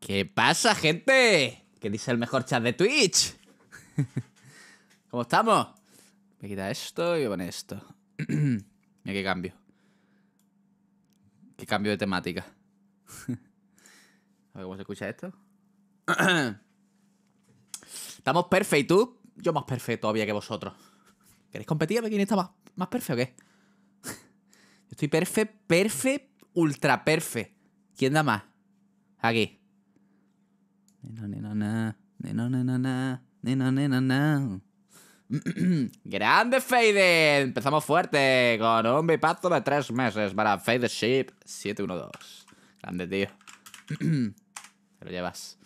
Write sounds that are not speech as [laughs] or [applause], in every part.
¿Qué pasa, gente? ¿Qué dice el mejor chat de Twitch? [laughs] ¿Cómo estamos? Me a esto y voy esto. [clears throat] Mira qué cambio. Qué cambio de temática. [laughs] a ver cómo se escucha esto. [clears throat] Estamos perfectos. Yo más perfecto todavía que vosotros. ¿Queréis competir a ver quién está más, más perfecto o qué? [laughs] Yo estoy perfecto, perfecto, ultra perfecto. ¿Quién da más? Aquí. Grande Fade. Empezamos fuerte con un bipazo de tres meses para Fade Ship 712. Grande, tío. [clears throat] Te lo llevas.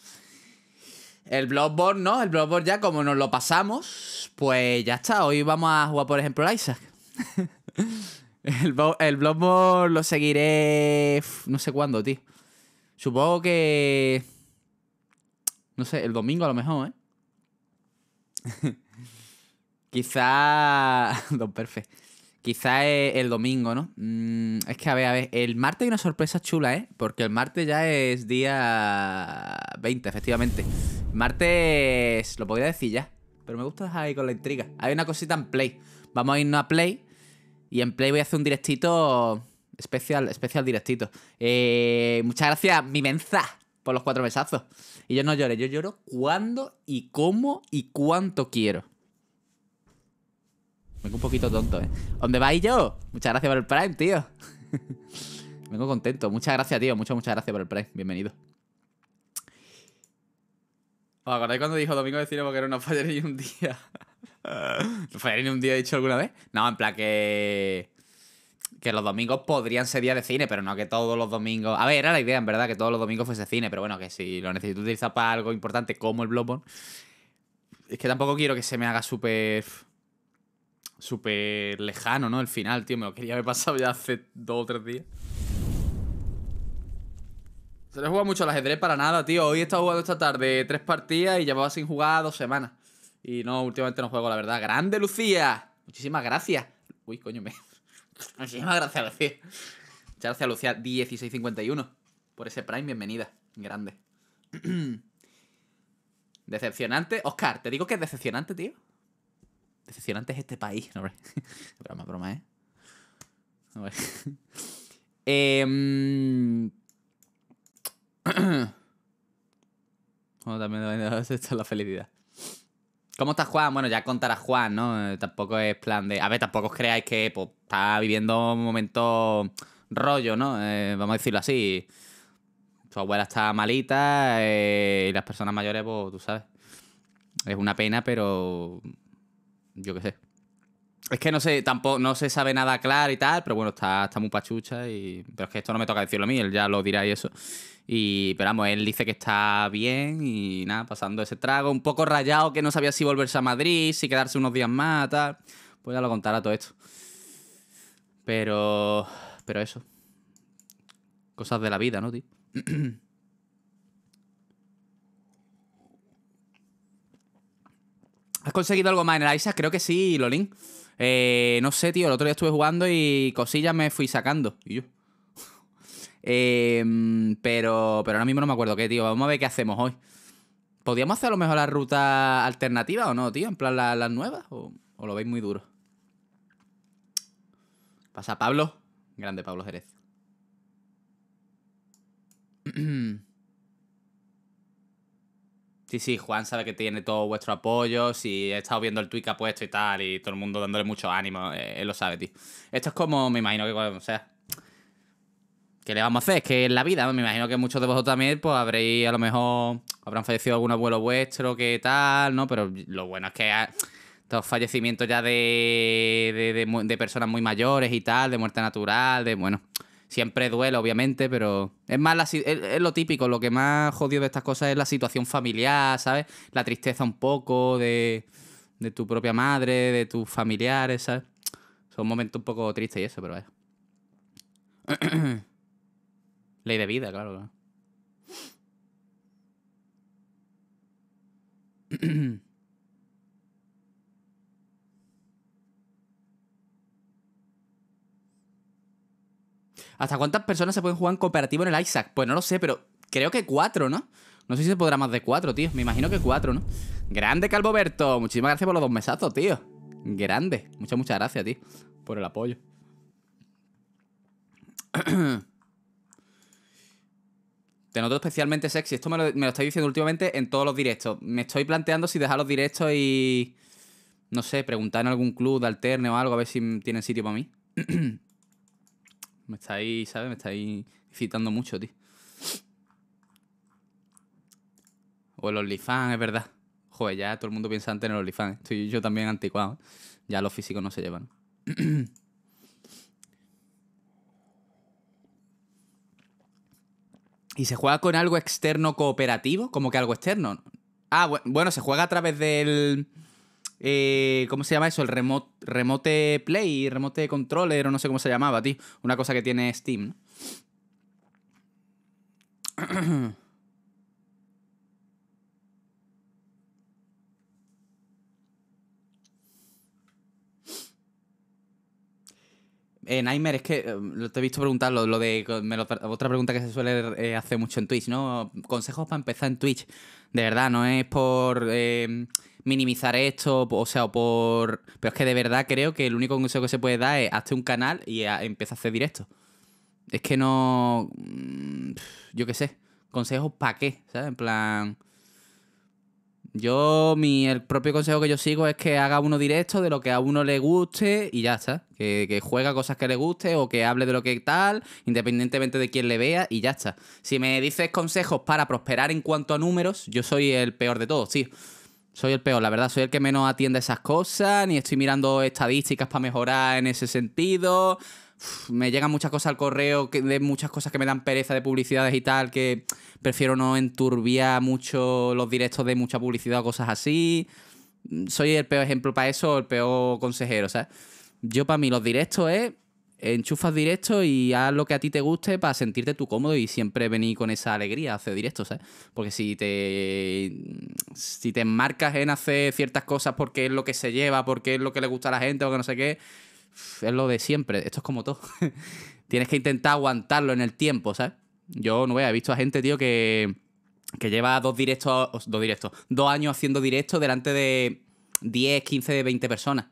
El Bloodborne, ¿no? El Bloodborne ya como nos lo pasamos, pues ya está. Hoy vamos a jugar, por ejemplo, a Isaac. [laughs] El, el Bloodborne lo seguiré. No sé cuándo, tío. Supongo que. No sé, el domingo a lo mejor, ¿eh? [laughs] Quizá. [laughs] Don Perfe. Quizá e, el domingo, ¿no? Mm, es que a ver, a ver. El martes hay una sorpresa chula, ¿eh? Porque el martes ya es día 20, efectivamente. Martes. Lo podría decir ya. Pero me gusta dejar ahí con la intriga. Hay una cosita en Play. Vamos a irnos a Play. Y en Play voy a hacer un directito especial, especial directito. Eh, muchas gracias, mi menza, por los cuatro besazos. Y yo no lloré, yo lloro cuando y cómo y cuánto quiero. Vengo un poquito tonto, ¿eh? ¿Dónde vais yo? Muchas gracias por el Prime, tío. [laughs] Vengo contento. Muchas gracias, tío. Muchas, muchas gracias por el Prime. Bienvenido. ¿Os acordáis cuando dijo Domingo de que porque era una falla y un día? [laughs] ni un día dicho alguna vez? No, en plan que. Que los domingos podrían ser días de cine, pero no que todos los domingos. A ver, era la idea, en verdad, que todos los domingos fuese cine, pero bueno, que si lo necesito utilizar para algo importante como el Bloodborne. Es que tampoco quiero que se me haga súper. súper lejano, ¿no? El final, tío. Me lo quería haber pasado ya hace dos o tres días. Se le juega mucho al ajedrez para nada, tío. Hoy he estado jugando esta tarde tres partidas y llevaba sin jugar dos semanas. Y no, últimamente no juego, la verdad. ¡Grande, Lucía! Muchísimas gracias. Uy, coño, me. [laughs] Muchísimas gracias, Lucía. Muchas gracias, Lucía 1651. Por ese Prime, bienvenida. Grande. [clears throat] decepcionante. Oscar, te digo que es decepcionante, tío. Decepcionante es este país, no, [laughs] broma, broma, ¿eh? eh [laughs] [clears throat] bueno, también es la felicidad. ¿Cómo está Juan? Bueno, ya contará Juan, ¿no? Eh, tampoco es plan de. A ver, tampoco os creáis que pues, está viviendo un momento rollo, ¿no? Eh, vamos a decirlo así. Su abuela está malita eh, y las personas mayores, pues, tú sabes. Es una pena, pero. Yo qué sé. Es que no sé, tampoco, no se sabe nada claro y tal, pero bueno, está, está muy pachucha y. Pero es que esto no me toca decirlo a mí, él ya lo dirá y eso. Y, pero vamos, él dice que está bien y nada, pasando ese trago, un poco rayado, que no sabía si volverse a Madrid, si quedarse unos días más, tal. Pues ya lo contará todo esto. Pero. Pero eso. Cosas de la vida, ¿no, tío? [clears throat] ¿Has conseguido algo más en el AISA? Creo que sí, Lolín. Eh, no sé, tío. El otro día estuve jugando y cosillas me fui sacando. Y yo. Em, pero, pero ahora mismo no me acuerdo qué, tío. Vamos a ver qué hacemos hoy. ¿Podríamos hacer a lo mejor la ruta alternativa o no, tío? En plan las nuevas. O, lo veis muy duro? Pasa Pablo. Grande Pablo Jerez. Sí, sí, Juan sabe que tiene todo vuestro apoyo. Si he estado viendo el tweet que ha puesto y tal, y todo el mundo dándole mucho ánimo, eh, él lo sabe, tío. Esto es como, me imagino que, o sea, ¿Qué le vamos a hacer? Es que en la vida, me imagino que muchos de vosotros también, pues habréis, a lo mejor, habrán fallecido algún abuelo vuestro, qué tal, ¿no? Pero lo bueno es que estos fallecimientos ya de, de, personas muy mayores y tal, de muerte natural, de, bueno, siempre duele, obviamente, pero es más es, lo típico, lo que más jodido de estas cosas es la situación familiar, ¿sabes? La tristeza un poco de, de tu propia madre, de tus familiares, ¿sabes? Son momentos un poco tristes y eso, pero vaya. [clears throat] Ley de vida, claro. [clears throat] ¿Hasta cuántas personas se pueden jugar en cooperativo en el Isaac? Pues no lo sé, pero creo que cuatro, ¿no? No sé si se podrá más de cuatro, tío. Me imagino que cuatro, ¿no? Grande, Calvoberto. Muchísimas gracias por los dos mesazos, tío. Grande. Muchas, muchas gracias, tío. Por el apoyo. [clears throat] [clears throat] Te noto especialmente sexy. Esto me lo, me estáis diciendo últimamente en todos los directos. Me estoy planteando si dejar los directos y. No sé, preguntar en algún club de alterne o algo, a ver si tienen sitio para mí. [clears throat] me ahí ¿sabes? Me estáis citando mucho, tío. O el OnlyFans, es verdad. Joder, ya todo el mundo piensa antes en el OnlyFans. Estoy yo también anticuado. ¿eh? Ya los físicos no se llevan. [clears throat] ¿Y se juega con algo externo cooperativo? ¿Como que algo externo? Ah, bueno, se juega a través del... Eh, ¿Cómo se llama eso? El remote, remote play, remote controller o no sé cómo se llamaba, tío. Una cosa que tiene Steam. [clears throat] Eh, es que eh, te he visto preguntar lo, de. otra pregunta que se suele eh, hacer mucho en Twitch, ¿no? Consejos para empezar en Twitch. De verdad, no es por eh, minimizar esto, o sea, o por. Pero es que de verdad creo que el único consejo que se puede dar es hazte un canal y ah, empieza a hacer directo. Es que no. Mm, yo qué sé. Consejos para qué, ¿sabes? En plan. Yo, mi, el propio consejo que yo sigo es que haga uno directo de lo que a uno le guste y ya está. Que, que juega cosas que le guste o que hable de lo que tal, independientemente de quién le vea y ya está. Si me dices consejos para prosperar en cuanto a números, yo soy el peor de todos, tío. Soy el peor, la verdad, soy el que menos atiende esas cosas, ni estoy mirando estadísticas para mejorar en ese sentido me llegan muchas cosas al correo, que, de muchas cosas que me dan pereza de publicidades y tal, que prefiero no enturbiar mucho los directos de mucha publicidad o cosas así. Soy el peor ejemplo para eso, el peor consejero, ¿sabes? Yo para mí los directos es enchufas directos y haz lo que a ti te guste para sentirte tú cómodo y siempre venir con esa alegría a hacer directos, ¿sabes? Porque si te si te enmarcas en hacer ciertas cosas porque es lo que se lleva, porque es lo que le gusta a la gente o que no sé qué, es lo de siempre, esto es como todo. [laughs] Tienes que intentar aguantarlo en el tiempo, ¿sabes? Yo no he visto a gente, tío, que, lleva dos directos, dos directos, dos años haciendo directos delante de 10, 15, 20 personas.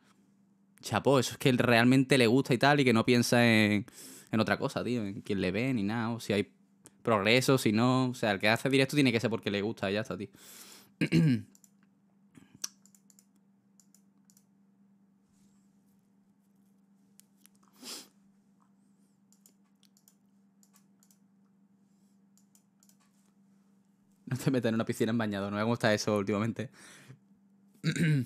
Chapo, eso es que realmente le gusta y tal, y que no piensa en, en otra cosa, tío, en quién le ve ni nada, o si hay progreso, si no. O sea, el que hace directo tiene que ser porque le gusta y ya está, tío. [clears throat] [laughs] No te metas en una piscina en bañado. No me gusta eso últimamente. [clears throat]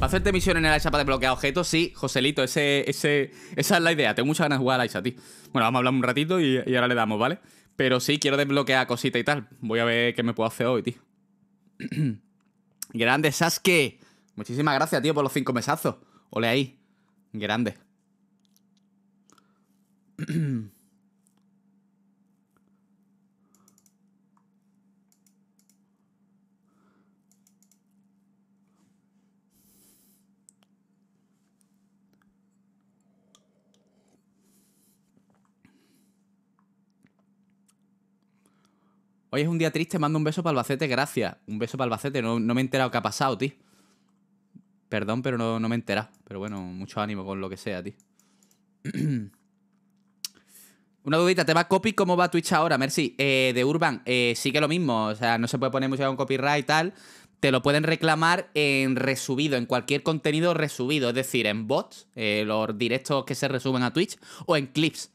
a hacerte misiones en el Aisha para desbloquear objetos? Sí, Joselito, ese, ese, esa es la idea. Tengo muchas ganas de jugar al Aisha, tío. Bueno, vamos a hablar un ratito y, ahora le damos, ¿vale? Pero sí, quiero desbloquear cositas y tal. Voy a ver qué me puedo hacer hoy, tío. [clears throat] Grande, Sasuke. Muchísimas gracias, tío, por los cinco mesazos. Ole ahí. Grande. [clears throat] Hoy es un día triste, mando un beso para Albacete, gracias. Un beso para Albacete, no, me he enterado qué ha pasado, tío. Perdón, pero no, me he enterado. Pero bueno, mucho ánimo con lo que sea, tío. [clears throat] Una dudita, ¿te va copy cómo va Twitch ahora, Mercy? Eh, de Urban, eh, sí lo mismo, o sea, no se puede poner música con copyright y tal. Te lo pueden reclamar en resubido, en cualquier contenido resubido, es decir, en bots, eh, los directos que se resumen a Twitch, o en clips.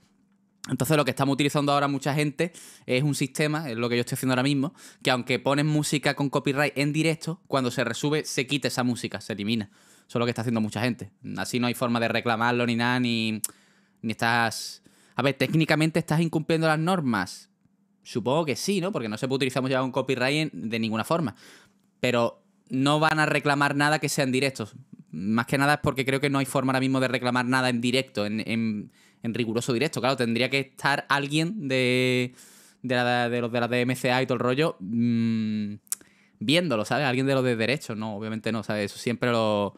Entonces lo que estamos utilizando ahora mucha gente es un sistema, es lo que yo estoy haciendo ahora mismo, que aunque pones música con copyright en directo, cuando se resube se quita esa música, se elimina. Eso es lo que está haciendo mucha gente. Así no hay forma de reclamarlo ni nada, ni, ni estás... A ver, técnicamente estás incumpliendo las normas. Supongo que sí, ¿no? Porque no se puede utilizar música con copyright de ninguna forma. Pero no van a reclamar nada que sean directos. Más que nada es porque creo que no hay forma ahora mismo de reclamar nada en directo, en en riguroso directo. Claro, tendría que estar alguien de, de, la, de los de la DMCA y todo el rollo mm, viéndolo, ¿sabes? Alguien de los de derecho, no, obviamente no, ¿sabes? Eso siempre lo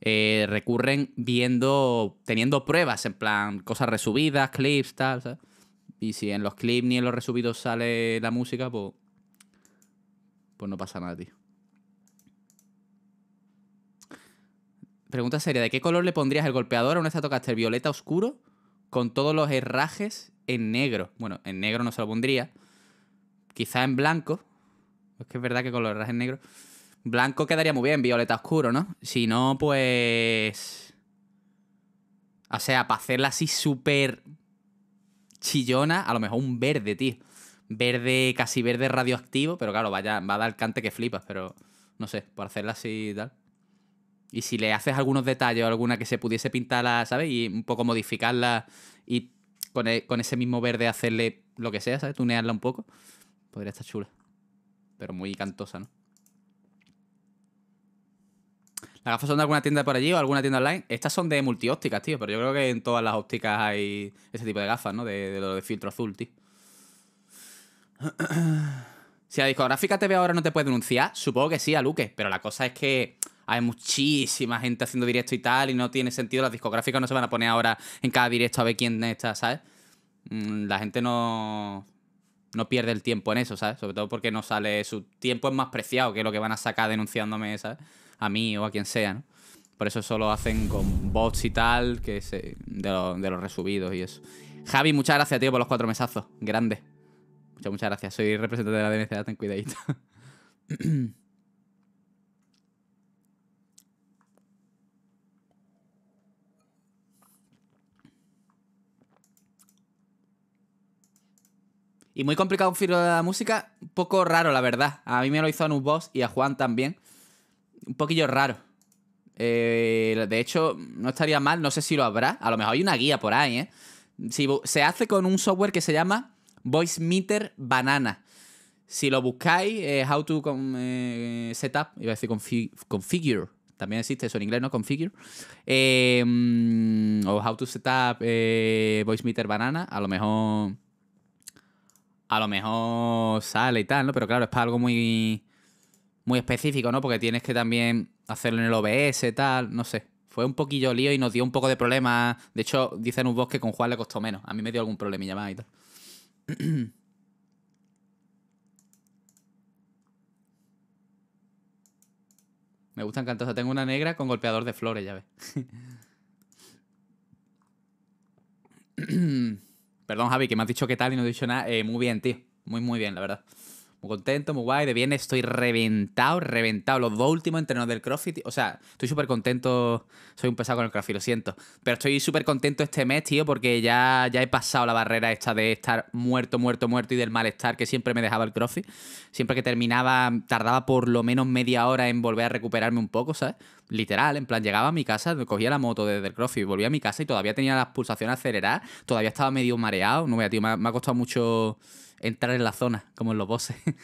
eh, recurren viendo, teniendo pruebas, en plan, cosas resubidas, clips, tal, ¿sabes? Y si en los clips ni en los resubidos sale la música, pues, pues no pasa nada, tío. Pregunta seria, ¿de qué color le pondrías el golpeador a un el violeta oscuro con todos los herrajes en negro. Bueno, en negro no se lo pondría. Quizá en blanco. Es que es verdad que con los herrajes en negro. Blanco quedaría muy bien, violeta oscuro, ¿no? Si no, pues. O sea, para hacerla así súper chillona, a lo mejor un verde, tío. Verde, casi verde radioactivo, pero claro, vaya, va a dar cante que flipas, pero no sé, por hacerla así y tal. Y si le haces algunos detalles o alguna que se pudiese pintarla, ¿sabes? Y un poco modificarla y e, con, ese mismo verde hacerle lo que sea, ¿sabes? Tunearla un poco. Podría estar chula. Pero muy cantosa, ¿no? ¿Las gafas son de alguna tienda por allí o alguna tienda online? Estas son de multiópticas, tío. Pero yo creo que en todas las ópticas hay ese tipo de gafas, ¿no? De, lo de filtro azul, tío. [clears throat] si la discográfica TV ahora no te puede denunciar, supongo que sí, a Luque. Pero la cosa es que hay muchísima gente haciendo directo y tal, y no tiene sentido. Las discográficas no se van a poner ahora en cada directo a ver quién está, ¿sabes? Mm, la gente no, no pierde el tiempo en eso, ¿sabes? Sobre todo porque no sale. Su tiempo es más preciado que lo que van a sacar denunciándome, ¿sabes? A mí o a quien sea, ¿no? Por eso solo hacen con bots y tal, que se, de, los resubidos y eso. Javi, muchas gracias, tío, por los cuatro mesazos. Grande. Muchas, muchas gracias. Soy representante de la DNCA, ten cuidadito. [clears throat] Y muy complicado un de la música, un poco raro, la verdad. A mí me lo hizo un Boss y a Juan también. Un poquillo raro. Eh, de hecho, no estaría mal, no sé si lo habrá. A lo mejor hay una guía por ahí, ¿eh? Si se hace con un software que se llama Voice Meter Banana. Si lo buscáis, How to eh, Setup, iba a decir Configure, también existe eso en inglés, ¿no? Configure. Eh, mm, o How to Setup Voice Meter Banana, a lo mejor a lo mejor sale y tal, ¿no? Pero claro, es para algo muy, muy específico, ¿no? Porque tienes que también hacerlo en el OBS, y tal, no sé. Fue un poquillo lío y nos dio un poco de problemas. De hecho, dicen un bosque que con Juan le costó menos. A mí me dio algún problemilla más y tal. [clears throat] Me gusta encantosa Tengo una negra con golpeador de flores, ya ves. [clears throat] [clears throat] Perdón, Javi, que me has dicho qué tal y no he dicho nada. Eh, muy bien, tío. Muy, muy bien, la verdad muy contento, muy guay. De bien estoy reventado, reventado. Los dos últimos entrenos del CrossFit, o sea, estoy súper contento. Soy un pesado con el CrossFit, lo siento. Pero estoy súper contento este mes, tío, porque ya, ya he pasado la barrera esta de estar muerto, muerto, muerto y del malestar que siempre me dejaba el CrossFit. Siempre que terminaba, tardaba por lo menos media hora en volver a recuperarme un poco, ¿sabes? Literal, en plan, llegaba a mi casa, me cogía la moto desde el CrossFit, volvía a mi casa y todavía tenía las pulsaciones aceleradas, todavía estaba medio mareado. No, vea tío, me ha costado mucho entrar en la zona, como en los bosses. [laughs]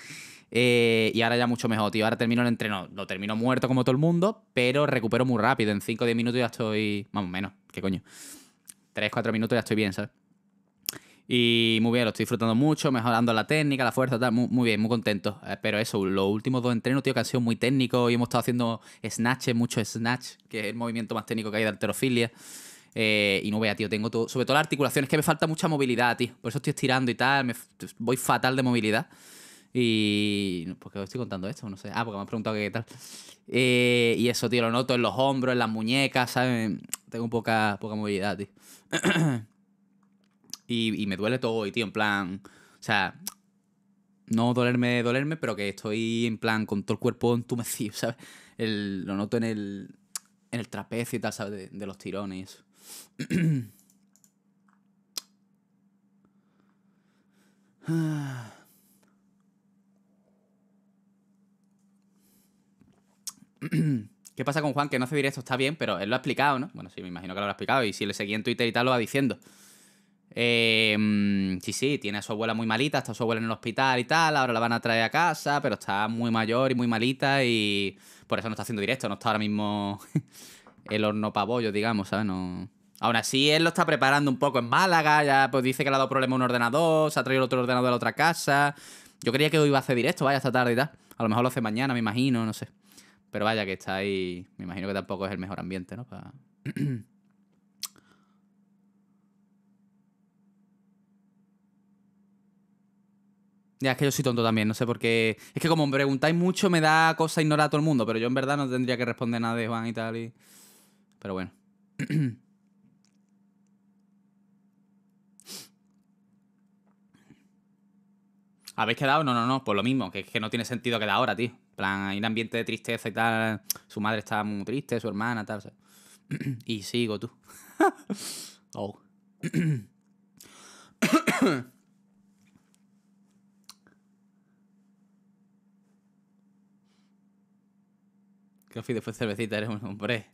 Eh, y ahora ya mucho mejor, tío. Ahora termino el entreno. Lo termino muerto como todo el mundo, pero recupero muy rápido. En 5 o 10 minutos ya estoy. o menos. ¿Qué coño? 3, 4 minutos ya estoy bien, ¿sabes? Y muy bien, lo estoy disfrutando mucho, mejorando la técnica, la fuerza, tal. Muy, bien, muy contento. Eh, pero eso, los últimos dos entrenos, tío, que han sido muy técnicos y hemos estado haciendo snatches, mucho snatch, que es el movimiento más técnico que hay de alterofilia. Eh, y no vea, tío, tengo todo. Sobre todo las articulaciones, que me falta mucha movilidad, tío. Por eso estoy estirando y tal. Me, voy fatal de movilidad. Y. ¿Por qué os estoy contando esto? No sé. Ah, porque me han preguntado qué tal. Eh, y eso, tío, lo noto en los hombros, en las muñecas, ¿sabes? Tengo poca, poca movilidad, tío. [clears throat] y, me duele todo hoy, tío, en plan. O sea, no dolerme, dolerme, pero que estoy en plan con todo el cuerpo entumecido, [laughs] ¿sabes? lo noto en el, en el trapecio y tal, ¿sabes? de los tirones. [clears throat] ¿Qué pasa con Juan? Que no hace directo, está bien, pero él lo ha explicado, ¿no? Bueno, sí, me imagino que lo ha explicado. Y si le seguí en Twitter y tal, lo va diciendo. Em, sí, sí, tiene a su abuela muy malita, está su abuela en el hospital y tal, ahora la van a traer a casa, pero está muy mayor y muy malita y por eso no está haciendo directo, no está ahora mismo [laughs] el horno pabollo, digamos, ¿sabes? No... Aún así, él lo está preparando un poco en Málaga, ya pues dice que le ha dado problema un ordenador, se ha traído otro ordenador a la otra casa. Yo creía que hoy iba a hacer directo, vaya, esta tarde y tal. A lo mejor lo hace mañana, me imagino, no sé. Pero vaya que está ahí, me imagino que tampoco es el mejor ambiente, ¿no? [clears throat] Ya, es que yo soy tonto también, no sé por qué. Es que como me preguntáis mucho, me da cosa ignorar a todo el mundo, pero yo en verdad no tendría que responder nada de Juan y tal. Y... Pero bueno. [clears throat] ¿Habéis quedado? No, no, no, por pues lo mismo, que es que no tiene sentido quedar ahora, tío. plan, hay un ambiente de tristeza y tal. Su madre está muy triste, su hermana, tal. [clears throat] y sigo tú. [laughs] oh. [coughs] fui después cervecita, eres un hombre.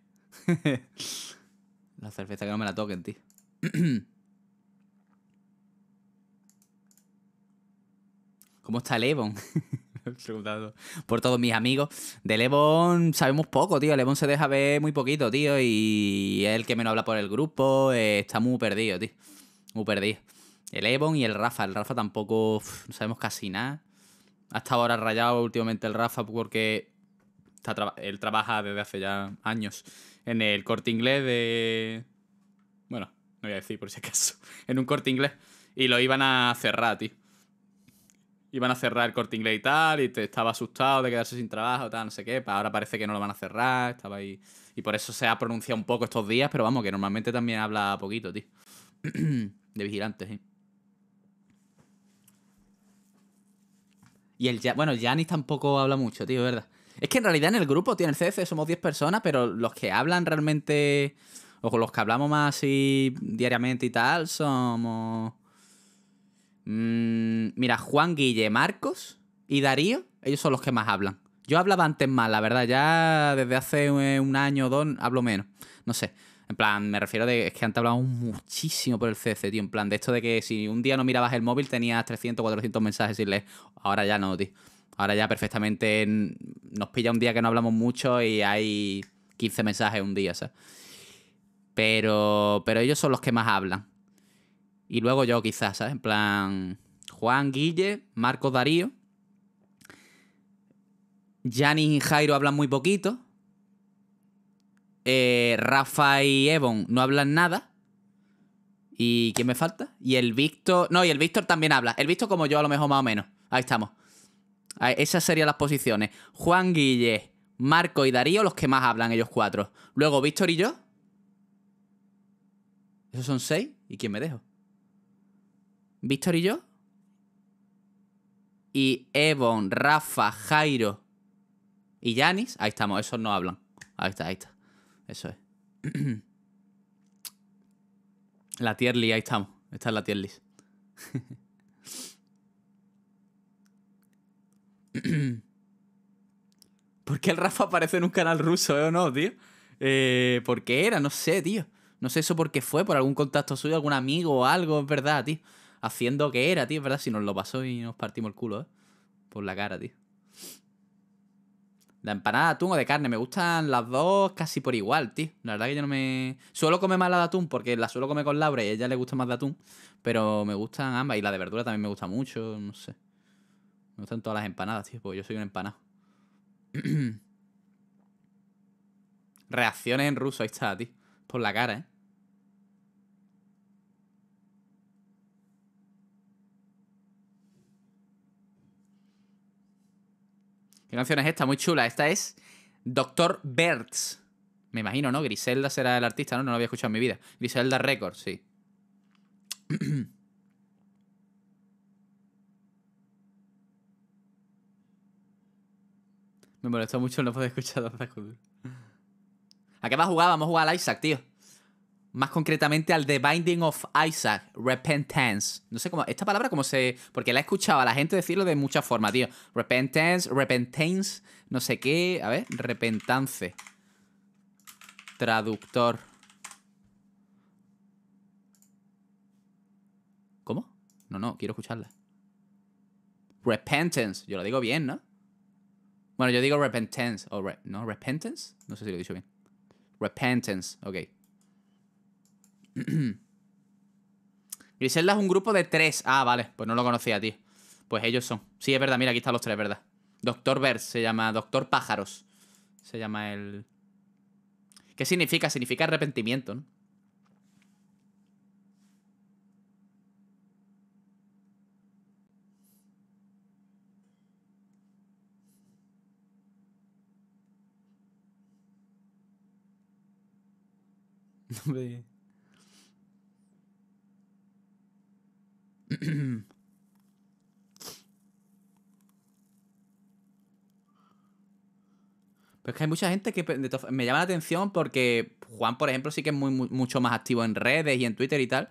[laughs] la cerveza que no me la toquen, tío. [clears throat] ¿Cómo está Levon? [laughs] por todos mis amigos. De Levon sabemos poco, tío. Levon se deja ver muy poquito, tío. Y es el que menos habla por el grupo. Eh, está muy perdido, tío. Muy perdido. El Evon y el Rafa. El Rafa tampoco no sabemos casi nada. Hasta ahora rayado últimamente el Rafa porque él trabaja desde hace ya años en el corte inglés de... Bueno, no voy a decir por si acaso. [laughs] En un corte inglés. Y lo iban a cerrar, tío iban a cerrar el corte inglés y tal, y te estaba asustado de quedarse sin trabajo, tal, no sé qué. Ahora parece que no lo van a cerrar, estaba ahí. Y por eso se ha pronunciado un poco estos días, pero vamos, que normalmente también habla poquito, tío. [clears throat] de vigilantes, ¿eh? Y el ya bueno, Janis tampoco habla mucho, tío, ¿verdad? Es que en realidad en el grupo, tío, en el CC, somos 10 personas, pero los que hablan realmente, o con los que hablamos más así diariamente y tal, somos Mm, mira, Juan Guille, Marcos y Darío, ellos son los que más hablan. Yo hablaba antes más, la verdad, ya desde hace un año o dos hablo menos. No sé. En plan, me refiero de que antes hablábamos muchísimo por el CC, tío. En plan, de esto de que si un día no mirabas el móvil tenías 300, 400 mensajes y lees. Ahora ya no, tío. Ahora ya perfectamente nos pilla un día que no hablamos mucho y hay 15 mensajes un día, ¿sabes? Pero, pero ellos son los que más hablan. Y luego yo quizás, ¿sabes? En plan, Juan, Guille, Marco, Darío. Janis y Jairo hablan muy poquito. Eh, Rafa y Evon no hablan nada. ¿Y quién me falta? Y el Víctor. No, y el Víctor también habla. El Víctor como yo, a lo mejor más o menos. Ahí estamos. esas serían las posiciones. Juan Guille, Marco y Darío, los que más hablan, ellos cuatro. Luego Víctor y yo. Esos son seis. ¿Y quién me dejo? Víctor y yo. Y Evon, Rafa, Jairo y Yanis. Ahí estamos, esos no hablan. Ahí está, ahí está. Eso es. [clears throat] la tier ahí estamos. Esta es la tier [clears throat] ¿Por qué el Rafa aparece en un canal ruso, eh, o no, tío? Eh, ¿Por qué era? No sé, tío. No sé eso por qué fue, por algún contacto suyo, algún amigo o algo, es verdad, tío haciendo que era, tío, ¿verdad? Si nos lo pasó y nos partimos el culo, ¿eh? Por la cara, tío. La empanada de atún o de carne, me gustan las dos casi por igual, tío. La verdad que yo no me. Suelo comer más la de atún porque la suelo comer con Laura y a ella le gusta más de atún. Pero me gustan ambas. Y la de verdura también me gusta mucho, no sé. Me gustan todas las empanadas, tío, porque yo soy un empanado. [clears throat] Reacciones en ruso, ahí está, tío. Por la cara, eh. ¿Qué canción es esta? Muy chula. Esta es Doctor Bertz. Me imagino, ¿no? Griselda será el artista, ¿no? No lo había escuchado en mi vida. Griselda Records, sí. [clears throat] Me molestó mucho no poder escuchar a ¿A qué va a jugar? Vamos a jugar al Isaac, tío más concretamente al The Binding of Isaac, Repentance. No sé cómo, esta palabra cómo se... Porque la he escuchado a la gente decirlo de muchas formas, tío. Repentance, Repentance, no sé qué, a ver, Repentance. Traductor. ¿Cómo? No, no, quiero escucharla. Repentance, yo lo digo bien, ¿no? Bueno, yo digo repentance, ¿no? Repentance, no sé si lo he dicho bien. Repentance, ok. [clears throat] Griselda es un grupo de tres. Ah, vale, pues no lo conocía, tío. Pues ellos son. Sí, es verdad, mira, aquí están los tres, ¿verdad? Doctor Vers se llama, Doctor Pájaros. Se llama el... ¿Qué significa? Significa arrepentimiento, ¿no? [laughs] No me... Pero es que hay mucha gente que me llama la atención porque Juan, por ejemplo, sí que es muy, mucho más activo en redes y en Twitter y tal.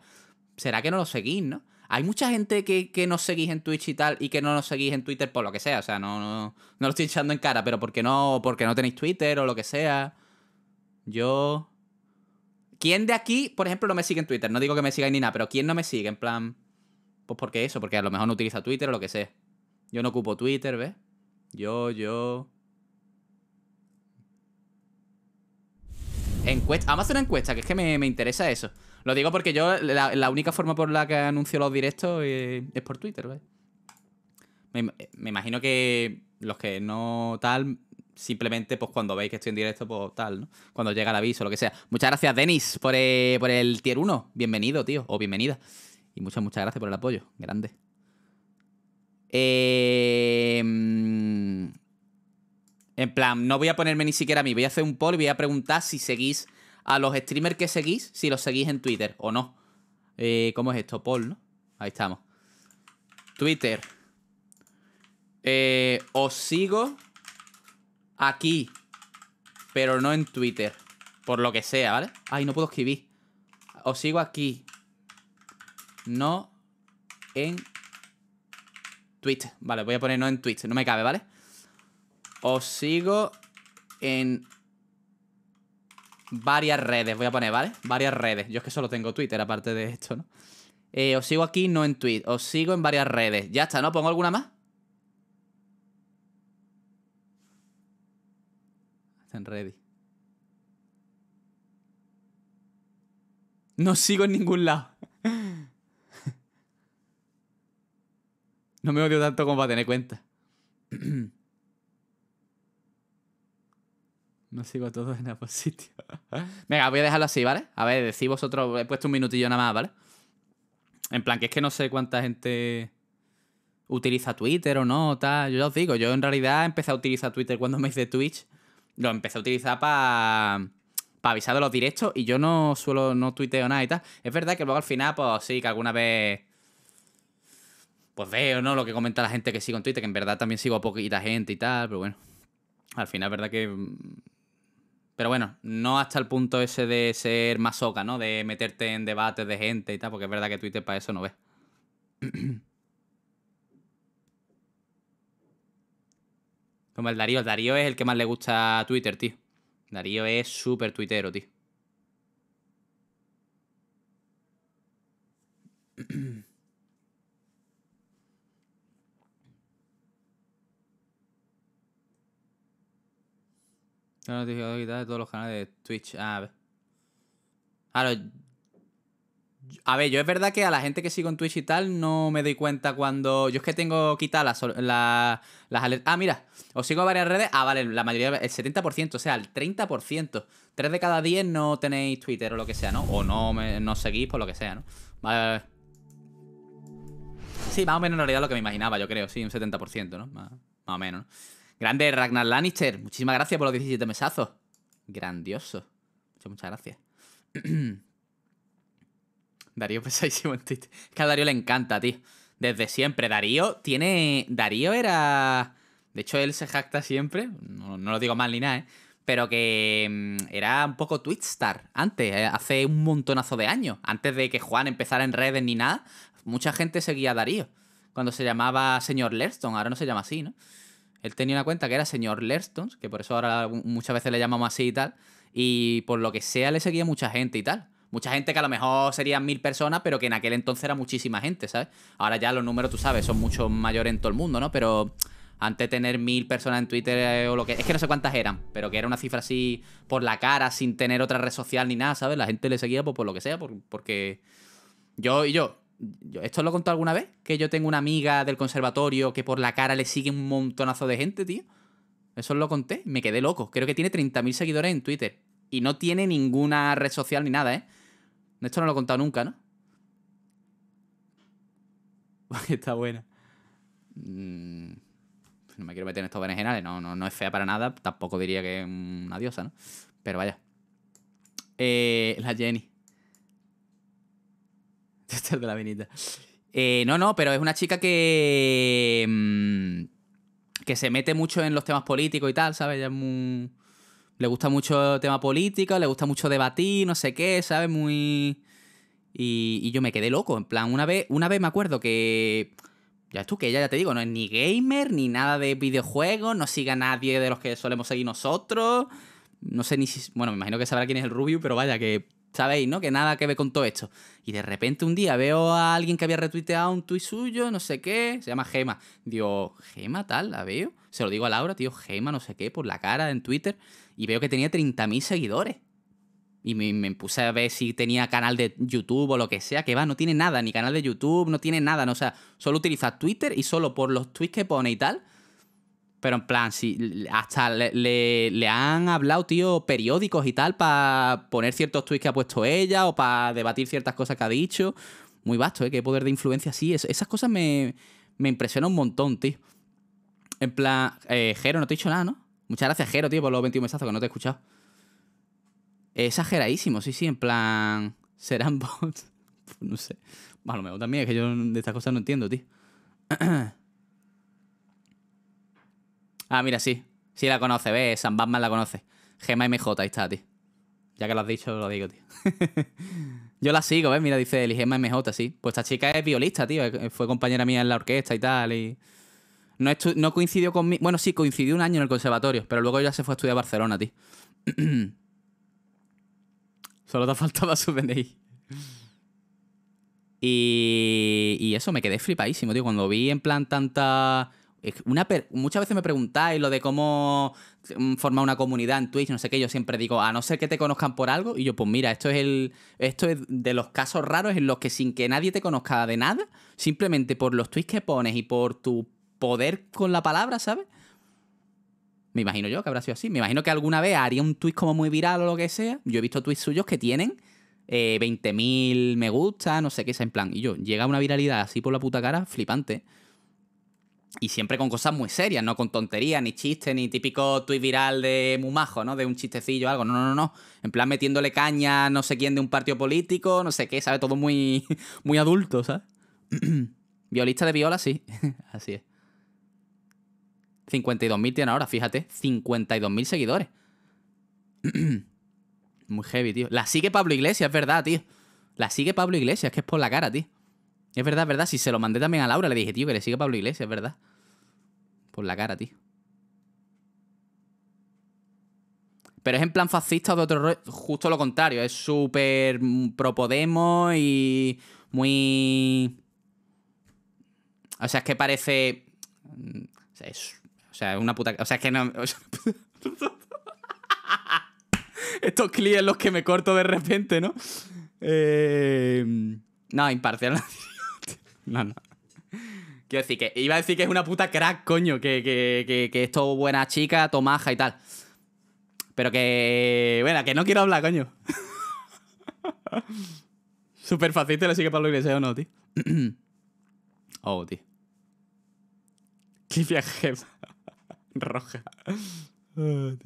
¿Será que no lo seguís, no? Hay mucha gente que, que nos seguís en Twitch y tal y que no nos seguís en Twitter por lo que sea. O sea, no, lo estoy echando en cara, pero porque no, porque no tenéis Twitter o lo que sea. Yo. ¿Quién de aquí, por ejemplo, no me sigue en Twitter? No digo que me sigáis ni nada, pero ¿quién no me sigue? En plan. Pues porque eso, porque a lo mejor no utiliza Twitter o lo que sea. Yo no ocupo Twitter, ¿ves? Yo, yo. Encuesta. Vamos a hacer una encuesta, que es que me, interesa eso. Lo digo porque yo, la, única forma por la que anuncio los directos eh, es, por Twitter, ¿ves? Me, imagino que los que no tal, simplemente pues cuando veis que estoy en directo, pues tal, ¿no? Cuando llega el aviso, lo que sea. Muchas gracias, Denis, por, eh, por el tier 1. Bienvenido, tío, o bienvenida. Y muchas, muchas gracias por el apoyo. Grande. Eh, en plan, no voy a ponerme ni siquiera a mí. Voy a hacer un poll y voy a preguntar si seguís a los streamers que seguís, si los seguís en Twitter o no. Eh, ¿Cómo es esto? Poll, ¿no? Ahí estamos. Twitter. Eh, os sigo aquí, pero no en Twitter. Por lo que sea, ¿vale? Ay, no puedo escribir. Os sigo aquí, no en Twitter. Vale, voy a poner no en Twitter. No me cabe, ¿vale? Os sigo en varias redes. Voy a poner, ¿vale? Varias redes. Yo es que solo tengo Twitter aparte de esto, ¿no? Eh, os sigo aquí, no en Twitter. Os sigo en varias redes. Ya está, ¿no? ¿Pongo alguna más? Están ready. No sigo en ningún lado. [laughs] [laughs] No me odio tanto como para tener cuenta. [clears throat] No sigo a todos en ambos sitio [laughs] Venga, voy a dejarlo así, ¿vale? A ver, decís vosotros, he puesto un minutillo nada más, ¿vale? En plan, que es que no sé cuánta gente utiliza Twitter o no, tal. Yo os digo, yo en realidad empecé a utilizar Twitter cuando me hice Twitch. Lo empecé a utilizar para Para avisar de los directos y yo no suelo, no tuiteo nada y tal. Es verdad que luego al final, pues sí, que alguna vez pues veo, ¿no? Lo que comenta la gente que sigo en Twitter, que en verdad también sigo a poquita gente y tal, pero bueno. Al final, es verdad que. Mm, pero bueno, no hasta el punto ese de ser masoca, ¿no? De meterte en debates de gente y tal, porque es verdad que Twitter para eso no ves. Como [clears throat] el Darío. El Darío es el que más le gusta Twitter, tío. Darío es súper tuitero, tío. [clears throat] La notificación de todos los canales de Twitch. Ah, a ver. Ah, a ver, yo es verdad que a la gente que sigo en Twitch y tal no me doy cuenta cuando. Yo es que tengo quitadas las, la, las alertas. Ah, mira, os sigo a varias redes. Ah, vale, la mayoría, el 70%, o sea, el 30%. 3 de cada 10 no tenéis Twitter o lo que sea, ¿no? O no, me, no seguís por lo que sea, ¿no? Vale, vale, Sí, más o menos en realidad lo que me imaginaba, yo creo, sí, un 70%, ¿no? Más, más o menos, ¿no? Grande Ragnar Lannister. Muchísimas gracias por los 17 mesazos. Grandioso. Muchas, gracias. [clears throat] Darío pesadísimo en Twitter. Es que a Darío le encanta, tío. Desde siempre. Darío tiene. Darío era. De hecho, él se jacta siempre. No, lo digo mal ni nada, ¿eh? Pero que mm, era un poco Twitstar antes, ¿eh? hace un montonazo de años. Antes de que Juan empezara en redes ni nada, mucha gente seguía a Darío. Cuando se llamaba señor Lerston, ahora no se llama así, ¿no? Él tenía una cuenta que era señor Lerstons, que por eso ahora muchas veces le llamamos así y tal. Y por lo que sea, le seguía mucha gente y tal. Mucha gente que a lo mejor serían mil personas, pero que en aquel entonces era muchísima gente, ¿sabes? Ahora ya los números, tú sabes, son mucho mayores en todo el mundo, ¿no? Pero antes de tener mil personas en Twitter eh, o lo que... Es que no sé cuántas eran, pero que era una cifra así por la cara, sin tener otra red social ni nada, ¿sabes? La gente le seguía pues, por lo que sea, por, porque... Yo y yo, yo, ¿Esto lo he contado alguna vez? Que yo tengo una amiga del conservatorio que por la cara le sigue un montonazo de gente, tío. Eso lo conté. Me quedé loco. Creo que tiene 30.000 seguidores en Twitter. Y no tiene ninguna red social ni nada, ¿eh? Esto no lo he contado nunca, ¿no? [laughs] Está buena. Mm, no me quiero meter en estos berenjenales. No, no, no es fea para nada. Tampoco diría que es una diosa, ¿no? Pero vaya. Eh, la Jenny. [laughs] Este eh, no, no, pero es una chica que. Mm, que se mete mucho en los temas políticos y tal, ¿sabes? Le gusta mucho el tema político, le gusta mucho debatir, no sé qué, ¿sabes? Muy. Y, yo me quedé loco. En plan, una vez, una vez me acuerdo que. Ya tú, que ella ya te digo, no es ni gamer, ni nada de videojuegos, no siga a nadie de los que solemos seguir nosotros. No sé ni si. Bueno, me imagino que sabrá quién es el Rubio, pero vaya, que sabéis, ¿no? Que nada que ver con todo esto. Y de repente un día veo a alguien que había retuiteado un tuit suyo, no sé qué, se llama Gema. Digo, Gema tal, la veo. Se lo digo a Laura, tío, Gema, no sé qué, por la cara en Twitter. Y veo que tenía 30.000 seguidores. Y me, puse a ver si tenía canal de YouTube o lo que sea, que va, no tiene nada, ni canal de YouTube, no tiene nada, no, o sea, solo utiliza Twitter y solo por los tweets que pone y tal, pero en plan, si hasta le, han hablado, tío, periódicos y tal para poner ciertos tweets que ha puesto ella o para debatir ciertas cosas que ha dicho. Muy vasto, ¿eh? Qué poder de influencia sí. esas cosas me, me impresionan un montón, tío. En plan, eh, Jero, no te he dicho nada, ¿no? Muchas gracias, Jero, tío, por los 21 mesazos que no te he escuchado. Exageradísimo, sí, sí, en plan. ¿Serán [laughs] bots? no sé. Bueno, lo mejor también, es que yo de estas cosas no entiendo, tío. [clears throat] Ah, mira, sí. Sí la conoce, ¿ves? San Batman la conoce. Gema MJ, ahí está, tío. Ya que lo has dicho, lo digo, tío. [laughs] Yo la sigo, ¿ves? Mira, dice el Gema MJ, sí. Pues esta chica es violista, tío. Fue compañera mía en la orquesta y tal. Y no, no coincidió conmigo. Bueno, sí, coincidió un año en el conservatorio, pero luego ya se fue a estudiar a Barcelona, tío. [clears throat] Solo te faltaba su [laughs] DNI. Y, y eso, me quedé flipadísimo, tío. Cuando vi en plan tanta Muchas veces me preguntáis lo de cómo mm, formar una comunidad en Twitch, no sé qué, yo siempre digo, a no ser que te conozcan por algo, y yo, pues mira, esto es el. Esto es de los casos raros en los que sin que nadie te conozca de nada, simplemente por los tweets que pones y por tu poder con la palabra, ¿sabes? Me imagino yo que habrá sido así. Me imagino que alguna vez haría un tweet como muy viral o lo que sea. Yo he visto tweets suyos que tienen 20.000 eh, me gusta, no sé qué, es en plan. Y yo, llega una viralidad así por la puta cara, flipante. Y siempre con cosas muy serias, no con tonterías, ni chistes, ni típico tuit viral de mumajo, ¿no? De un chistecillo o algo. No, no, no, no. En plan metiéndole caña no sé quién de un partido político, no sé qué, ¿sabes? Todo muy, [laughs] muy adulto, ¿sabes? [clears throat] Violista de viola, sí. [laughs] Así es. 52.000 tiene ahora, fíjate. 52.000 seguidores. [clears throat] muy heavy, tío. La sigue Pablo Iglesias, es verdad, tío. La sigue Pablo Iglesias, que es por la cara, tío. Es verdad, verdad. Si se lo mandé también a Laura, le dije, tío, que le siga Pablo Iglesias, es verdad. Por la cara, tío. Pero es en plan fascista o de otro Justo lo contrario. Es súper mm, pro y muy. O sea, es que parece. Mm, o sea, es, o sea, una puta. O sea, es que no. [laughs] Estos clientes los que me corto de repente, ¿no? Eh... No, imparcial. [laughs] No, no. Quiero decir que iba a decir que es una puta crack, coño, que, que, que, es buena chica, tomaja y tal. Pero que. Bueno, que no quiero hablar, coño. [laughs] Súper fácil te lo sigue Pablo Iglesias o no, tío. [clears throat] oh, tío. Cliffia jefa [laughs] Roja. Oh, [laughs]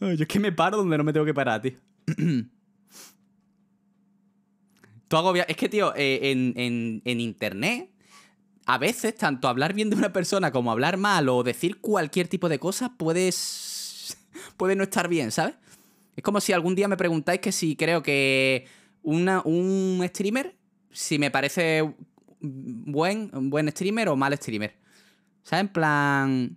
Yo es que me paro donde no me tengo que parar, tío. [clears throat] Es que, tío, eh, en, internet a veces tanto hablar bien de una persona como hablar mal o decir cualquier tipo de cosa puedes [laughs] puede no estar bien, ¿sabes? Es como si algún día me preguntáis que si creo que un streamer, si me parece buen, un buen streamer o mal streamer. sea, En plan,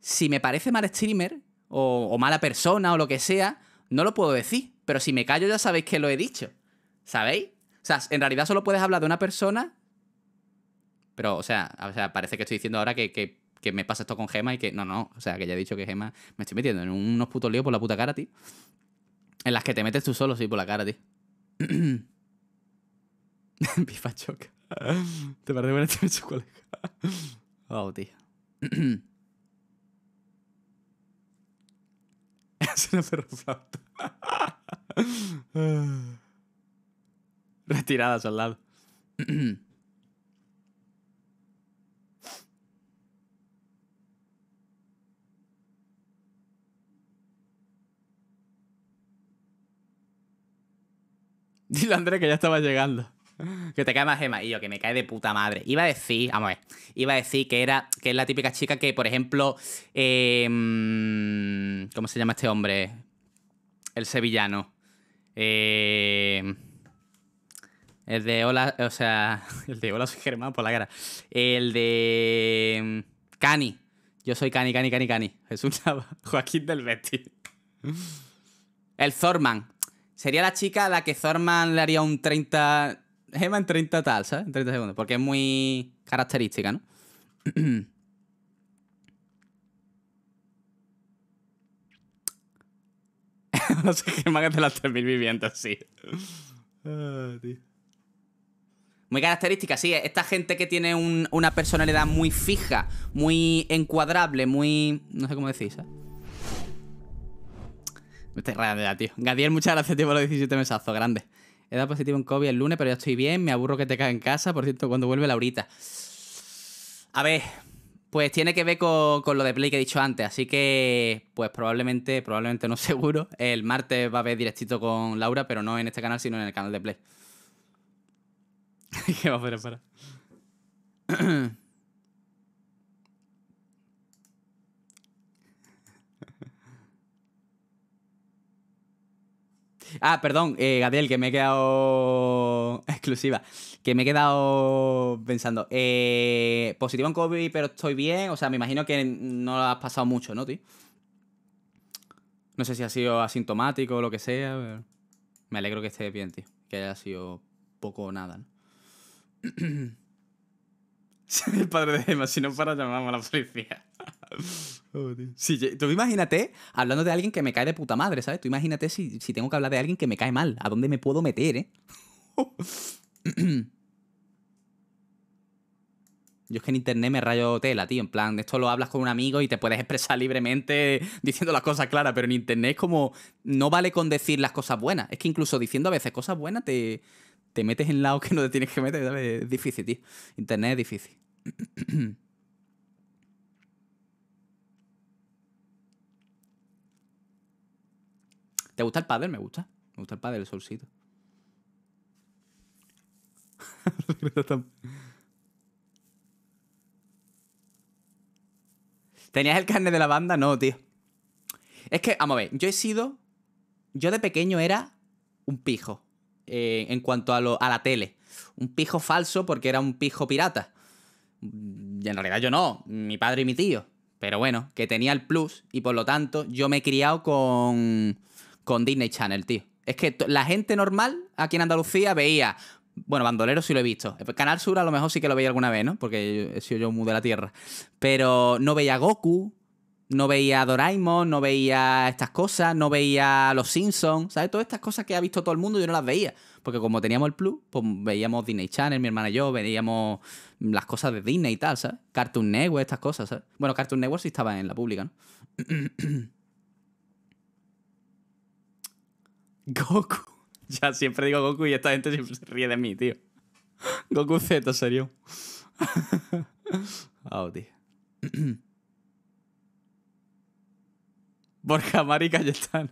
si me parece mal streamer o mala persona o lo que sea, no lo puedo decir. Pero si me callo ya sabéis que lo he dicho. ¿Sabéis? O sea, en realidad solo puedes hablar de una persona. Pero, o sea, parece que estoy diciendo ahora que, me pasa esto con Gema y que. No, no. O sea, que ya he dicho que Gema. Me estoy metiendo en unos putos líos por la puta cara, tío. En las que te metes tú solo, sí, por la cara, tío. [clears throat] Pifa choca. ¿Te parece buena este chocolate? oh, tío. es una perro flauta retiradas al lado. [clears throat] Dile a André que ya estaba llegando. Que te cae más Gema. Y yo, que me cae de puta madre. Iba a decir, vamos a ver. Iba a decir que era. Que es la típica chica que, por ejemplo. Em, ¿Cómo se llama este hombre? El sevillano. Eh. El de Hola, o sea, [laughs] el de Hola soy Germán por la cara. El de mm, Cani. Yo soy Cani, Cani, Cani, Cani. Es un [laughs] Joaquín del Betty. El Zorman. Sería la chica a la que Zorman le haría un 30. Gema en 30 tal, ¿sabes? En 30 segundos. Porque es muy característica, ¿no? [clears throat] no sé qué más de las 3.000 viviendas, sí. ah, tío. Muy característica, sí. Esta gente que tiene una personalidad muy fija, muy encuadrable, muy... No sé cómo decís, ¿eh? Me estoy rayando ya, tío. Gadiel, muchas gracias, tío, por los 17 mesazos. Grande. He dado positivo en COVID el lunes, pero ya estoy bien. Me aburro que te caiga en casa. Por cierto, cuando vuelve Laurita. A ver, pues tiene que ver con, con, lo de Play que he dicho antes, así que pues probablemente, probablemente no [laughs] seguro, el martes va a haber directito con Laura, pero no en este canal, sino en el canal de Play. ¿Qué [laughs] va a hacer? Para. [clears throat] Ah, perdón, eh, Gabriel, que me he quedado [laughs] exclusiva. Que me he quedado pensando. Eh, positivo en COVID, pero estoy bien. O sea, me imagino que no lo has pasado mucho, ¿no, tío? No sé si ha sido asintomático o lo que sea. Me alegro que estés bien, tío. Que haya sido poco o nada, ¿no? el [clears throat] padre de Emma, si no para llamamos a la policía. [laughs] Oh, tú imagínate hablando de alguien que me cae de puta madre, ¿sabes? Tú imagínate si, si tengo que hablar de alguien que me cae mal, ¿a dónde me puedo meter, eh? [clears throat] Yo es que en internet me rayo tela, tío. En plan, esto lo hablas con un amigo y te puedes expresar [laughs] libremente diciendo las cosas claras, pero en internet es como. No vale con decir las cosas buenas. Es que incluso diciendo a veces cosas buenas te, te metes en lado que no te tienes que meter, Es difícil, tío. Internet es difícil. [clears throat] ¿Te gusta el padre? Me gusta. Me gusta el padre, el solcito. [laughs] ¿Tenías el carnet de la banda? No, tío. Es que, vamos a ver, yo he sido. Yo de pequeño era un pijo. Eh, en cuanto a, lo, a la tele. Un pijo falso porque era un pijo pirata. Y mm, en realidad yo no, mi padre y mi tío. Pero bueno, que tenía el plus y por lo tanto yo me he criado con, con Disney Channel, tío. Es que la gente normal aquí en Andalucía veía, bueno, Bandolero sí lo he visto. Eh, Canal Sur a lo mejor sí que lo veía alguna vez, ¿no? Porque he sido yo muy de la tierra. Pero no veía Goku, no veía Doraemon, no veía estas cosas, no veía Los Simpsons, ¿sabes? Todas estas cosas que ha visto todo el mundo yo no las veía. Porque como teníamos el Plus, pues veíamos Disney Channel, mi hermana y yo, veíamos las cosas de Disney y tal, ¿sabes? Cartoon Network, estas cosas, ¿sabes? Bueno, Cartoon Network sí estaba en la pública, ¿no? [coughs] Goku. [laughs] Ya siempre digo Goku y esta gente siempre se ríe de mí, tío. Goku Z, serio. oh, [laughs] tío. [coughs] Borja Mari y están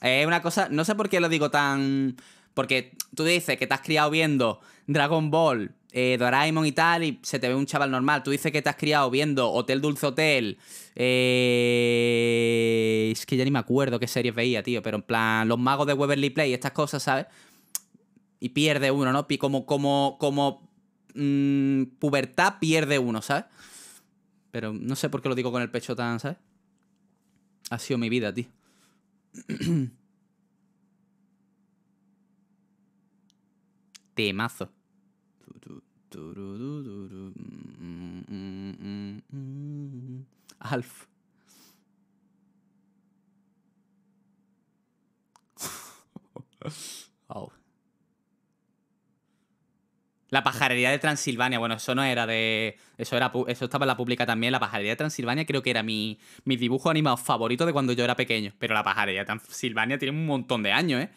Es una cosa, no sé por qué lo digo tan... Porque tú dices que te has criado viendo Dragon Ball, eh, Doraemon y tal, y se te ve un chaval normal. Tú dices que te has criado viendo Hotel Dulce Hotel. Eh, es que ya ni me acuerdo qué series veía, tío, pero en plan, los magos de Weberly Play, estas cosas, ¿sabes? y pierde uno, ¿no? Como, como, como mm, pubertad pierde uno, ¿sabes? Pero no sé por qué lo digo con el pecho tan, ¿sabes? Ha sido mi vida, tío. [clears throat] Temazo. [laughs] Alf. [laughs] La pajarería de Transilvania, bueno, eso no era de. Eso era eso estaba en la pública también. La pajarería de Transilvania creo que era mi, mi dibujo animado favorito de cuando yo era pequeño. Pero la pajarería de Transilvania tiene un montón de años, ¿eh?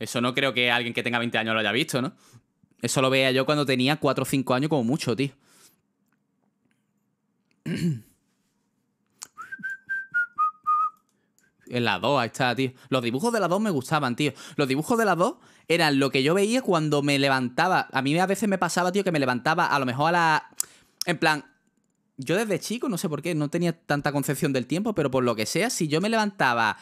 Eso no creo que alguien que tenga 20 años lo haya visto, ¿no? Eso lo veía yo cuando tenía 4 o 5 años como mucho, tío. [clears throat] En la 2, ahí está, tío. Los dibujos de las 2 me gustaban, tío. Los dibujos de las 2 eran lo que yo veía cuando me levantaba. A mí a veces me pasaba, tío, que me levantaba a lo mejor a la... En plan, yo desde chico, no sé por qué, no tenía tanta concepción del tiempo, pero por lo que sea, si yo me levantaba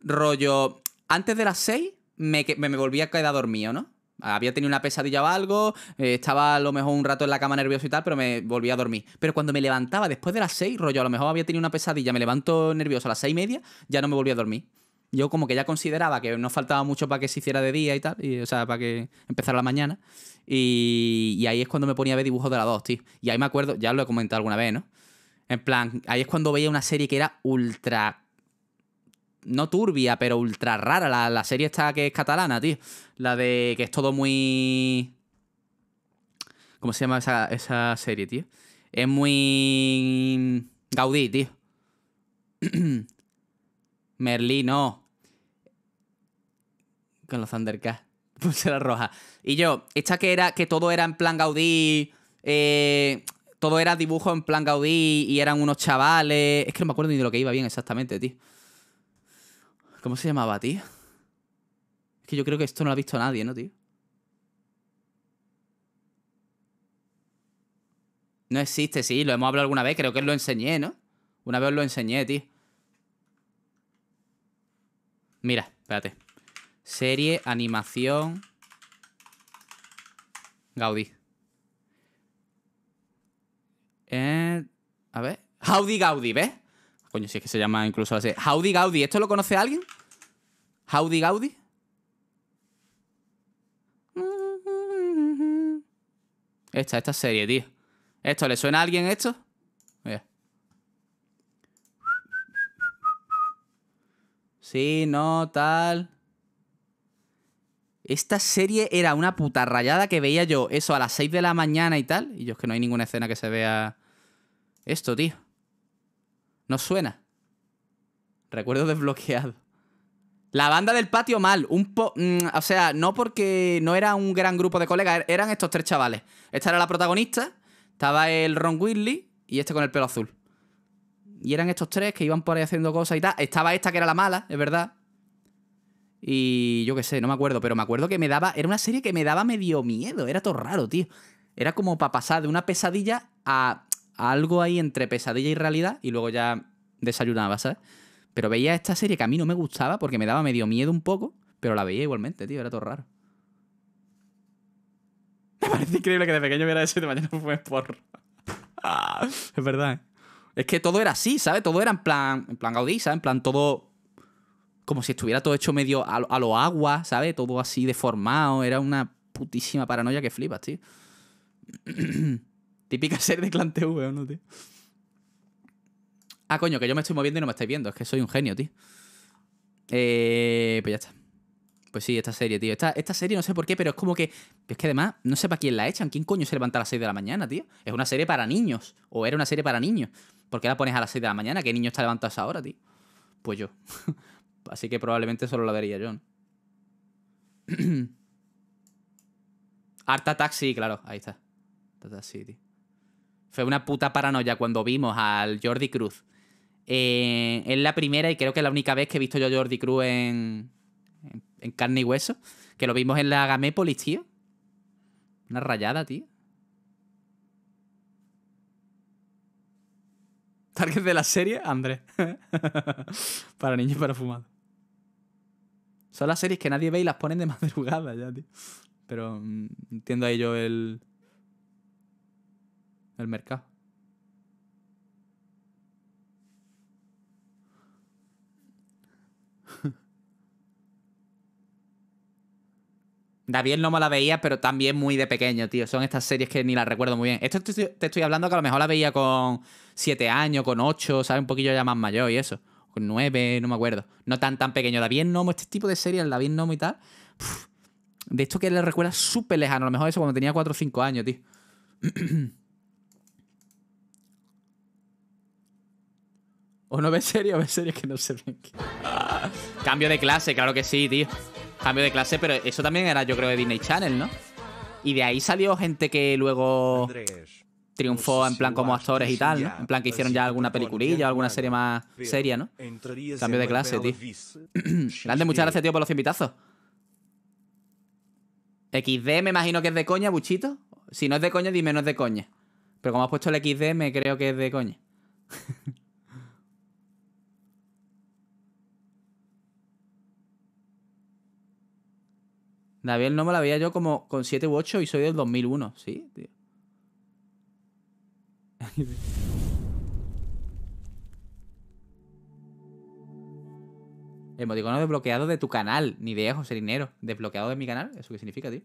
rollo antes de las 6, me, me, me volvía a quedar dormido, ¿no? Había tenido una pesadilla o algo, eh, estaba a lo mejor un rato en la cama nervioso y tal, pero me volvía a dormir. Pero cuando me levantaba después de las seis, rollo, a lo mejor había tenido una pesadilla, me levanto nervioso a las seis y media, ya no me volvía a dormir. Yo como que ya consideraba que no faltaba mucho para que se hiciera de día y tal, y, o sea, para que empezara la mañana. Y, ahí es cuando me ponía a ver dibujos de la dos, tío. Y ahí me acuerdo, ya lo he comentado alguna vez, ¿no? En plan, ahí es cuando veía una serie que era ultra no turbia, pero ultra rara. La, serie esta que es catalana, tío. La de que es todo muy. ¿Cómo se llama esa, esa serie, tío? Es muy. Gaudí, tío. [clears throat] Merlí, no. Con los Thundercats. [laughs] la roja. Y yo, esta que era, que todo era en plan Gaudí. Eh, todo era dibujo en plan Gaudí y eran unos chavales. Es que no me acuerdo ni de lo que iba bien exactamente, tío. ¿Cómo se llamaba, tío? Es que yo creo que esto no lo ha visto nadie, ¿no, tío? No existe, sí, lo hemos hablado alguna vez, creo que lo enseñé, ¿no? Una vez os lo enseñé, tío. Mira, espérate. Serie, animación. Gaudí. Eh, a ver. Gaudi Gaudi, ¿ves? Coño, si es que se llama incluso así. Howdy Gaudi, ¿esto lo conoce alguien? Howdy Gaudi. Esta, esta serie, tío. ¿Esto le suena a alguien esto? Sí, no, tal. Esta serie era una puta rayada que veía yo eso a las 6 de la mañana y tal. Y yo es que no hay ninguna escena que se vea esto, tío. No suena. Recuerdo desbloqueado. La banda del patio mal, un po mm, o sea, no porque no era un gran grupo de colegas, er-, eran estos tres chavales. Esta era la protagonista, estaba el Ron Weasley y este con el pelo azul. Y eran estos tres que iban por ahí haciendo cosas y tal. Estaba esta que era la mala, es verdad. Y yo qué sé, no me acuerdo, pero me acuerdo que me daba, era una serie que me daba medio miedo, era todo raro, tío. Era como para pasar de una pesadilla a algo ahí entre pesadilla y realidad y luego ya desayunaba, ¿sabes? Pero veía esta serie que a mí no me gustaba porque me daba medio miedo un poco, pero la veía igualmente, tío, era todo raro. [laughs] Me parece increíble que de pequeño viera eso y de mañana fue por... es verdad. ¿eh? Es que todo era así, ¿sabes? Todo era en plan, en plan Gaudí, ¿sabes? En plan todo... Como si estuviera todo hecho medio a, a lo agua, ¿sabes? Todo así deformado. Era una putísima paranoia que flipas, tío. [clears throat] Típica [laughs] serie de Clan TV, ¿o no, tío? Ah, coño, que yo me estoy moviendo y no me estáis viendo. Es que soy un genio, tío. Eh, pues ya está. Pues sí, esta serie, tío. Esta, esta serie no sé por qué, pero es como que. Es que además, no sé para quién la echan. ¿Quién coño se levanta a las 6 de la mañana, tío? Es una serie para niños. O era una serie para niños. ¿Por qué la pones a las 6 de la mañana? ¿Qué niño está levantado a esa hora, tío? Pues yo. [laughs] Así que probablemente solo la vería yo, [clears throat] Arta Taxi, claro. Ahí está. Harta Taxi, tío. Fue una puta paranoia cuando vimos al Jordi Cruz. Eh, es la primera y creo que es la única vez que he visto yo a Jordi Cruz en, en, carne y hueso. Que lo vimos en la Gamépolis, tío. Una rayada, tío. [laughs] Target de la serie, Andrés. [laughs] para niños y para fumados. Son las series que nadie ve y las ponen de [laughs] madrugada ya, tío. Pero mm, entiendo ahí yo el, el mercado. [laughs] David no me la veía, pero también muy de pequeño, tío. Son estas series que ni las recuerdo muy bien. Esto te estoy, hablando que a lo mejor la veía con 7 años, con 8, ¿sabes? Un poquillo ya más mayor y eso. Con 9, no me acuerdo. No tan tan pequeño. David Nomo, este tipo de series, David Nomo y tal. de esto que le recuerda súper lejano. A lo mejor eso cuando tenía 4 o 5 años, tío. [clears throat] O no ves serio, o ves series que no se ven. [laughs] cambio de clase, claro que sí, tío. Cambio de clase, pero eso también era, yo creo, de Disney Channel, ¿no? Y de ahí salió gente que luego triunfó pues en plan como actores y tal, ¿no? En plan que pues hicieron ya alguna peliculilla, alguna serie más seria, ¿no? Cambio de clase, tío. Grande, [clears throat] muchas gracias, tío, por los invitazos. XD, me imagino que es de coña, buchito. Si no es de coña, dime no es de coña. Pero como has puesto el XD, me creo que es de coña. [laughs] David no me la veía yo como con 7 u 8 y soy del 2001. Sí, tío. [laughs] no desbloqueado de tu canal, ni de José Linero. Desbloqueado de mi canal, ¿eso qué significa, tío?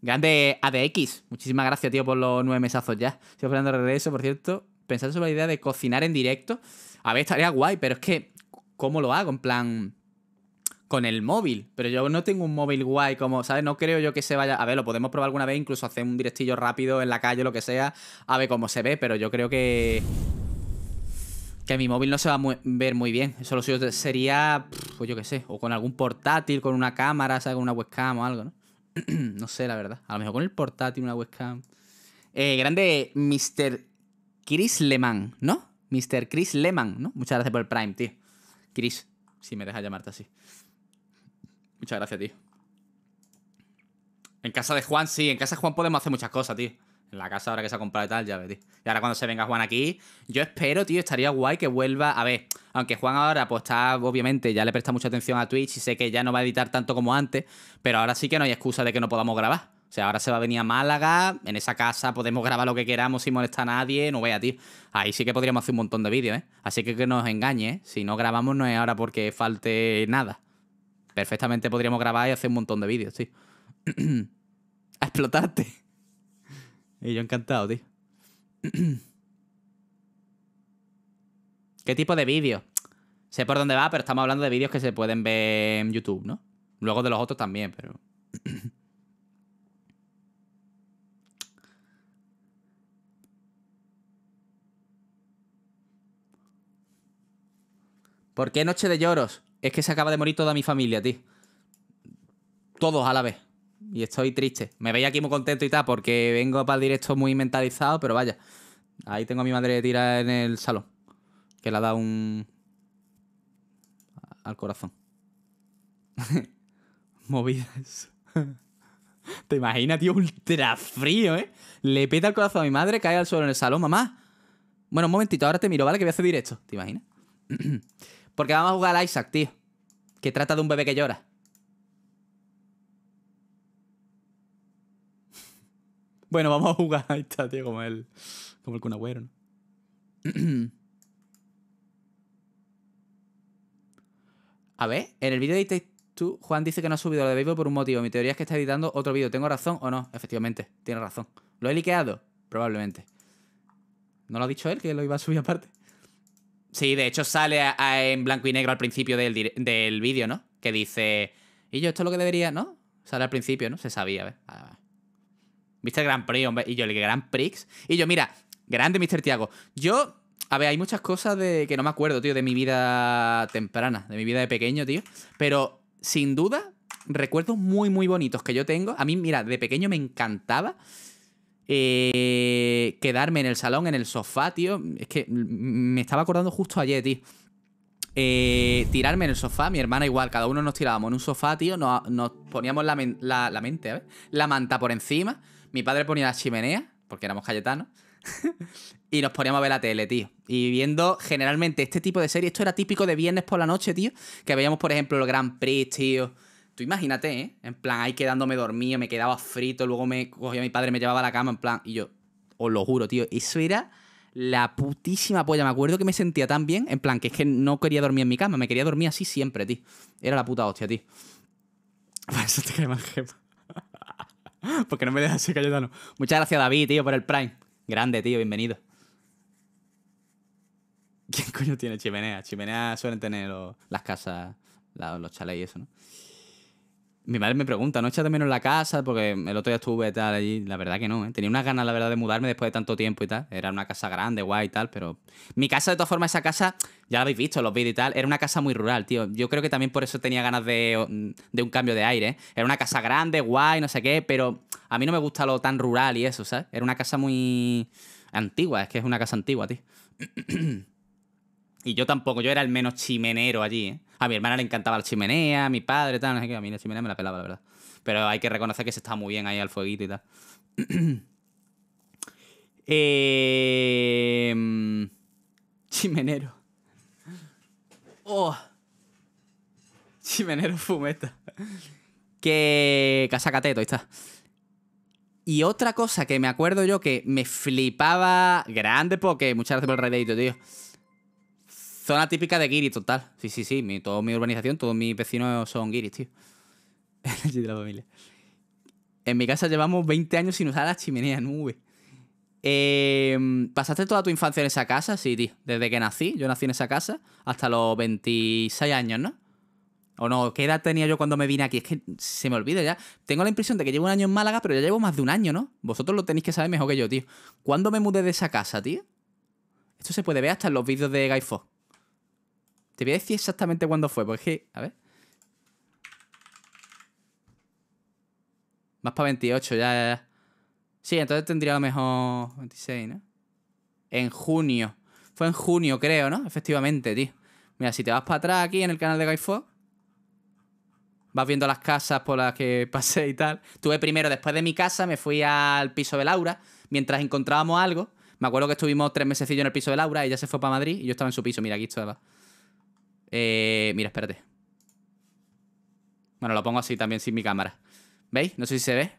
Grande ADX, muchísimas gracias, tío, por los nueve mesazos ya. Estoy esperando el regreso, por cierto. Pensando sobre la idea de cocinar en directo. A ver, estaría guay, pero es que, ¿cómo lo hago? En plan, con el móvil, pero yo no tengo un móvil guay como, ¿sabes? No creo yo que se vaya... A ver, lo podemos probar alguna vez, incluso hacer un directillo rápido en la calle, lo que sea, a ver cómo se ve, pero yo creo que... Que mi móvil no se va a ver muy bien. Eso lo suyo sería, pues yo qué sé, o con algún portátil, con una cámara, ¿sabes? Con una webcam o algo, ¿no? [clears throat] no sé, la verdad. A lo mejor con el portátil, una webcam. Eh, grande Mr. Chris Lehman, ¿no? Mr. Chris Lehman, ¿no? Muchas gracias por el Prime, tío. Chris, si me deja llamarte así. Muchas gracias, tío. En casa de Juan, sí. En casa de Juan podemos hacer muchas cosas, tío. En la casa ahora que se ha comprado y tal, ya tío. Y ahora cuando se venga Juan aquí, yo espero, tío, estaría guay que vuelva. A ver, aunque Juan ahora, pues está, obviamente, ya le presta mucha atención a Twitch y sé que ya no va a editar tanto como antes, pero ahora sí que no hay excusa de que no podamos grabar. O sea, ahora se va a venir a Málaga, en esa casa podemos grabar lo que queramos sin molestar a nadie, no vea, tío. Ahí sí que podríamos hacer un montón de vídeos, ¿eh? Así que que nos engañe, ¿eh? Si no grabamos no es ahora porque falte nada. Perfectamente podríamos grabar y hacer un montón de vídeos, tío. [clears throat] a explotarte. Y yo encantado, tío. [clears throat] ¿Qué tipo de vídeos? Sé por dónde va, pero estamos hablando de vídeos que se pueden ver en YouTube, ¿no? Luego de los otros también, pero... [clears throat] ¿Por qué Noche de Lloros? Es que se acaba de morir toda mi familia, tío. Todos a la vez. Y estoy triste. Me veía aquí muy contento y tal, porque vengo para el directo muy mentalizado, pero vaya. Ahí tengo a mi madre tirada en el salón. Que le ha dado un. al corazón. [laughs] Movidas. [laughs] Te imaginas, tío, ultra frío, ¿eh? Le peta el corazón a mi madre, cae al suelo en el salón, mamá. Bueno, un momentito, ahora te miro, ¿vale? Que voy a hacer directo. ¿Te imaginas? [clears throat] Porque vamos a jugar a Isaac, tío. Que trata de un bebé que llora. [laughs] bueno, vamos a jugar Ahí está, tío, como el. Como el cunagüero, ¿no? [clears throat] a ver, en el vídeo de Tú, Juan dice que no ha subido lo de Baby por un motivo. Mi teoría es que está editando otro vídeo. ¿Tengo razón o no? Efectivamente, tiene razón. ¿Lo he liqueado? Probablemente. ¿No lo ha dicho él que lo iba a subir aparte? Sí, de hecho sale en blanco y negro al principio del, vídeo, ¿no? Que dice, y yo, esto es lo que debería, ¿no? Sale al principio, ¿no? Se sabía, ¿ves? Viste ah. Mr. Grand Prix, hombre. Y yo, el Grand Prix. Y yo, mira, grande Mr. Tiago. Yo, a ver, hay muchas cosas de que no me acuerdo, tío, de mi vida temprana, de mi vida de pequeño, tío. Pero, sin duda, recuerdos muy, muy bonitos que yo tengo. A mí, mira, de pequeño me encantaba eh, quedarme en el salón, en el sofá, tío. Es que me estaba acordando justo ayer, tío. Eh, tirarme en el sofá, mi hermana igual, cada uno nos tirábamos en un sofá, tío, nos, poníamos la, mente, la manta por encima, mi padre ponía la chimenea, porque éramos cayetanos, [laughs] y nos poníamos a ver la tele, tío. Y viendo generalmente este tipo de series, esto era típico de viernes por la noche, tío. Que veíamos, por ejemplo, el Grand Prix, tío tú imagínate, ¿eh? En plan, ahí quedándome dormido, me quedaba frito, luego me cogía mi padre, me llevaba a la cama, en plan, y yo, os lo juro, tío, eso era la putísima polla. Me acuerdo que me sentía tan bien, en plan, que es que no quería dormir en mi cama, me quería dormir así siempre, tío. Era la puta hostia, tío. [laughs] Para eso te [laughs] Porque no me dejas ser Cayetano. Muchas gracias, David, tío, por el Prime. Grande, tío, bienvenido. ¿Quién coño tiene chimenea? Chimenea suelen tener las casas, los chalets y eso, ¿no? Mi madre me pregunta, ¿no echas de menos la casa? Porque el otro día estuve tal allí. La verdad que no, ¿eh? Tenía unas ganas, la verdad, de mudarme después de tanto tiempo y tal. Era una casa grande, guay y tal, pero. Mi casa, de todas formas, esa casa, ya la habéis visto, los vídeos y tal, era una casa muy rural, tío. Yo creo que también por eso tenía ganas de, de un cambio de aire. ¿eh? Era una casa grande, guay, no sé qué, pero a mí no me gusta lo tan rural y eso, ¿sabes? Era una casa muy antigua, es que es una casa antigua, tío. [clears throat] y yo tampoco, yo era el menos chimenero allí, ¿eh? A mi hermana le encantaba la chimenea, a mi padre, tal, no sé qué. A mí la chimenea me la pelaba, la verdad. Pero hay que reconocer que se está muy bien ahí al fueguito y tal. eh... [clears throat] Chimenero. Oh. Chimenero fumeta. que casacateto, ahí está. Y otra cosa que me acuerdo yo que me flipaba grande porque muchas gracias por el rededito, tío Zona típica de Giri, total. Sí, sí, sí. Mi, toda mi urbanización, todos mis vecinos son giris, tío. [laughs] de la familia. En mi casa llevamos 20 años sin usar la chimenea nube. Eh, em, ¿Pasaste toda tu infancia en esa casa? Sí, tío. Desde que nací, yo nací en esa casa hasta los 26 años, ¿no? O no, ¿qué edad tenía yo cuando me vine aquí? Es que se me olvida ya. Tengo la impresión de que llevo un año en Málaga, pero ya llevo más de un año, ¿no? Vosotros lo tenéis que saber mejor que yo, tío. ¿Cuándo me mudé de esa casa, tío? Esto se puede ver hasta en los vídeos de Guy te voy a decir exactamente cuándo fue, porque a ver. Más para 28, ya, ya, Sí, entonces tendría a lo mejor 26, ¿no? En junio. Fue en junio, creo, ¿no? Efectivamente, tío. Mira, si te vas para atrás aquí en el canal de Guy vas viendo las casas por las que [laughs] pasé y tal. Tuve primero, después de mi casa, me fui al piso de Laura, mientras encontrábamos algo. Me acuerdo que estuvimos tres mesecillos en el piso de Laura, ella se fue para Madrid y yo estaba en su piso. Mira, aquí estaba. Eh, mira, espérate. Bueno, lo pongo así también sin mi cámara. ¿Veis? No sé si se ve.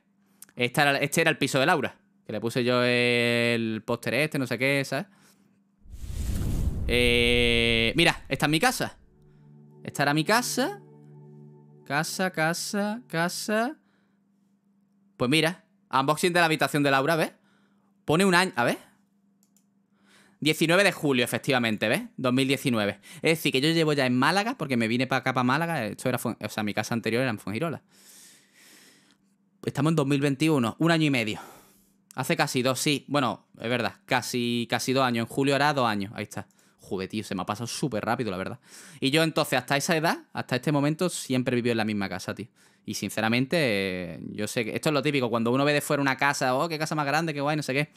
Este era, el piso de Laura. Que le puse yo el póster este, no sé qué, ¿sabes? Eh, mira, esta es mi casa. Esta era mi casa. Casa, casa, casa. Pues mira, unboxing de la habitación de Laura, ¿ves? Pone un año. A ver. 19 de julio, efectivamente, ¿ves? 2019. Es decir, que yo llevo ya en Málaga, porque me vine para acá, para Málaga. Esto era, o sea, mi casa anterior era en Fuengirola. Estamos en 2021, un año y medio. Hace casi dos, sí. Bueno, es verdad, casi, casi dos años. En julio era dos años. Ahí está. Joder, tío, se me ha pasado súper rápido, la verdad. Y yo entonces, hasta esa edad, hasta este momento, siempre vivido en la misma casa, tío. Y sinceramente, yo sé que esto es lo típico. Cuando uno ve de fuera una casa, oh, qué casa más grande, qué guay, no sé qué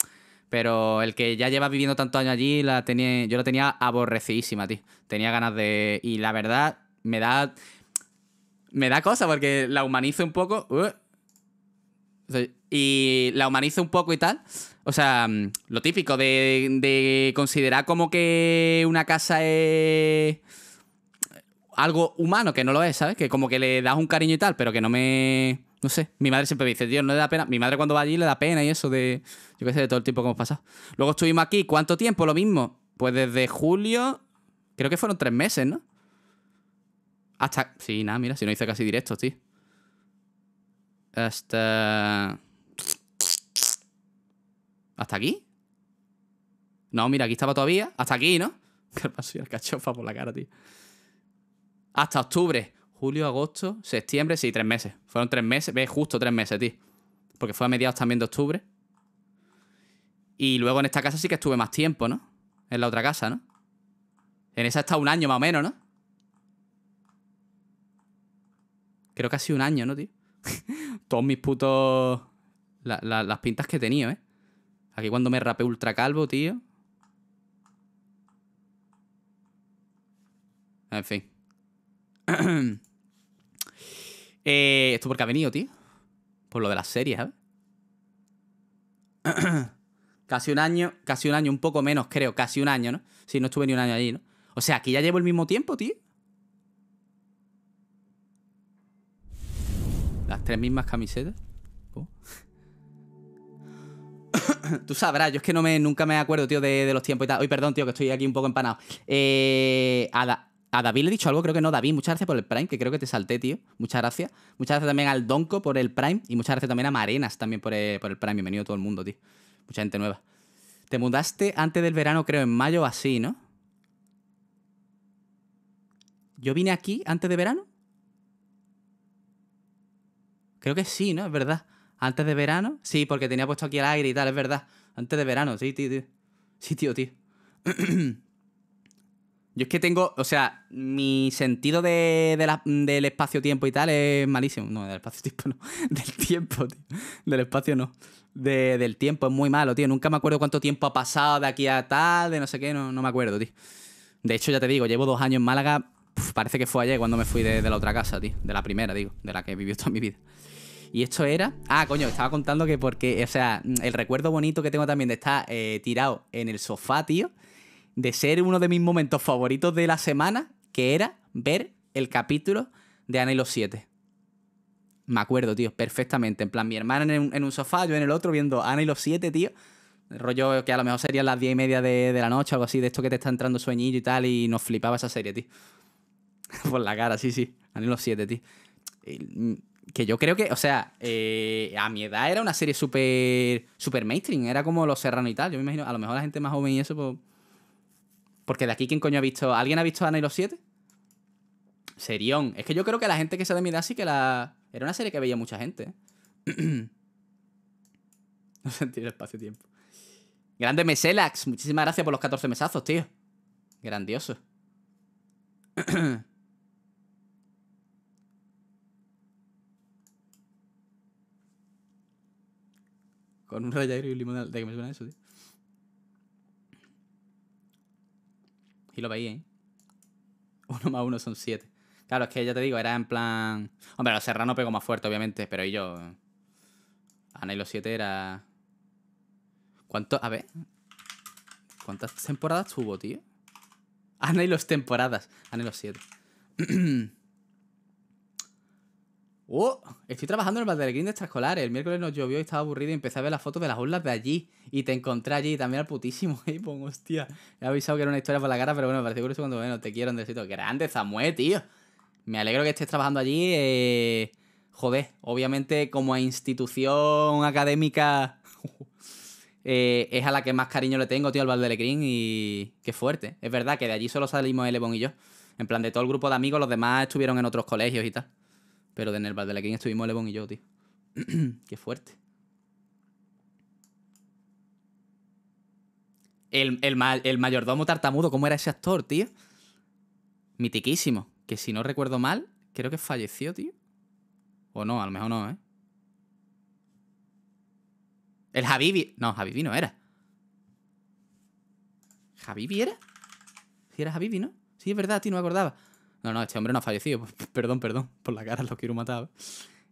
pero el que ya lleva viviendo tanto años allí, la tenía, yo la tenía aborrecidísima, tío. Tenía ganas de. Y la verdad, me da. Me da cosa porque la humanizo un poco. Uh, y la humanizo un poco y tal. O sea, mm, lo típico de, de considerar como que una casa es algo humano, que no lo es, ¿sabes? Que como que le das un cariño y tal, pero que no me no sé, mi madre siempre me dice, dios no le da pena. Mi madre cuando va allí le da pena y eso de, yo qué sé, de todo el tiempo que hemos pasado. Luego estuvimos aquí, ¿cuánto tiempo? Lo mismo. Pues desde julio, creo que fueron tres meses, ¿no? Hasta... Sí, nada, mira, si no hice casi directo tío. Hasta... ¿Hasta aquí? No, mira, aquí estaba todavía. Hasta aquí, ¿no? [laughs] Que paso el cachofa por la cara, tío. Hasta octubre julio, agosto, septiembre, sí, tres meses. Fueron tres meses, ve, justo tres meses, tío. Porque fue a mediados también de octubre. Y luego en esta casa sí que estuve más tiempo, ¿no? En la otra casa, ¿no? En esa está un año más o menos, ¿no? Creo que ha sido un año, ¿no, tío? [laughs] Todos mis putos. las pintas que he tenido, ¿eh? Aquí cuando me rapé ultra calvo, tío. En fin. [clears throat] Eh, ¿Esto porque ha venido, tío? Por lo de las series, ¿sabes? [clears throat] casi un año, casi un año, un poco menos, creo, casi un año, ¿no? Sí, no estuve ni un año allí, ¿no? O sea, aquí ya llevo el mismo tiempo, tío. Las tres mismas camisetas. Oh. [clears throat] Tú sabrás, yo es que no me, nunca me acuerdo, tío, de, de los tiempos y tal. Uy, perdón, tío, que estoy aquí un poco empanado. Eh, Ada, a David le he dicho algo, creo que no, David, muchas gracias por el Prime, que creo que te salté, tío. Muchas gracias. Muchas gracias también al Donco por el Prime y muchas gracias también a Marenas también por el, eh, por el Prime. Bienvenido a todo el mundo, tío. Mucha gente nueva. Te mudaste antes del verano, creo, en mayo o así, ¿no? ¿Yo vine aquí antes de verano? Creo que sí, ¿no? Es verdad. ¿Antes de verano? Sí, porque tenía puesto aquí el aire y tal, es verdad. Antes de verano, sí, tío, tío. Sí, tío, tío. [clears throat] Yo es que tengo, o sea, mi sentido de, del espacio-tiempo y tal es malísimo. No, del espacio-tiempo [laughs] no. Del tiempo, tío. Del espacio no. del tiempo es muy malo, tío. Nunca me acuerdo cuánto tiempo ha pasado de aquí a tal, de no sé qué, no, me acuerdo, tío. De hecho, ya te digo, llevo dos años en Málaga. parece que fue ayer cuando me fui de, la otra casa, tío. De la primera, digo. De la que he vivido toda mi vida. Y esto era. Ah, coño, estaba contando que porque. O sea, el recuerdo bonito que tengo también de estar eh, tirado en el sofá, tío de ser uno de mis momentos favoritos de la semana, que era ver el capítulo de Ana y los Siete. Me acuerdo, tío, perfectamente. En plan, mi hermana en, un, sofá, yo en el otro, viendo Ana y los Siete, tío. El rollo que a lo mejor serían las diez y media de, la noche, algo así, de esto que te está entrando sueñillo y tal, y nos flipaba esa serie, tío. [laughs] Por la cara, sí, sí. Ana y los Siete, tío. Mm, que yo creo que, o sea, eh, a mi edad era una serie súper super mainstream, era como Los serrano y tal. Yo me imagino, a lo mejor la gente más joven y eso, pues porque de aquí, ¿quién coño ha visto? ¿Alguien ha visto Ana y los siete? Serión. Es que yo creo que la gente que se de mi edad sí que la. Era una serie que veía mucha gente. ¿eh? [clears throat] no sentí el espacio-tiempo. Grande Meselax. Muchísimas gracias por los 14 mesazos, tío. Grandioso. [clears throat] Con un rayadero y un limonal. ¿De qué me suena eso, tío? Y lo veía, ¿eh? Uno más uno son siete. Claro, es que ya te digo, era en plan. Hombre, los Serrano pegó más fuerte, obviamente, pero yo. Ana y los siete era. ¿Cuánto? A ver. ¿Cuántas temporadas tuvo, tío? Ana y los temporadas. Ana y los siete. [clears throat] ¡Oh! Estoy trabajando en el Valdelegrín de extraescolares. El miércoles nos llovió y estaba aburrido y empecé a ver las fotos de las urlas de allí. Y te encontré allí también al putísimo. Y [laughs] hostia. He avisado que era una historia por la cara, pero bueno, me parece curioso cuando, menos te quiero, Andresito. Grande, Samuel, tío. Me alegro que estés trabajando allí. Eh... Joder, obviamente como institución académica [laughs] eh, es a la que más cariño le tengo, tío, al Valdelegrín y qué fuerte. Es verdad que de allí solo salimos Elebon y yo. En plan, de todo el grupo de amigos, los demás estuvieron en otros colegios y tal. Pero de de la quien estuvimos Lebon y yo, tío. [clears throat] Qué fuerte. El, el, el, mayordomo tartamudo, ¿cómo era ese actor, tío? Mitiquísimo. Que si no recuerdo mal, creo que falleció, tío. O no, a lo mejor no, ¿eh? El Habibi. No, Habibi no era. ¿Habibi era? Si era Habibi, ¿no? Sí, es verdad, tío, no me acordaba. No, no, este hombre no ha fallecido. [laughs] Perdón, perdón. Por la cara lo quiero matar.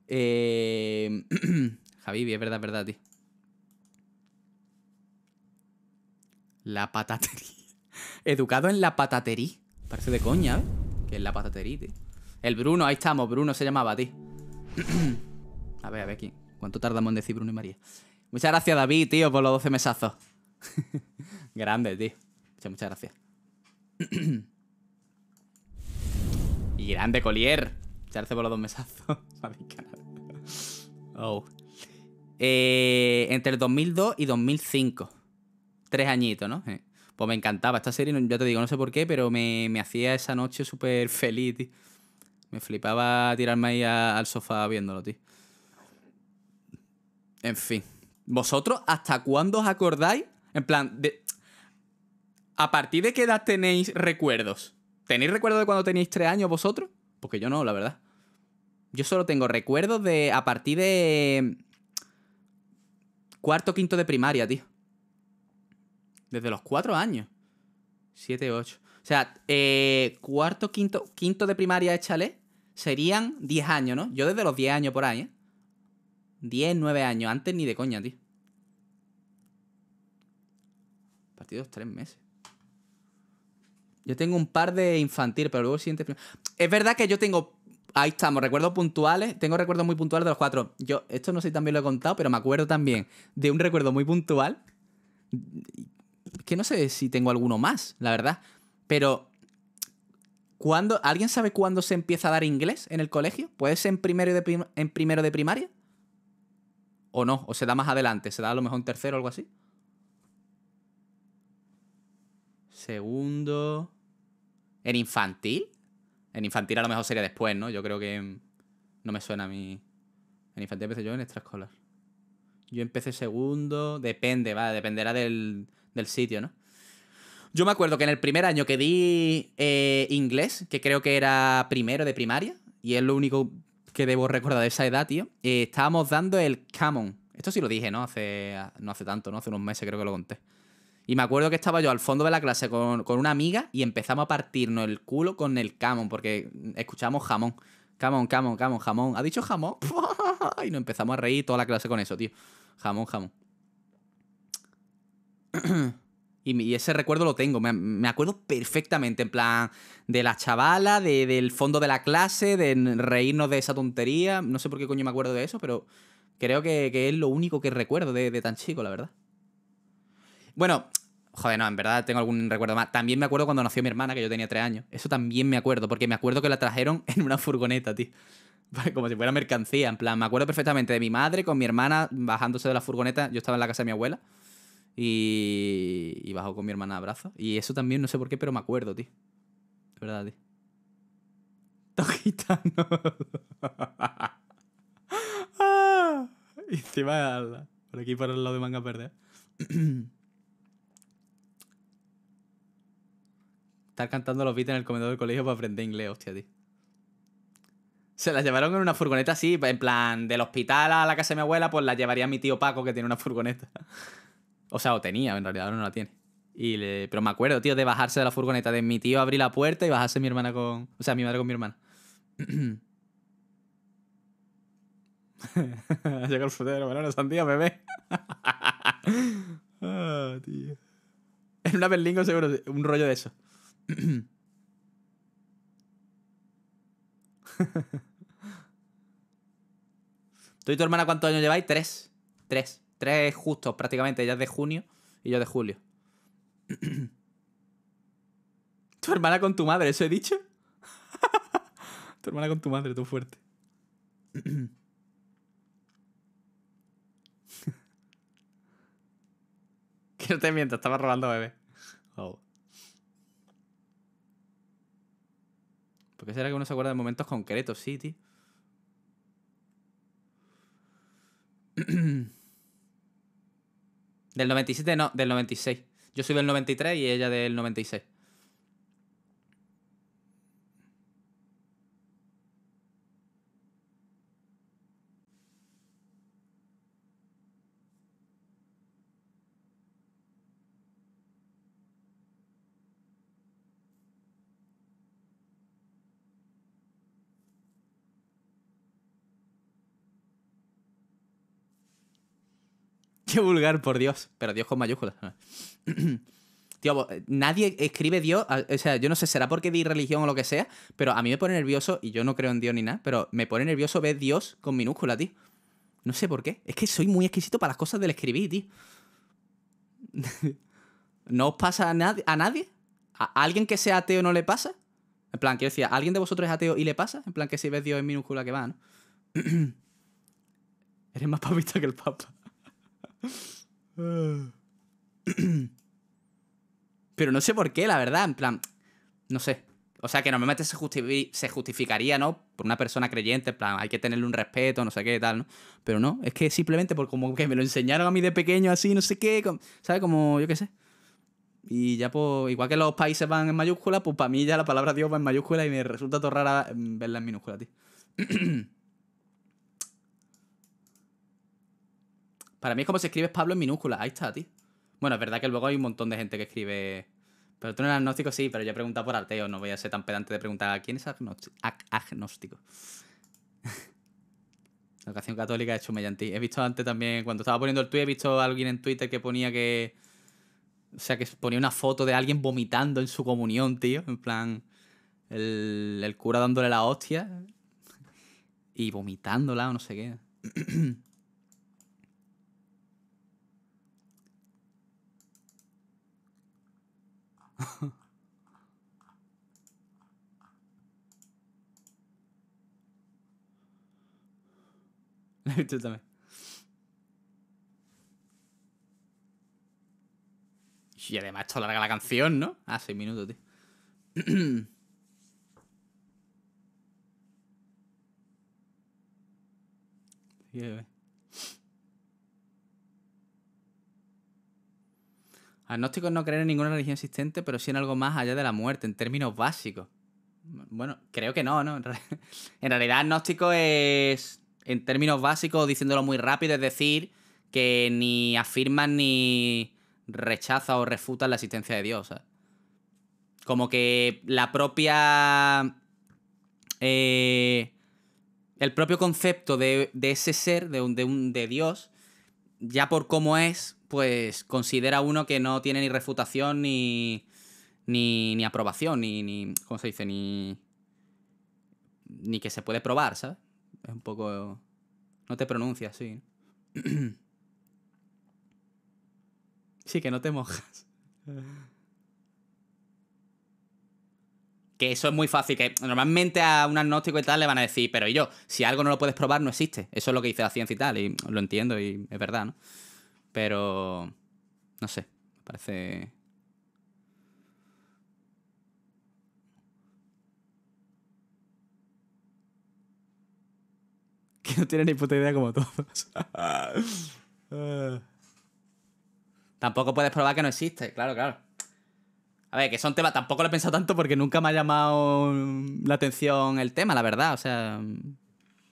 Eh... [clears throat] Javi, es verdad, es verdad, tío. La patatería. [laughs] Educado en la patatería. Parece de coña, ¿eh? Que es la patatería, tío. El Bruno, ahí estamos. Bruno se llamaba, tío. [clears throat] a ver, a ver aquí. ¿Cuánto tardamos en decir Bruno y María? Muchas gracias, David, tío, por los 12 mesazos. [laughs] Grande, tío. Muchas, muchas gracias. [clears throat] Grande Collier. hace por los dos mesazos. [laughs] oh. Eh, entre el 2002 y 2005. Tres añitos, ¿no? Eh, pues me encantaba esta serie, yo te digo, no sé por qué, pero me, hacía esa noche súper feliz, tío. Me flipaba tirarme ahí al sofá viéndolo, tío. En fin. ¿Vosotros hasta cuándo os acordáis? En plan, de... ¿a partir de qué edad tenéis recuerdos? ¿Tenéis recuerdo de cuando teníais tres años vosotros? Porque yo no, la verdad. Yo solo tengo recuerdos de a partir de cuarto, quinto de primaria, tío. Desde los cuatro años. Siete, ocho. O sea, eh, cuarto, quinto, quinto de primaria, échale. Serían diez años, ¿no? Yo desde los diez años por ahí, ¿eh? Diez, nueve años. Antes ni de coña, tío. Partidos tres meses. Yo tengo un par de infantil, pero luego el siguiente. Es verdad que yo tengo. Ahí estamos, recuerdos puntuales. Tengo recuerdos muy puntuales de los cuatro. Yo, esto no sé si también lo he contado, pero me acuerdo también de un recuerdo muy puntual. Que no sé si tengo alguno más, la verdad. Pero. cuando ¿Alguien sabe cuándo se empieza a dar inglés en el colegio? ¿Puede ser en primero, de en primero de primaria? ¿O no? ¿O se da más adelante? ¿Se da a lo mejor en tercero o algo así? Segundo. ¿En infantil? En infantil a lo mejor sería después, ¿no? Yo creo que no me suena a mí. En infantil empecé yo en extraescolar. Yo empecé segundo. Depende, va, dependerá del, sitio, ¿no? Yo me acuerdo que en el primer año que di eh, inglés, que creo que era primero de primaria, y es lo único que debo recordar de esa edad, tío, eh, estábamos dando el Camon. Esto sí lo dije, ¿no? Hace, no hace tanto, ¿no? Hace unos meses creo que lo conté. Y me acuerdo que estaba yo al fondo de la clase con, una amiga y empezamos a partirnos el culo con el camón, porque escuchamos jamón. Camón, camón, camón, jamón. ¿Ha dicho jamón? [laughs] y nos empezamos a reír toda la clase con eso, tío. Jamón, jamón. [clears throat] Y, ese recuerdo lo tengo, me, acuerdo perfectamente, en plan, de la chavala, del fondo de la clase, de reírnos de esa tontería. No sé por qué coño me acuerdo de eso, pero creo que, es lo único que recuerdo de tan chico, la verdad. Bueno, joder, no, en verdad tengo algún recuerdo más. También me acuerdo cuando nació mi hermana, que yo tenía tres años. Eso también me acuerdo, porque me acuerdo que la trajeron [laughs] en una furgoneta, tío. [laughs] Como si fuera mercancía, en plan, me acuerdo perfectamente de mi madre con mi hermana bajándose de la furgoneta. Yo estaba en la casa de mi abuela y, y bajó con mi hermana a brazo. Y eso también, no sé por qué, pero me acuerdo, tío. De verdad, tío. [laughs] Gitano. Ah, y encima, por aquí por el lado de manga verde. [clears throat] Estar cantando los beats en el comedor del colegio para aprender inglés, hostia, tío. Se las llevaron en una furgoneta, así, en plan, del hospital a la casa de mi abuela, pues la llevaría mi tío Paco, que tiene una furgoneta. o sea, o tenía, en realidad ahora no la tiene. Y Pero me acuerdo, tío, de bajarse de la furgoneta, de mi tío abrir la puerta y bajarse mi hermana con... O sea, mi madre con mi hermana. [clears throat] Llega el frutero, bueno, sandía, bebé. [laughs] Ah, tío. es una berlingo seguro, un rollo de eso. ¿Tú y tu hermana cuántos años lleváis? Tres. Tres. Tres justos prácticamente. Ella es de junio y yo de julio. ¿Tu hermana con tu madre? ¿Eso he dicho? tu hermana con tu madre, tú fuerte. que no te mientas, estaba robando bebé. Oh. Porque será que uno se acuerda de momentos concretos, sí, tío. [clears throat] del 97, no, del 96. Yo soy del 93 y ella del 96. Qué vulgar, por Dios. Pero Dios con mayúsculas. Ah. [clears throat] Tío, eh, nadie escribe Dios. O sea, yo no sé, será porque di religión o lo que sea, pero a mí me pone nervioso, y yo no creo en Dios ni nada, pero me pone nervioso ver Dios con minúscula, tío. No sé por qué. Es que soy muy exquisito para las cosas del escribir, tío. [laughs] ¿No os pasa a, nadie? ¿A nadie? ¿A alguien que sea ateo no le pasa? En plan, quiero decir, alguien de vosotros es ateo y le pasa? En plan, que si ves Dios en minúscula que va, ¿no? [clears throat] Eres más papista que el Papa. [coughs] Pero no sé por qué, la verdad, en plan, no sé. O sea, que normalmente se, se justificaría, ¿no? Por una persona creyente, en plan, hay que tenerle un respeto, no sé qué, tal, ¿no? Pero no, es que simplemente por como que me lo enseñaron a mí de pequeño así, no sé qué, ¿sabes? Como, yo qué sé. Y ya, pues, igual que los países van en mayúscula, pues para mí ya la palabra Dios va en mayúscula y me resulta todo rara verla en minúscula, tío. [coughs] Para mí es como si escribes Pablo en minúscula. Ahí está, tío. Bueno, es verdad que luego hay un montón de gente que escribe. Pero tú no eres agnóstico, sí, pero yo he preguntado por arteo, No voy a ser tan pedante de preguntar a quién es agnóstico. [laughs] La educación católica es hecho He visto antes también, cuando estaba poniendo el tweet, he visto a alguien en Twitter que ponía que. O sea, que ponía una foto de alguien vomitando en su comunión, tío. En plan, el, el cura dándole la hostia y vomitándola o no sé qué. [clears throat] [laughs] La visto también. Y además esto larga la canción, ¿no? Ah, seis minutos, tío. [clears throat] Eh. Agnóstico no creer en ninguna religión existente, pero sí en algo más allá de la muerte, en términos básicos. Bueno, creo que no, ¿no? En [laughs] realidad, agnóstico es, en términos básicos, diciéndolo muy rápido, es decir, que ni afirma ni rechaza o refuta la existencia de Dios. Como que la propia. Eh, el propio concepto de, ese ser, de Dios, ya por cómo es, pues considera uno que no tiene ni refutación ni, ni, aprobación, ni, ni, ¿Cómo se dice? Ni. Ni que se puede probar, ¿sabes? Es un poco. No te pronuncias, sí. [clears throat] sí, que no te mojas. que eso es muy fácil, que normalmente a un agnóstico y tal le van a decir, pero y yo, si algo no lo puedes probar, no existe. Eso es lo que dice la ciencia y tal, y lo entiendo y es verdad, ¿no? Pero. No sé. Me parece. [laughs] Que no tiene ni puta idea como todos. [laughs] Tampoco puedes probar que no existe, claro, claro. A ver, que son temas, tampoco lo he pensado tanto porque nunca me ha llamado la atención el tema, la verdad. O sea,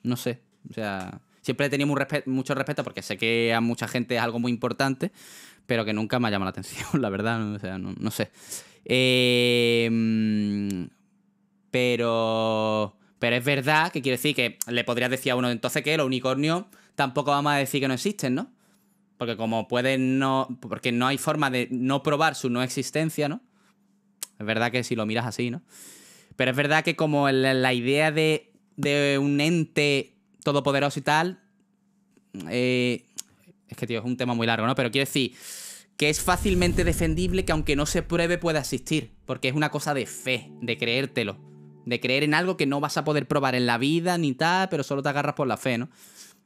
no sé. O sea, siempre he tenido mucho respeto porque sé que a mucha gente es algo muy importante, pero que nunca me ha llamado la atención, [laughs] la verdad, o sea, no, sé. Em, pero, pero es verdad que quiere decir que le podrías decir a uno entonces que los unicornios tampoco vamos a decir que no existen, ¿no? Porque como pueden no. Porque no hay forma de no probar su no existencia, ¿no? Es verdad que si lo miras así, ¿no? Pero es verdad que como la idea de, de un ente todopoderoso y tal. Eh, es que, tío, es un tema muy largo, ¿no? Pero quiero decir que es fácilmente defendible que aunque no se pruebe pueda existir, porque es una cosa de fe, de creértelo, de creer en algo que no vas a poder probar en la vida ni tal, pero solo te agarras por la fe, ¿no?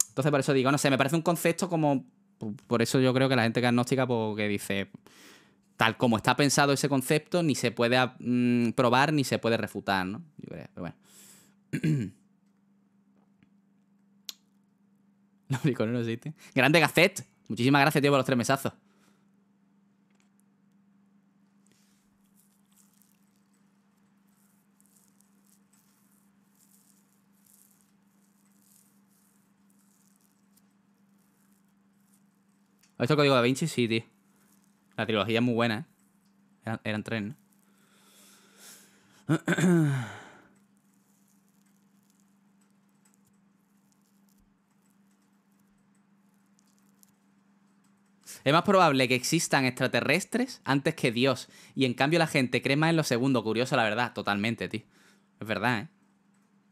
Entonces por eso digo, no sé, me parece un concepto como, por eso yo creo que la gente que agnóstica, porque dice, tal como está pensado ese concepto, ni se puede mm, probar ni se puede refutar, ¿no? Yo creo, pero bueno. [clears throat] [laughs] Grande Gacet. Muchísimas gracias, tío, por los tres mesazos. ¿Has visto el código da Vinci? Sí, tío. La trilogía es muy buena, ¿eh? Eran, eran tres, ¿no? [clears throat] Es más probable que existan extraterrestres antes que Dios. Y en cambio la gente cree más en lo segundo. Curioso, la verdad. Totalmente, tío. Es verdad, ¿eh?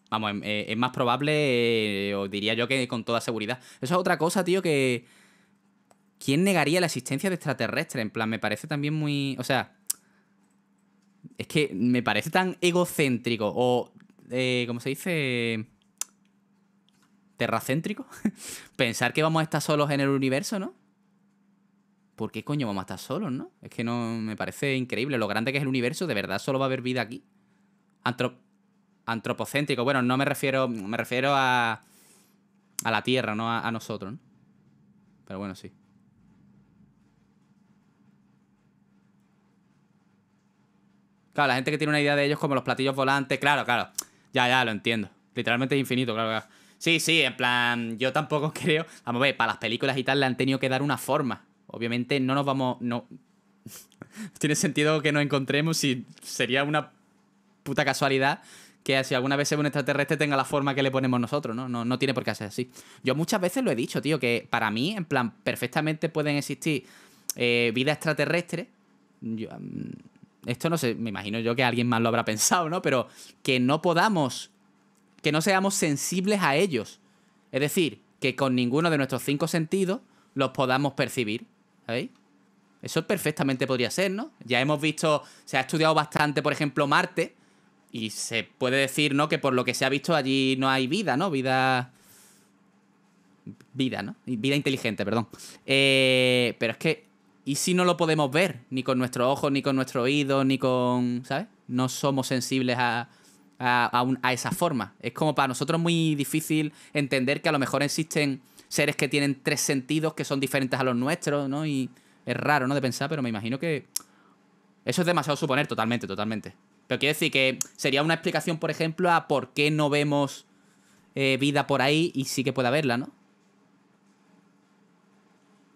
Vamos, em, eh, es, más probable, eh, o diría yo que con toda seguridad. Eso es otra cosa, tío, que... ¿Quién negaría la existencia de extraterrestres? En plan, me parece también muy... O sea... Es que me parece tan egocéntrico o... Eh, ¿Cómo se dice? Terracéntrico. [laughs] Pensar que vamos a estar solos en el universo, ¿no? ¿por qué coño vamos a estar solos, no? Es que no me parece increíble lo grande que es el universo, de verdad solo va a haber vida aquí. Antrop antropocéntrico, bueno, no me refiero, me refiero a, a la Tierra, no a, nosotros, ¿no? Pero bueno, sí. Claro, la gente que tiene una idea de ellos como los platillos volantes, claro, claro. Ya, ya, lo entiendo. Literalmente es infinito, claro. claro. Sí, sí, en plan, yo tampoco [laughs] creo. Vamos a ver, para las películas y tal le han tenido que dar una forma. Obviamente no nos vamos. No. [laughs] Tiene sentido que nos encontremos y sería una puta casualidad que si alguna vez se un extraterrestre tenga la forma que le ponemos nosotros, ¿no? ¿no? tiene por qué ser así. Yo muchas veces lo he dicho, tío, que para mí, en plan, perfectamente pueden existir eh, vida extraterrestre. Mm, esto no sé, me imagino yo que alguien más lo habrá pensado, ¿no? Pero que no podamos, que no seamos sensibles a ellos. Es decir, que con ninguno de nuestros cinco sentidos los podamos percibir. ¿Sabéis? Eso perfectamente podría ser, ¿no? Ya hemos visto, se ha estudiado bastante, por ejemplo, Marte, y se puede decir, ¿no? Que por lo que se ha visto allí no hay vida, ¿no? Vida... Vida, ¿no? Vida inteligente, perdón. Eh, pero es que, ¿y si no lo podemos ver? Ni con nuestros ojos, ni con nuestros oídos, ni con... ¿Sabes? No somos sensibles a, a, a, esa forma. Es como para nosotros muy difícil entender que a lo mejor existen seres que tienen tres sentidos que son diferentes a los nuestros, ¿no? Y es raro, ¿no? De pensar, pero me imagino que eso es demasiado suponer, totalmente, totalmente. Pero quiero decir que sería una explicación, por ejemplo, a por qué no vemos eh, vida por ahí y sí que puede haberla, ¿no?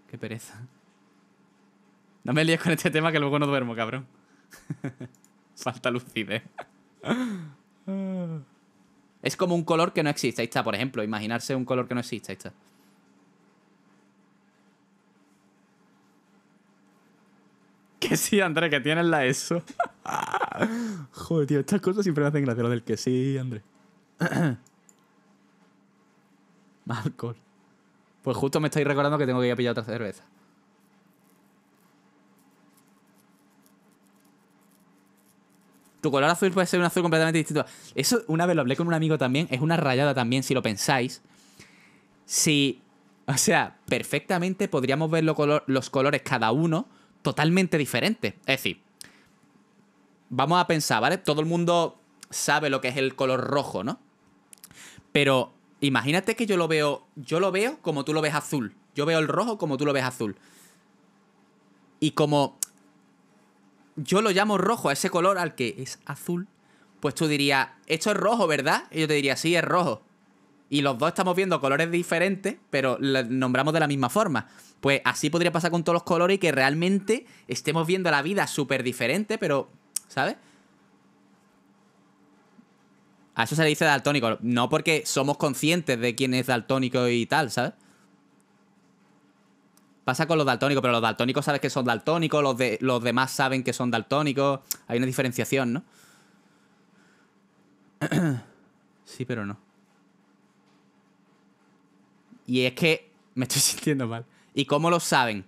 Qué pereza. No me líes con este tema que luego no duermo, cabrón. [laughs] Falta lucidez. Es como un color que no existe. Ahí está, por ejemplo, imaginarse un color que no existe. Ahí está. [laughs] Que sí, André que tienes la ESO. [laughs] Joder, tío, estas cosas siempre me hacen gracia. Lo del que sí, André [coughs] alcohol. Pues justo me estáis recordando que tengo que ir a pillar otra cerveza. Tu color azul puede ser un azul completamente distinto. Eso una vez lo hablé con un amigo también. Es una rayada también, si lo pensáis. Si. O sea, perfectamente podríamos ver los, los colores cada uno totalmente diferentes. Es decir, vamos a pensar, ¿vale? Todo el mundo sabe lo que es el color rojo, ¿no? Pero imagínate que yo lo veo, yo lo veo como tú lo ves azul. Yo veo el rojo como tú lo ves azul. Y como yo lo llamo rojo, a ese color al que es azul, pues tú dirías, esto es rojo, ¿verdad? Y yo te diría, sí, es rojo. Y los dos estamos viendo colores diferentes, pero los nombramos de la misma forma. Pues así podría pasar con todos los colores y que realmente estemos viendo la vida súper diferente, pero, ¿sabes? A eso se le dice daltónico, no porque somos conscientes de quién es daltónico y tal, ¿sabes? Pasa con los daltónicos, pero los daltónicos sabes que son daltónicos, los, de, los demás saben que son daltónicos. Hay una diferenciación, ¿no? [clears throat] sí, pero no. Y es que [laughs] me estoy sintiendo mal. ¿Y cómo lo saben?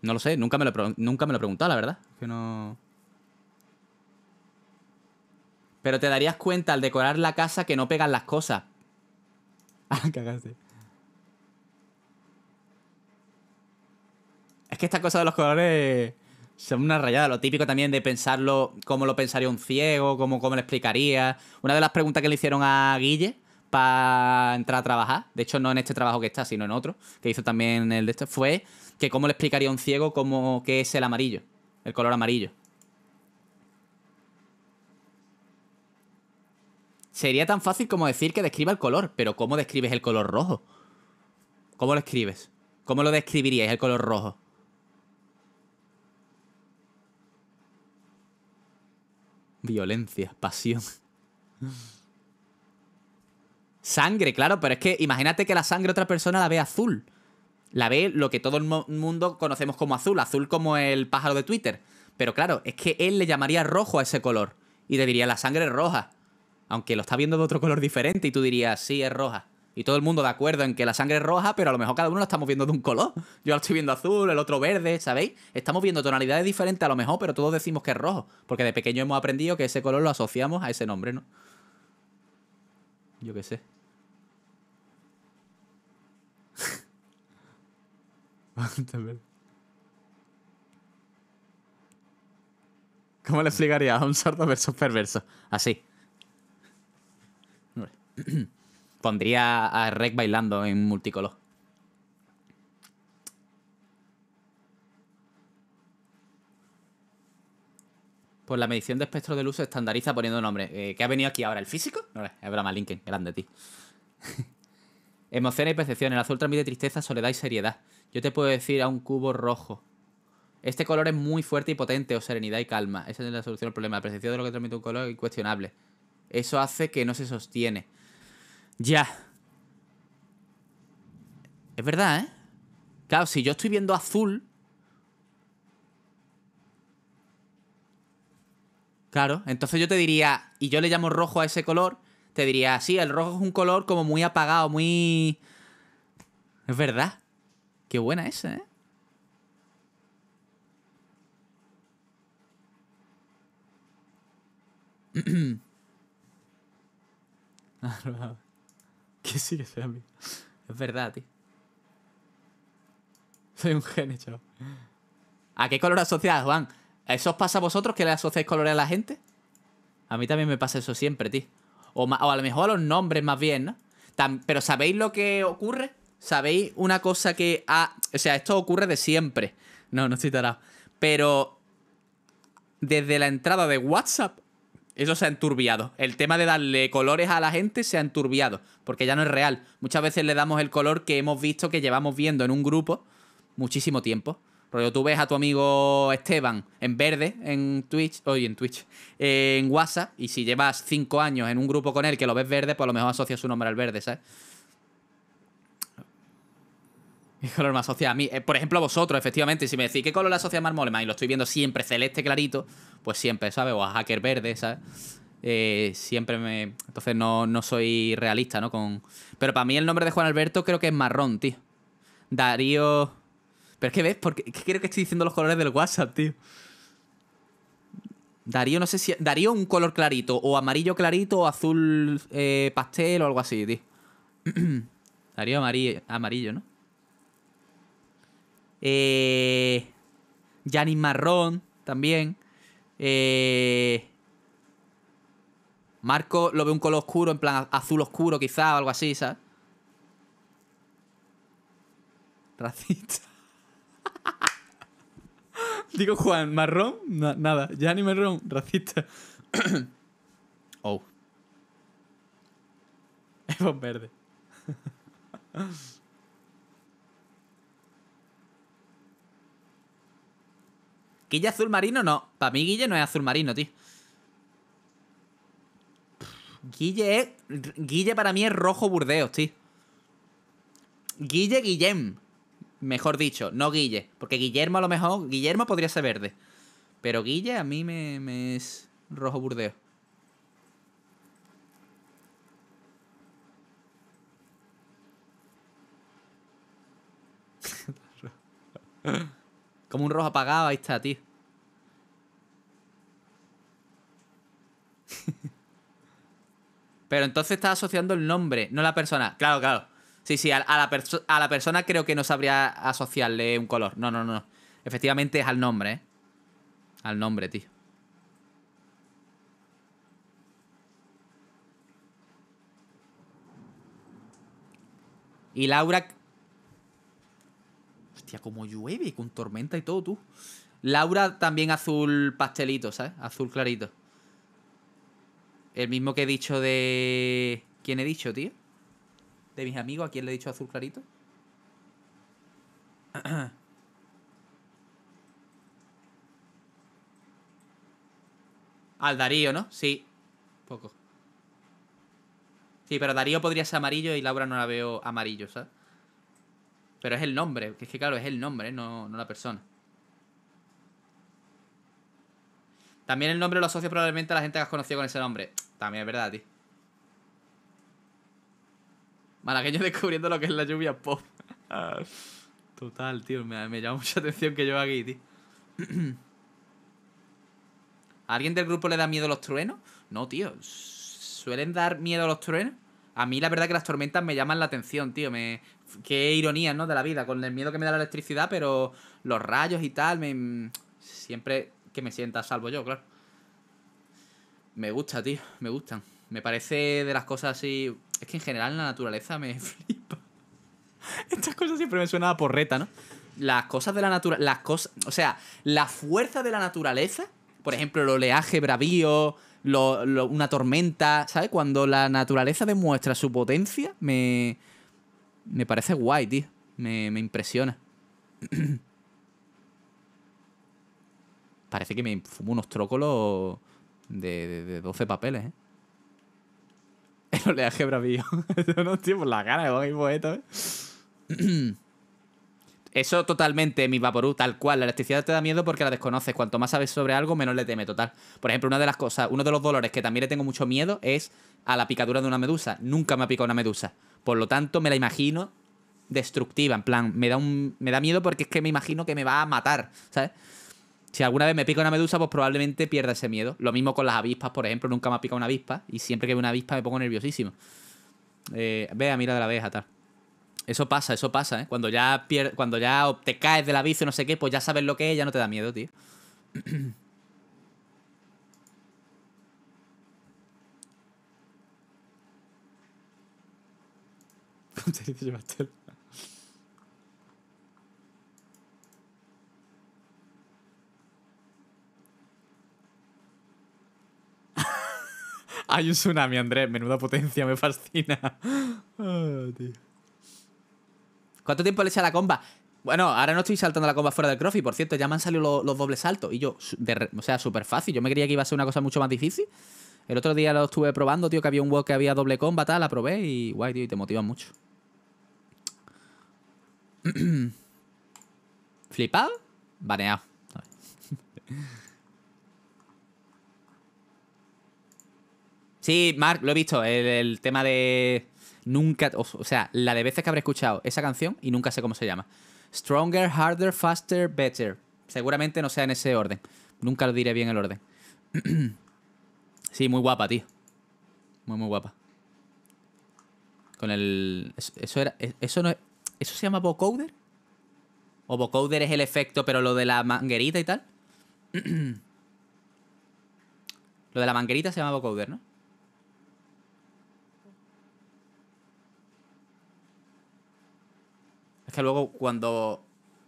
No lo sé, nunca me lo, nunca me lo he preguntado, la verdad. Que no. Pero te darías cuenta al decorar la casa que no pegan las cosas. Ah, cagaste. Es que esta cosa de los colores son una rayada. Lo típico también de pensarlo, cómo lo pensaría un ciego, cómo, cómo le explicaría. Una de las preguntas que le hicieron a Guille para entrar a trabajar, de hecho no en este trabajo que está, sino en otro, que hizo también el de este, fue que cómo le explicaría a un ciego cómo, qué es el amarillo, el color amarillo. Sería tan fácil como decir que describa el color, pero ¿cómo describes el color rojo? ¿Cómo lo escribes? ¿Cómo lo describirías el color rojo? Violencia, pasión. Sangre, claro, pero es que imagínate que la sangre otra persona la ve azul. La ve lo que todo el mundo conocemos como azul, azul como el pájaro de Twitter. Pero claro, es que él le llamaría rojo a ese color y te diría la sangre es roja. Aunque lo está viendo de otro color diferente y tú dirías, sí, es roja y todo el mundo de acuerdo en que la sangre es roja, pero a lo mejor cada uno la estamos viendo de un color. Yo la estoy viendo azul, el otro verde, ¿sabéis? Estamos viendo tonalidades diferentes a lo mejor, pero todos decimos que es rojo, porque de pequeño hemos aprendido que ese color lo asociamos a ese nombre, ¿no? Yo qué sé. [laughs] ¿Cómo le explicaría a un sordo versus perverso? Así. [clears throat] Pondría a Rek bailando en multicolor. Pues la medición de espectro de luz estandariza poniendo nombre. Eh, ¿Qué ha venido aquí ahora? ¿El físico? No, es Abraham Lincoln, grande, tío. [laughs] Emociones y percepciones. El azul transmite tristeza, soledad y seriedad. Yo te puedo decir a un cubo rojo. Este color es muy fuerte y potente, o serenidad y calma. Esa es la solución al problema. La percepción de lo que transmite un color es incuestionable. Eso hace que no se sostiene. Ya. Es verdad, ¿eh? Claro, si yo estoy viendo azul... Claro, entonces yo te diría, y yo le llamo rojo a ese color, te diría, sí, el rojo es un color como muy apagado, muy... Es verdad. Qué buena esa, ¿eh? [clears throat] [laughs] ¿Qué sigue soy amigo? Es verdad, tío. Soy un genio, chaval. ¿A qué color asociado, Juan? ¿Eso os pasa a vosotros que le asociáis colores a la gente? A mí también me pasa eso siempre, tío. O, a lo mejor a los nombres más bien, ¿no? pero ¿sabéis lo que ocurre? ¿Sabéis una cosa que... Ha o sea, esto ocurre de siempre. No, no estoy tarado. Pero desde la entrada de WhatsApp eso se ha enturbiado. El tema de darle colores a la gente se ha enturbiado, porque ya no es real. Muchas veces le damos el color que hemos visto que llevamos viendo en un grupo muchísimo tiempo. Rollo, tú ves a tu amigo Esteban en verde en Twitch, hoy en Twitch, eh, en WhatsApp, y si llevas cinco años en un grupo con él que lo ves verde, pues a lo mejor asocia su nombre al verde, ¿sabes? ¿Qué color me asocia a mí? Eh, por ejemplo, a vosotros, efectivamente, si me decís, ¿qué color le asocia a Marmolema? Y lo estoy viendo siempre celeste clarito, pues siempre, ¿sabes? O a hacker verde, ¿sabes? Eh, siempre me. Entonces no, soy realista, ¿no? Con... Pero para mí el nombre de Juan Alberto creo que es marrón, tío. Darío. Pero es ves, porque creo que estoy diciendo los colores del WhatsApp, tío. Darío, no sé si. Darío un color clarito, o amarillo clarito, o azul eh, pastel, o algo así, tío. [clears throat] Darío amarillo, amarillo ¿no? Eh. Janis Marrón, también. Eh... Marco lo ve un color oscuro, en plan azul oscuro quizá o algo así, ¿sabes? Racista. [laughs] Digo Juan, marrón, nada nada. ni marrón, racista. [coughs] oh. [laughs] Es verde. [laughs] Guille azul marino no. Para mí Guille no es azul marino, tío. Guille es... Guille para mí es rojo burdeos, tío. Guille Guillem. Mejor dicho, no Guille. Porque Guillermo a lo mejor... Guillermo podría ser verde. Pero Guille a mí me, es rojo burdeo. [laughs] Como un rojo apagado, ahí está, tío. Pero entonces estás asociando el nombre, no la persona. Claro, claro. Sí, sí, a, la, a la persona creo que no sabría asociarle un color. No, no, no. Efectivamente es al nombre, ¿eh? Al nombre, tío. Y Laura... Hostia, como llueve, con tormenta y todo, tú. Laura también azul pastelito, ¿sabes? Azul clarito. El mismo que he dicho de. ¿Quién he dicho, tío? ¿De mis amigos? ¿A quién le he dicho azul clarito? [clears throat] Al Darío, ¿no? Sí. Poco. Sí, pero Darío podría ser amarillo y Laura no la veo amarillo, ¿sabes? Pero es el nombre, que es que claro, es el nombre, no la persona. También el nombre lo asocia probablemente a la gente que has conocido con ese nombre. También es verdad, tío. Malagueño [laughs] descubriendo lo que es la lluvia pop. Ah, total, tío. Me, llama mucha atención que yo aquí, tío. [clears throat] alguien del grupo le da miedo los truenos? No, tío. ¿Suelen dar miedo los truenos? A mí la verdad que las tormentas me llaman la atención, tío. Me... Qué ironía, ¿no? De la vida, con el miedo que me da la electricidad, pero los rayos y tal, me... Siempre que me sienta salvo yo, claro. Me gusta, tío, me gustan. Me parece de las cosas así. Es que en general la naturaleza me [laughs] flipa. Estas cosas siempre me suenan a porreta, ¿no? Las cosas de la naturaleza. Las cosas. O sea, la fuerza de la naturaleza. Por ejemplo, el oleaje bravío. una tormenta, ¿sabes? Cuando la naturaleza demuestra su potencia, me, me parece guay, tío. Me, me impresiona. [clears throat] Parece que me fumo unos trócolos de, 12 papeles, ¿eh? El oleaje Yo no, tío, por la gana de hoy esto, ¿eh? [clears throat] Eso totalmente, mi Vaporú, tal cual. La electricidad te da miedo porque la desconoces. Cuanto más sabes sobre algo, menos le teme, total. Por ejemplo, una de las cosas, uno de los dolores que también le tengo mucho miedo es a la picadura de una medusa. Nunca me ha picado una medusa. Por lo tanto, me la imagino destructiva. En plan, me da, un, me da miedo porque es que me imagino que me va a matar, ¿sabes? Si alguna vez me pica una medusa, pues probablemente pierda ese miedo. Lo mismo con las avispas, por ejemplo, nunca me ha picado una avispa y siempre que veo una avispa me pongo nerviosísimo. Eh, ve vea, mira de la abeja, tal. Eso pasa, eso pasa, ¿eh? Cuando ya, pier cuando ya te caes del aviso, no sé qué, pues ya sabes lo que es, ya no te da miedo, tío. [laughs] Hay un tsunami, Andrés. Menuda potencia, me fascina. Ah, ¿Cuánto tiempo le echa la comba? Bueno, ahora no estoy saltando la comba fuera del crofi, por cierto, ya me han salido los, dobles saltos. Y yo, o sea, súper fácil. Yo me creía que iba a ser una cosa mucho más difícil. El otro día lo estuve probando, tío, que había un walk que había doble comba, tal, la probé y guay, tío, y te motiva mucho. [clears throat] ¿Flipado? Baneado. [laughs] Sí, Mark, lo he visto. El, tema de. Nunca. O sea, la de veces que habré escuchado esa canción y nunca sé cómo se llama. Stronger, harder, faster, better. Seguramente no sea en ese orden. Nunca lo diré bien el orden. [clears throat] sí, muy guapa, tío. Muy, muy guapa. Con el. Eso, era. E, eso no es. ¿Eso se llama vocoder? ¿O vocoder es el efecto, pero lo de la manguerita y tal? [clears throat] lo de la manguerita se llama vocoder, ¿no? que luego cuando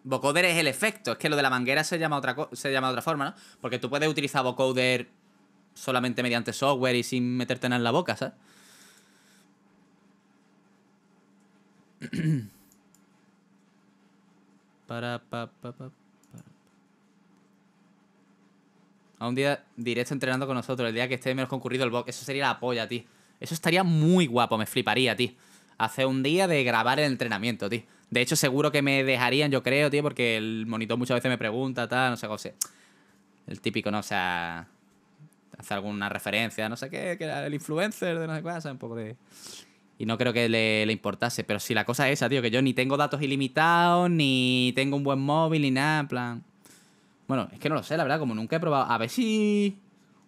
vocoder es el efecto, es que lo de la manguera se llama otra se llama de otra forma, ¿no? Porque tú puedes utilizar vocoder solamente mediante software y sin meterte nada en la boca, ¿sabes? [clears throat] para pa, pa, A un día directo entrenando con nosotros, el día que esté menos concurrido el box, eso sería la polla, tío. Eso estaría muy guapo, me fliparía, tío. Hace un día de grabar el entrenamiento, tío. De hecho, seguro que me dejarían, yo creo, tío, porque el monitor muchas veces me pregunta, tal, no sé, cómo el típico, ¿no? O sea, hace alguna referencia, no sé qué, que era el influencer de no sé qué, un poco de... Y no creo que le, importase, pero si la cosa es esa, tío, que yo ni tengo datos ilimitados, ni tengo un buen móvil, ni nada, en plan... Bueno, es que no lo sé, la verdad, como nunca he probado. A ver si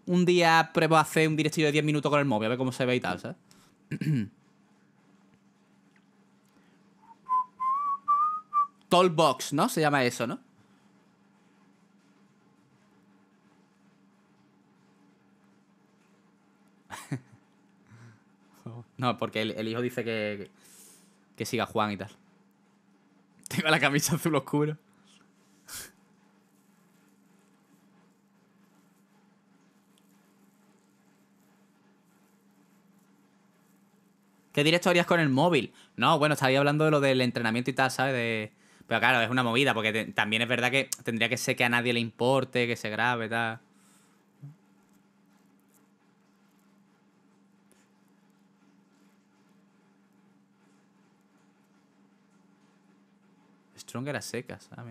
un día pruebo a hacer un directillo de 10 minutos con el móvil, a ver cómo se ve y tal, ¿sabes? [clears throat] box, ¿no? Se llama eso, ¿no? [laughs] No, porque el, hijo dice que, que, siga Juan y tal. [laughs] Tengo la camisa azul oscuro. ¿Qué directo harías con el móvil? No, bueno, estaría hablando de lo del entrenamiento y tal, ¿sabes? De, pero claro, es una movida, porque también es verdad que tendría que ser que a nadie le importe, que se grabe, tal. Stronger a secas, ah,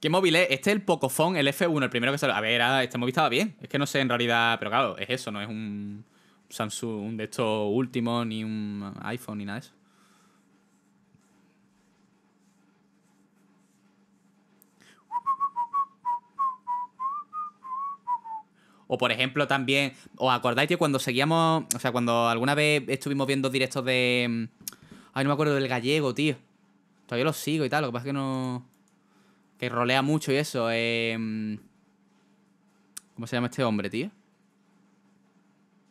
¿Qué móvil es? Este es el Pocophone, el F1, el primero que salió. A ver, este móvil estaba bien. Es que no sé en realidad, pero claro, es eso, no es un Samsung de estos últimos, ni un iPhone, ni nada de eso. O por ejemplo también, ¿os acordáis, que cuando seguíamos, o sea, cuando alguna vez estuvimos viendo directos de... Mm, ay, no me acuerdo del gallego, tío. Todavía lo sigo y tal, lo que pasa es que no... Que rolea mucho y eso. Eh, mm, ¿Cómo se llama este hombre, tío?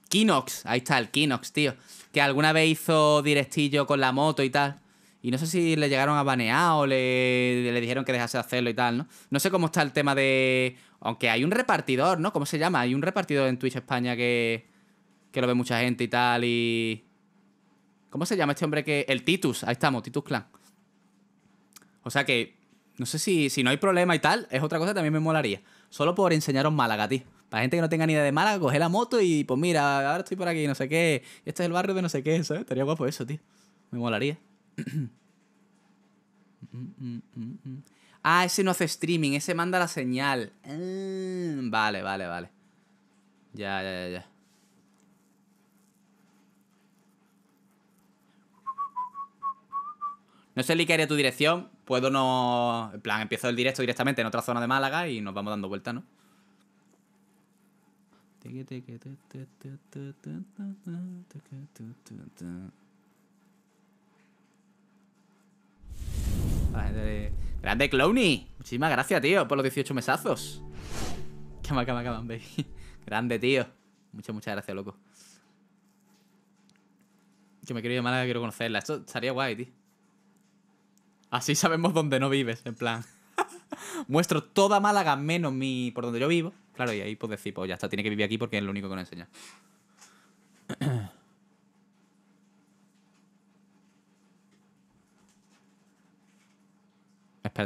Kinox, ahí está el Kinox, tío. Que alguna vez hizo directillo con la moto y tal. Y no sé si le llegaron a banear o le, le dijeron que dejase de hacerlo y tal, ¿no? No sé cómo está el tema de. Aunque hay un repartidor, ¿no? ¿Cómo se llama? Hay un repartidor en Twitch España que. que lo ve mucha gente y tal. Y. ¿Cómo se llama este hombre que. El Titus, ahí estamos, Titus Clan. O sea que. No sé si, si no hay problema y tal, es otra cosa también me molaría. Solo por enseñaros Málaga, tío. Para gente que no tenga ni idea de Málaga, coger la moto y pues mira, ahora estoy por aquí, no sé qué. Este es el barrio de no sé qué, ¿sabes? Estaría guapo eso, tío. Me molaría ah, ese no hace streaming, ese manda la señal. Vale, vale, vale. Ya, ya, ya, No sé, Lick, haría tu dirección. Puedo no... En plan, empiezo el directo directamente en otra zona de Málaga y nos vamos dando vuelta, ¿no? Grande Clowny. Muchísimas gracias, tío, por los 18 mesazos. Cama, baby. [laughs] Grande, tío. Muchas, muchas gracias, loco. Que me quiero ir a quiero conocerla. Esto estaría guay, tío. Así sabemos dónde no vives, en plan. [laughs] Muestro toda Málaga menos mi por donde yo vivo. Claro, y ahí pues decir, pues ya está, tiene que vivir aquí porque es lo único que nos enseña. [clears throat]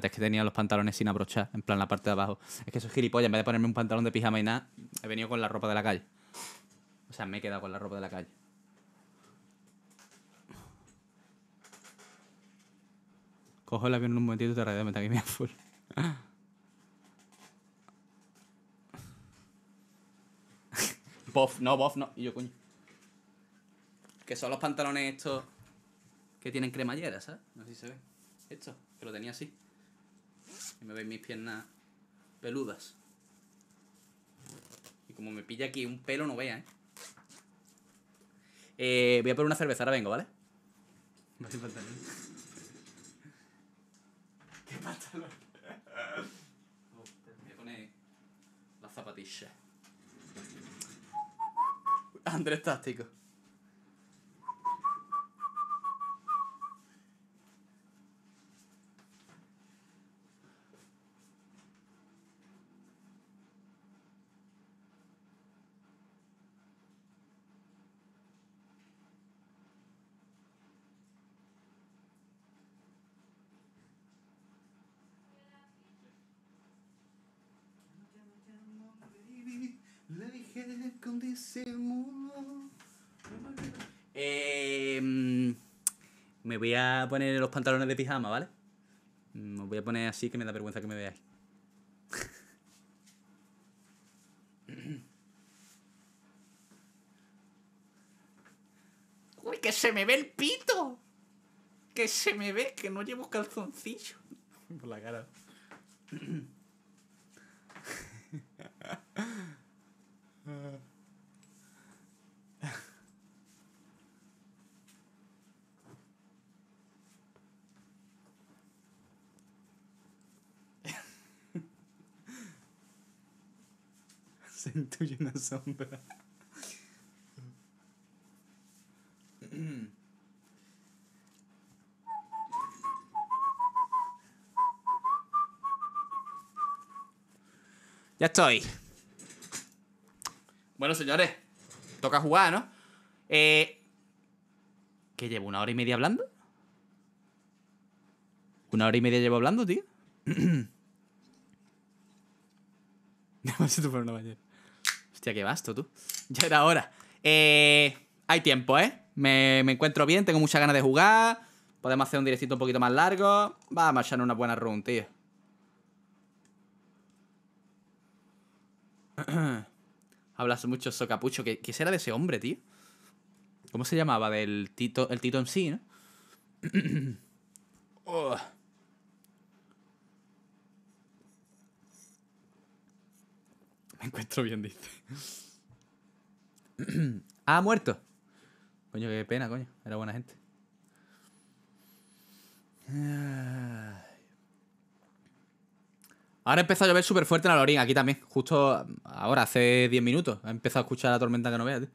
es que tenía los pantalones sin abrochar, en plan la parte de abajo. Es que soy gilipollas, en vez de ponerme un pantalón de pijama y nada, he venido con la ropa de la calle. O sea, me he quedado con la ropa de la calle. Cojo el avión en un momentito y te me está aquí full. [laughs] bof, no, bof, no. Y yo, coño. Que son los pantalones estos que tienen cremallera, ¿sabes? No sé si se ve. Esto, que lo tenía así me veis mis piernas peludas. Y como me pilla aquí un pelo, no vea, ¿eh? eh voy a por una cerveza, ahora vengo, ¿vale? No hace falta [laughs] ¿Qué pantalón? Voy a poner las zapatillas. Andrés Táctico. Eh, mm, me voy a poner los pantalones de pijama, ¿vale? Mm, me voy a poner así que me da vergüenza que me veáis. Uy, que se me ve el pito. Que se me ve, que no llevo calzoncillo. Por la cara. [laughs] se una sombra. Ya estoy. Bueno, señores, toca jugar, ¿no? Eh, ¿Qué llevo? ¿Una hora y media hablando? ¿Una hora y media llevo hablando, tío? [clears throat] Me vas a una bañera. Hostia, qué basto, tú. Ya era hora. Eh, hay tiempo, ¿eh? Me, encuentro bien, tengo muchas ganas de jugar. Podemos hacer un directito un poquito más largo. Vamos a echar una buena run, tío. [clears throat] Hablas mucho socapucho. ¿Qué, será de ese hombre, tío? ¿Cómo se llamaba? Del Tito, el Tito en sí, ¿no? [clears throat] oh. encuentro bien, dice. Ha [clears throat] ah, muerto. Coño, qué pena, coño. Era buena gente. Ahora ha empezado a llover súper fuerte en la lorín. aquí también. Justo ahora, hace 10 minutos. Ha empezado a escuchar la tormenta que no vea, tío.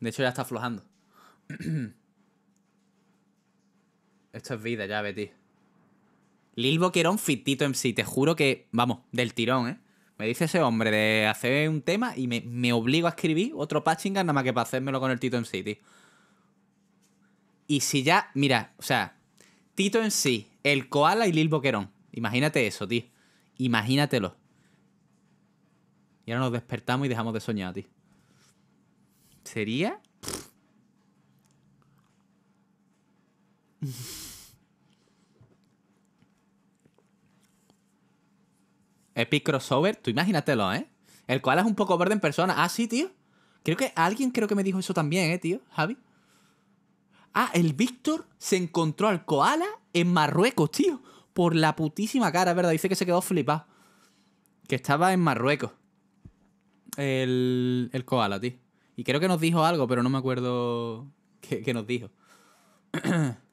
De hecho, ya está aflojando. [clears throat] Esto es vida, ya, Betty. Lil Boquerón en sí, te juro que, vamos, del tirón, ¿eh? Me dice ese hombre de hacer un tema y me, me obligo a escribir otro patching nada más que para hacérmelo con el Tito MC, tío. Y si ya, mira, o sea, Tito en sí, el Koala y Lil Boquerón. Imagínate eso, tío. Imagínatelo. Y ahora nos despertamos y dejamos de soñar, tío. ¿Sería? Epic crossover, tú imagínatelo, ¿eh? El koala es un poco verde en persona. Ah, sí, tío. Creo que alguien creo que me dijo eso también, ¿eh, tío? Javi. Ah, el Víctor se encontró al koala en Marruecos, tío. Por la putísima cara, ¿verdad? Dice que se quedó flipado. Que estaba en Marruecos. El, koala, tío. Y creo que nos dijo algo, pero no me acuerdo qué, qué nos dijo. [clears throat]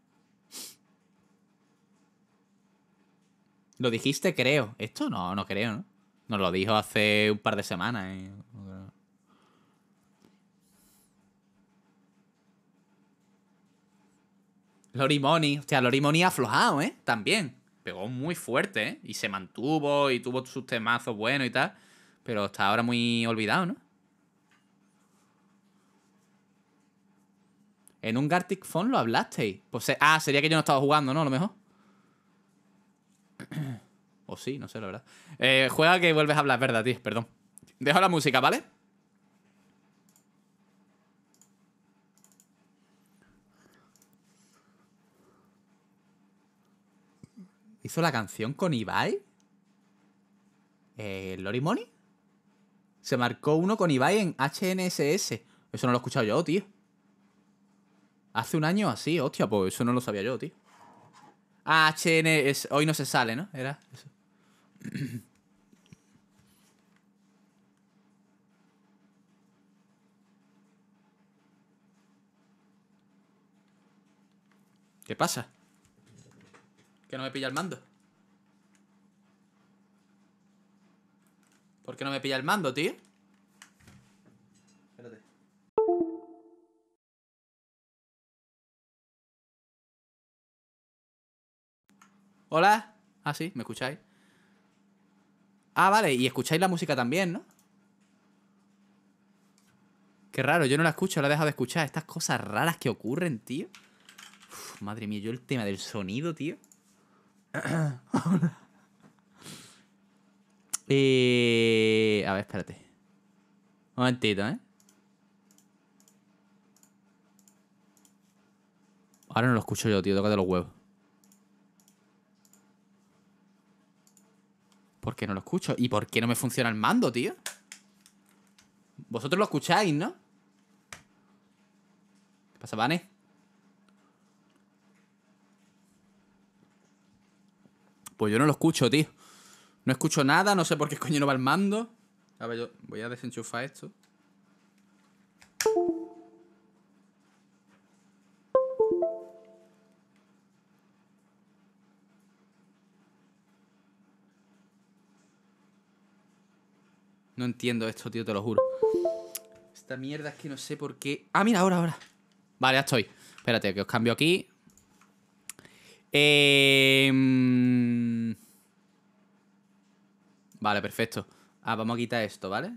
Lo dijiste, creo. Esto no, no creo, ¿no? Nos lo dijo hace un par de semanas. ¿eh? sea, hostia, Lorimoni ha aflojado, ¿eh? También. Pegó muy fuerte, ¿eh? Y se mantuvo y tuvo sus temazos buenos y tal. Pero está ahora muy olvidado, ¿no? En un Gartic Phone lo hablasteis. Pues, ah, sería que yo no estaba jugando, ¿no? A lo mejor. O sí, no sé, la verdad. Eh, juega que vuelves a hablar, verdad, tío, perdón. Dejo la música, ¿vale? ¿Hizo la canción con Ibai? ¿Eh, ¿Lori Money? Se marcó uno con Ibai en HNSS. Eso no lo he escuchado yo, tío. Hace un año así, hostia, pues eso no lo sabía yo, tío. HNS. Hoy no se sale, ¿no? Era eso. ¿Qué pasa? ¿Que no me pilla el mando? ¿Por qué no me pilla el mando, tío? Espérate. ¿Hola? Ah, sí, ¿me escucháis? Ah, vale, y escucháis la música también, ¿no? Qué raro, yo no la escucho, la he dejado de escuchar. Estas cosas raras que ocurren, tío. madre mía, yo el tema del sonido, tío. [coughs] eh, a ver, espérate. Un momentito, ¿eh? Ahora no lo escucho yo, tío. Tócate los huevos. ¿Por qué no lo escucho? ¿Y por qué no me funciona el mando, tío? Vosotros lo escucháis, ¿no? ¿Qué pasa, Vane? Pues yo no lo escucho, tío. No escucho nada, no sé por qué coño no va el mando. A ver, yo voy a desenchufar esto. No entiendo esto, tío, te lo juro. Esta mierda es que no sé por qué. Ah, mira, ahora, ahora. Vale, ya estoy. Espérate, que os cambio aquí. Em, vale, perfecto. Ah, vamos a quitar esto, ¿vale?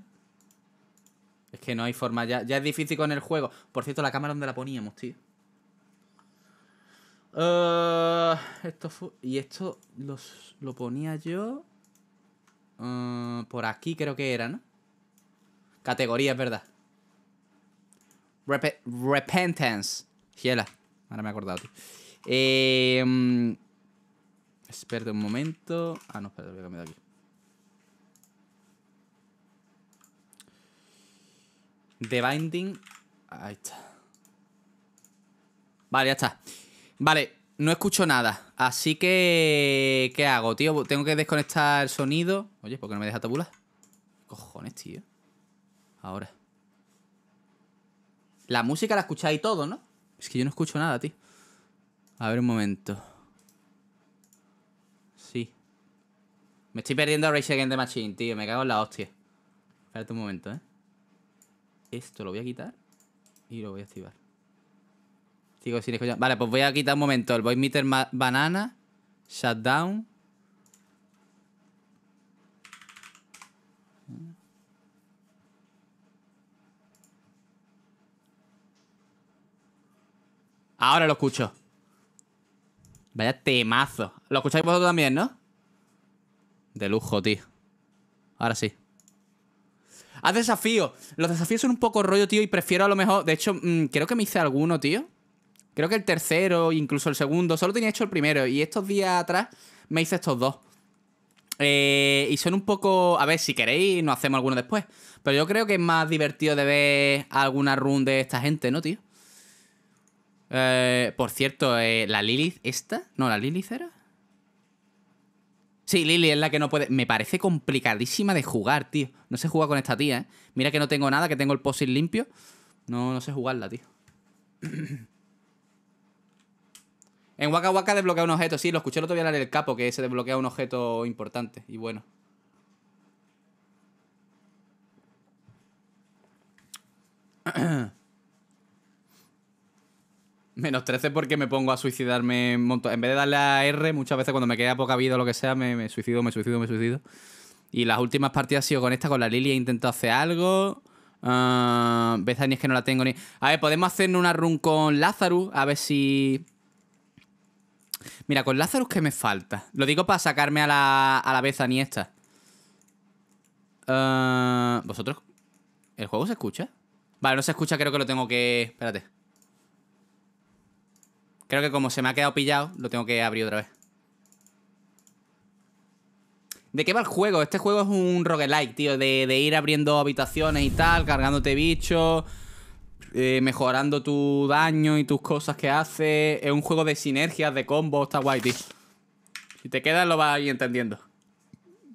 Es que no hay forma ya. Ya es difícil con el juego. Por cierto, la cámara donde la poníamos, tío. Eh, esto Y esto los, lo ponía yo... Mm, por aquí creo que era, ¿no? Categoría, es verdad. repentance. Hiela Ahora me he acordado, em, Espera un momento. Ah, no, espérate, voy a cambiar de aquí. The Binding. Ahí está. Vale, ya está. Vale. No escucho nada. Así que. ¿Qué hago, tío? Tengo que desconectar el sonido. Oye, ¿por qué no me deja tabular? Cojones, tío. Ahora. La música la escucháis todo, ¿no? Es que yo no escucho nada, tío. A ver un momento. Sí. Me estoy perdiendo a Rage Against the Machine, tío. Me cago en la hostia. Espérate un momento, ¿eh? Esto lo voy a quitar y lo voy a activar sin Vale, pues voy a quitar un momento el voice meter banana, shutdown. Ahora lo escucho. Vaya temazo. Lo escucháis vosotros también, ¿no? De lujo, tío. Ahora sí. Haz desafío. Los desafíos son un poco rollo, tío, y prefiero a lo mejor... De hecho, mm, creo que me hice alguno, tío creo que el tercero, incluso el segundo, solo tenía hecho el primero y estos días atrás me hice estos dos. Eh, y son un poco. A ver, si queréis, nos hacemos alguno después. Pero yo creo que es más divertido de ver alguna run de esta gente, ¿no, tío? Eh, por cierto, eh, la Lilith, ¿esta? No, la Lilith era. Sí, Lily es la que no puede. Me parece complicadísima de jugar, tío. No se jugar con esta tía, ¿eh? Mira que no tengo nada, que tengo el posil limpio. No, no sé jugarla, tío. En Waka Waka desbloquea un objeto, sí, lo escuché el otro día hablar el capo, que se desbloquea un objeto importante y bueno. [clears throat] Menos 13 porque me pongo a suicidarme un montón. En vez de darle a R, muchas veces cuando me queda poca vida o lo que sea, me, suicido, me suicido, me suicido. Y las últimas partidas han sido con esta, con la Lily he intentado hacer algo. Uh, ah, ni es que no la tengo ni. A ver, podemos hacer una run con Lazarus, a ver si. Mira, con Lazarus que me falta. Lo digo para sacarme a la, a la vez a Niesta. ¿Vosotros? ¿El juego se escucha? Vale, no se escucha, creo que lo tengo que... Espérate. Creo que como se me ha quedado pillado, lo tengo que abrir otra vez. ¿De qué va el juego? Este juego es un roguelike, tío, de, de ir abriendo habitaciones y tal, cargándote bichos eh, mejorando tu daño y tus cosas que hace Es un juego de sinergias, de combos, está guay, tío. Si te quedas, lo vas ahí entendiendo.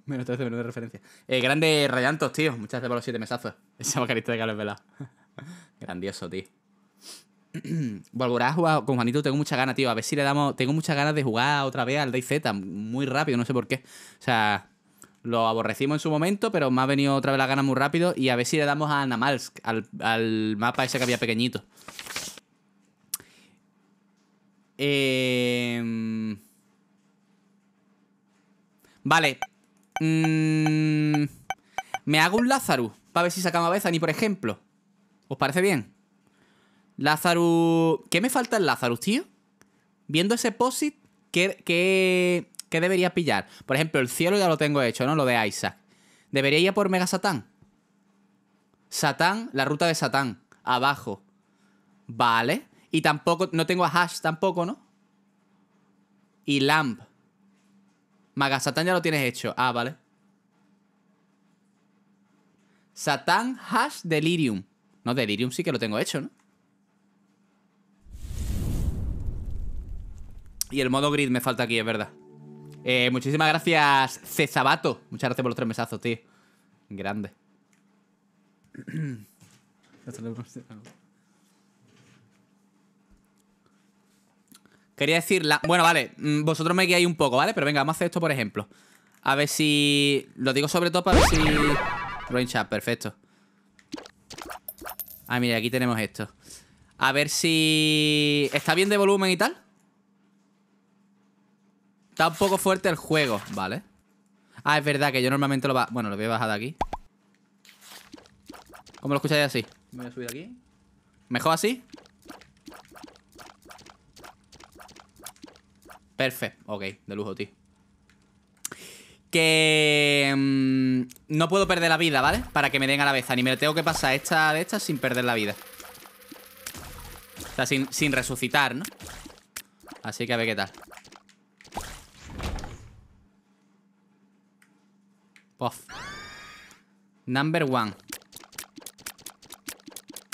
Menos 13 menos de referencia. Eh, grande Rayantos, tío. Muchas gracias por los 7 mesazos. [laughs] Esa bacarista de Carlos Velao. [laughs] Grandioso, tío. [clears throat] Volverás a jugar con Juanito, tengo muchas ganas, tío. A ver si le damos. Tengo muchas ganas de jugar otra vez al DayZ muy rápido, no sé por qué. O sea, lo aborrecimos en su momento, pero me ha venido otra vez la gana muy rápido. Y a ver si le damos a Anamalsk, al, mapa ese que había pequeñito. Em, vale. Mm, me hago un Lázaro. Para ver si sacamos a ni por ejemplo. ¿Os parece bien? Lázaro... ¿Qué me falta en Lázaro, tío? Viendo ese posit, ¿qué, que qué ¿Qué debería pillar? Por ejemplo, el cielo ya lo tengo hecho, ¿no? Lo de Isaac. Debería ir a por Mega Satán. Satán, la ruta de Satán. Abajo. Vale. Y tampoco, no tengo a Hash tampoco, ¿no? Y Lamp. Magasatán ya lo tienes hecho. Ah, vale. Satán, Hash, Delirium. No, Delirium sí que lo tengo hecho, ¿no? Y el modo grid me falta aquí, es verdad. Eh, muchísimas gracias, Cezabato. Muchas gracias por los tres mesazos, tío. Grande. [clears throat] Quería decir la... Bueno, vale, mm, vosotros me guiáis un poco, ¿vale? Pero venga, vamos a hacer esto, por ejemplo. A ver si... Lo digo sobre todo para ver si... range perfecto. Ah, mira, aquí tenemos esto. A ver si... ¿Está bien de volumen y tal? Está un poco fuerte el juego, ¿vale? Ah, es verdad que yo normalmente lo va... Bueno, lo voy a bajar de aquí. ¿Cómo lo escucháis así? Me voy a subir aquí. ¿Mejor así? Perfecto. Ok, de lujo, tío. Que... Mm, no puedo perder la vida, ¿vale? Para que me den a la vez. Ni me tengo que pasar esta de esta sin perder la vida. O sea, sin, sin resucitar, ¿no? Así que a ver qué tal. Number one.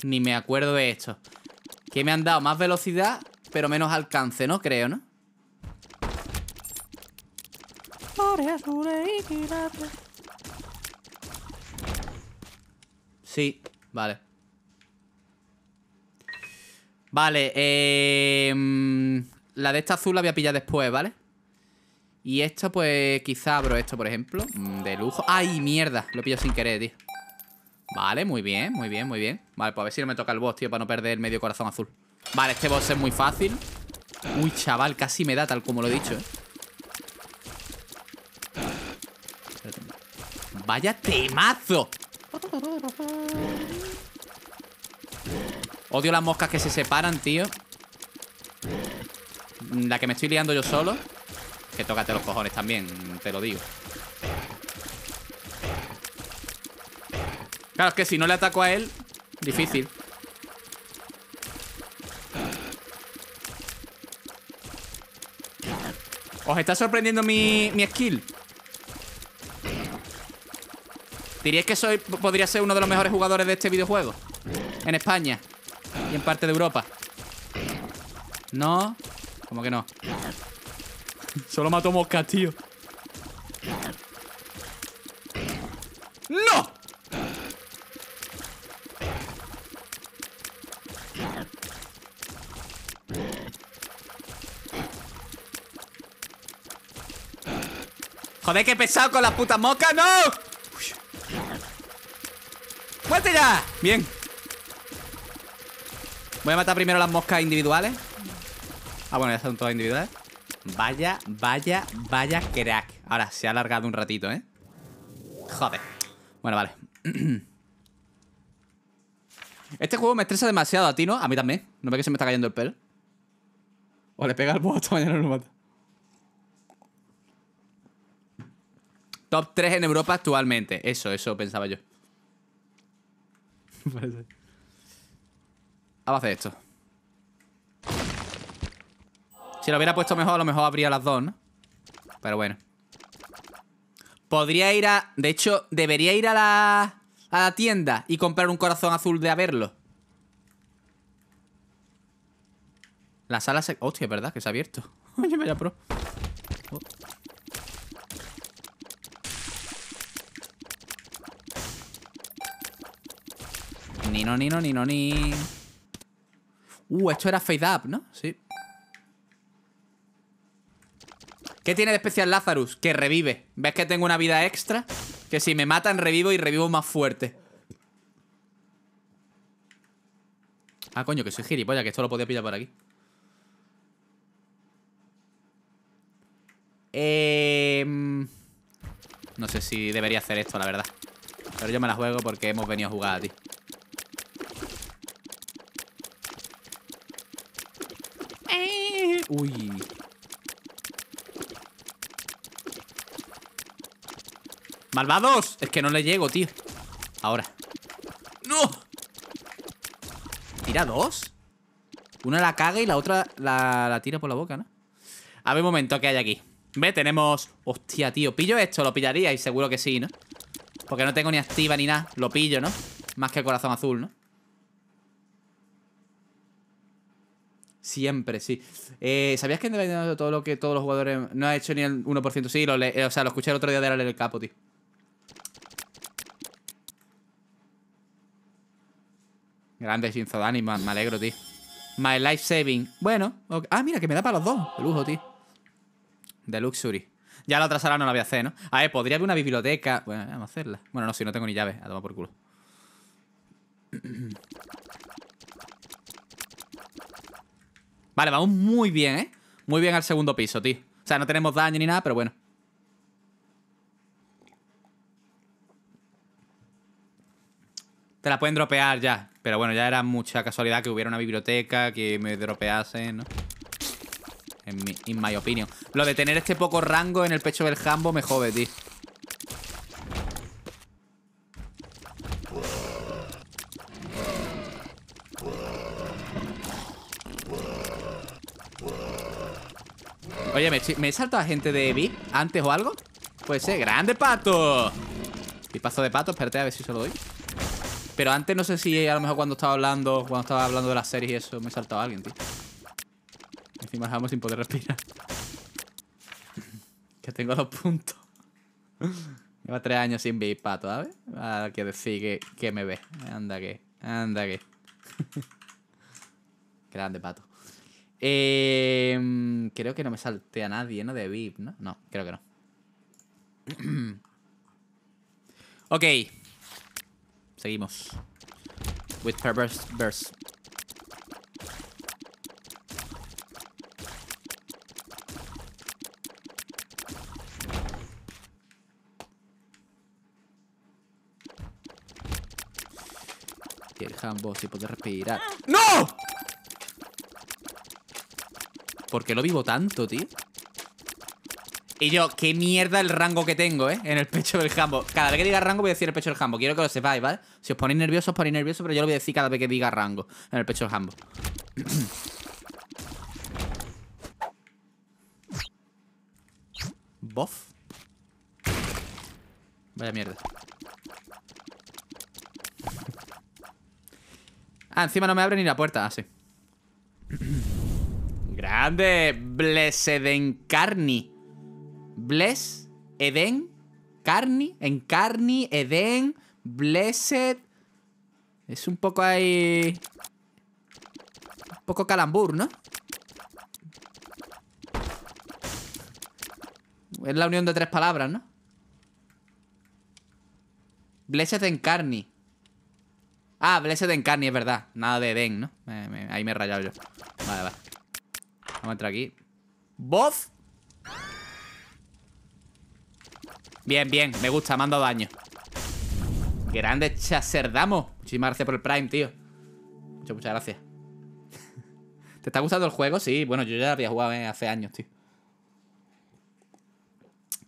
Ni me acuerdo de esto. Que me han dado más velocidad, pero menos alcance, ¿no? Creo, ¿no? Sí, vale. Vale, eh... Mm, la de esta azul la voy a pillar después, ¿vale? Y esto, pues, quizá abro esto, por ejemplo. Mm, de lujo. ¡Ay, mierda! Lo pillo sin querer, tío. Vale, muy bien, muy bien, muy bien. Vale, pues a ver si no me toca el boss, tío, para no perder el medio corazón azul. Vale, este boss es muy fácil. Uy, chaval, casi me da, tal como lo he dicho, ¿eh? ¡Vaya temazo! Odio las moscas que se separan, tío. La que me estoy liando yo solo que tócate los cojones también, te lo digo. Claro, es que si no le ataco a él, difícil. ¿Os está sorprendiendo mi, skill? ¿Diríais que soy, podría ser uno de los mejores jugadores de este videojuego? En España y en parte de Europa. No, como que no. Solo mato moscas, tío. ¡No! Joder, qué pesado con las putas moscas, ¡no! ¡Muerte ya! Bien. Voy a matar primero las moscas individuales. Ah, bueno, ya están todas individuales. Vaya, vaya, vaya crack. Ahora, se ha alargado un ratito, ¿eh? Joder. Bueno, vale. [clears throat] Este juego me estresa demasiado a ti, ¿no? A mí también. No ve que se me está cayendo el pelo. O le pega el boss [laughs] mañana mañana lo mata. Top 3 en Europa actualmente. Eso, eso pensaba yo. [laughs] Vamos a hacer esto. Si lo hubiera puesto mejor, a lo mejor habría las dos, ¿no? Pero bueno. Podría ir a... De hecho, debería ir a la... A la tienda y comprar un corazón azul de haberlo. La sala se... Hostia, es verdad que se ha abierto. [laughs] Oye, vaya pro. Ni no, ni no, ni no, ni... Uh, esto era fade up, ¿no? Sí. ¿Qué tiene de especial Lazarus? Que revive. ¿Ves que tengo una vida extra? Que si me matan, revivo y revivo más fuerte. Ah, coño, que soy gilipollas, que esto lo podía pillar por aquí. Em, no sé si debería hacer esto, la verdad. Pero yo me la juego porque hemos venido a jugar a ti. Eh, uy. ¡Malvados! Es que no le llego, tío Ahora ¡No! ¿Tira dos? Una la caga y la otra la, tira por la boca, ¿no? A ver un momento, ¿qué hay aquí? Ve, tenemos... Hostia, tío, pillo esto, lo pillaría y seguro que sí, ¿no? Porque no tengo ni activa ni nada Lo pillo, ¿no? Más que el corazón azul, ¿no? Siempre, sí. Eh, ¿Sabías que todo lo que todos los jugadores no ha hecho ni el 1%? Sí, lo le eh, o sea, lo escuché el otro día de la del Capo, tío. Grande Shinzo me, alegro, tío. My life saving. Bueno. Ah, mira, que me da para los dos. De lujo, tío. De luxury. Ya la otra sala no la voy a hacer, ¿no? A ver, podría haber una biblioteca. Bueno, vamos a hacerla. Bueno, no, si no tengo ni llave. A tomar por culo. [clears throat] Vale, vamos muy bien, ¿eh? Muy bien al segundo piso, tío. O sea, no tenemos daño ni nada, pero bueno. Te la pueden dropear ya. Pero bueno, ya era mucha casualidad que hubiera una biblioteca, que me dropeasen, ¿no? En mi in my opinion. Lo de tener este poco rango en el pecho del jambo me jode, tío. Oye, ¿me, he saltado a gente de VIP antes o algo? Puede eh, ser. ¡Grande pato! Pipazo de pato, espérate a ver si se lo doy. Pero antes no sé si a lo mejor cuando estaba hablando, cuando estaba hablando de la serie y eso, me saltaba alguien, tío. Encima dejamos sin poder respirar. [laughs] que tengo dos puntos. Lleva tres años sin VIP, pato, ¿sabes? Ahora que decir que, me ve. Anda que, anda que. [laughs] Grande, pato. Em, creo que no me salte a nadie, ¿no? De VIP, ¿no? No, creo que no. [clears throat] ok. Seguimos. With perverse burst. Y el jambo si puede respirar. ¡No! ¿Por qué lo vivo tanto, tío? Y yo, qué mierda el rango que tengo, ¿eh? En el pecho del jambo. Cada vez que diga rango voy a decir el pecho del jambo. Quiero que lo sepáis, ¿vale? Si os ponéis nerviosos, os ponéis nervioso pero yo lo voy a decir cada vez que diga rango en el pecho del jambo. [clears throat] Bof. Vaya mierda. Ah, encima no me abre ni la puerta. Ah, sí. [clears throat] Grande. Encarni. Bless, Eden, Carni, Encarni, Eden, Blessed. Es un poco ahí. Un poco calambur, ¿no? Es la unión de tres palabras, ¿no? Blessed en Ah, Blessed en es verdad. Nada de Eden, ¿no? ahí me he rayado yo. Vale, vale. Vamos a entrar aquí. Bof Bien, bien, me gusta, Mando daño Grande Chaserdamo Muchísimas gracias por el Prime, tío Muchas, muchas gracias [laughs] ¿Te está gustando el juego? Sí, bueno, yo ya había jugado eh, hace años, tío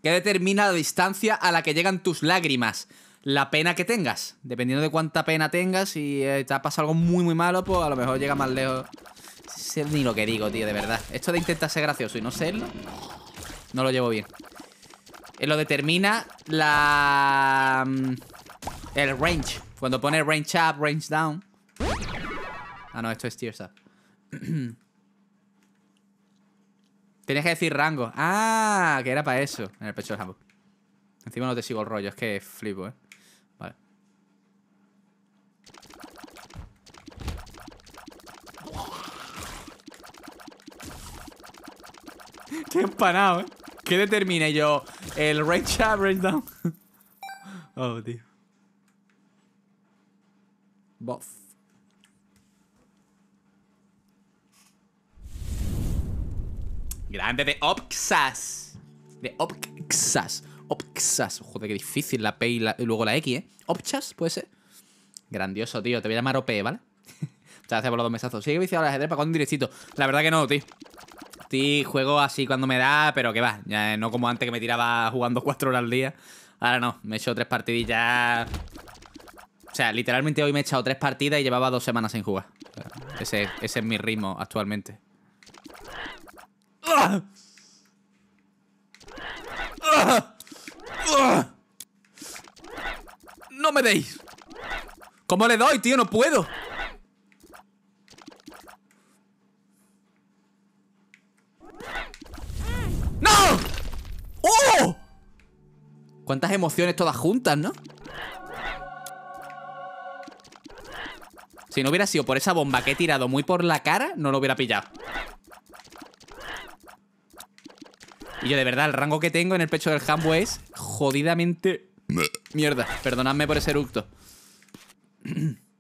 ¿Qué determina la distancia a la que llegan tus lágrimas? La pena que tengas Dependiendo de cuánta pena tengas Si eh, te ha algo muy, muy malo Pues a lo mejor llega más lejos Sé ni lo que digo, tío, de verdad Esto de intentar ser gracioso y no serlo No lo llevo bien eh, lo determina la... Mm, el range. Cuando pone range up, range down. Ah, no, esto es tears up. [clears throat] Tenías que decir rango. Ah, que era para eso. En el pecho del Encima no te sigo el rollo, es que flipo, eh. Vale. [laughs] Qué empanado, eh. ¿Qué determine yo? ¿El range up, Down? [laughs] oh, tío. Buff. Grande de Opxas. De Opxas. Opxas. Joder, qué difícil la P y, luego la X, ¿eh? Opchas, puede ser. Grandioso, tío. Te voy a llamar OP, ¿vale? [laughs] Muchas gracias por los dos mesazos. Sigue viciado la ajedrez para con un directito. La verdad que no, tío juego así cuando me da, pero que va. Ya, eh, no como antes que me tiraba jugando [laughs] cuatro horas al día. Ahora no, me he hecho tres partidillas. O sea, literalmente hoy me he echado tres partidas y llevaba dos semanas sin jugar. Ese, es mi ritmo actualmente. ¡Ah! ¡Ah! ¡Ah! ¡No me deis! ¿Cómo le doy, tío? ¡No puedo! ¡No! ¡Oh! Cuántas emociones todas juntas, ¿no? Si no hubiera sido por esa bomba que he tirado muy por la cara, no lo hubiera pillado. Y yo de verdad, el rango que tengo en el pecho del Hambo es jodidamente... Mierda, perdonadme por ese eructo. [clears throat]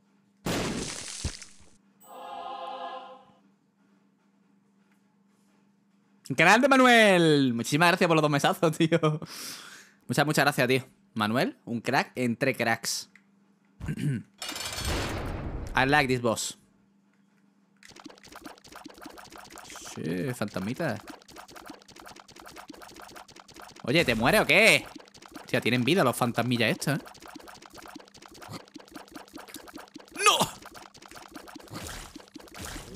de Manuel. Muchísimas gracias por los dos mesazos, [laughs] tío. Muchas, muchas gracias, tío. Manuel, un crack entre cracks. [clears throat] I like this boss. Sí, fantasmitas. Oye, ¿te muere o qué? tienen vida los fantasmillas estos, ¿eh?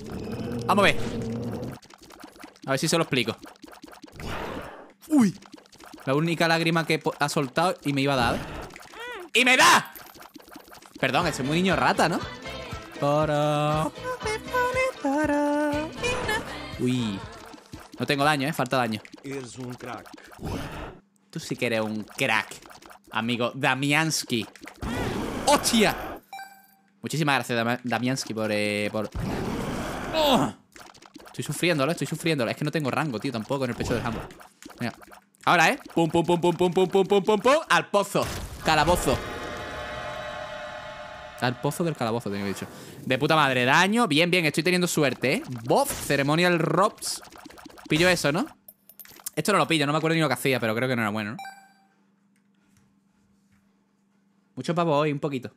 ¡No! Vamos a ver. A ver si se lo explico. ¡Uy! La única lágrima que ha soltado y me iba a dar. ¡Y me da! Perdón, es muy niño rata, ¿no? Para... Uy. No tengo daño, ¿eh? Falta daño. Tú sí que eres un crack, amigo Damiansky. ¡Hostia! Muchísimas gracias, Damiansky, por... Eh, por... ¡Oh! Estoy sufriéndolo, estoy sufriéndolo. Es que no tengo rango, tío, tampoco en el pecho del jambo. Mira. Ahora, ¿eh? Pum, pum, pum, pum, pum, pum, pum, pum, pum, pum. Al pozo. Calabozo. Al pozo del calabozo, tengo dicho. De puta madre. Daño. Bien, bien. Estoy teniendo suerte, ¿eh? Bof. Ceremonial Robs. Pillo eso, ¿no? Esto no lo pillo. No me acuerdo ni lo que hacía, pero creo que no era bueno, ¿no? Mucho pavo hoy, un poquito.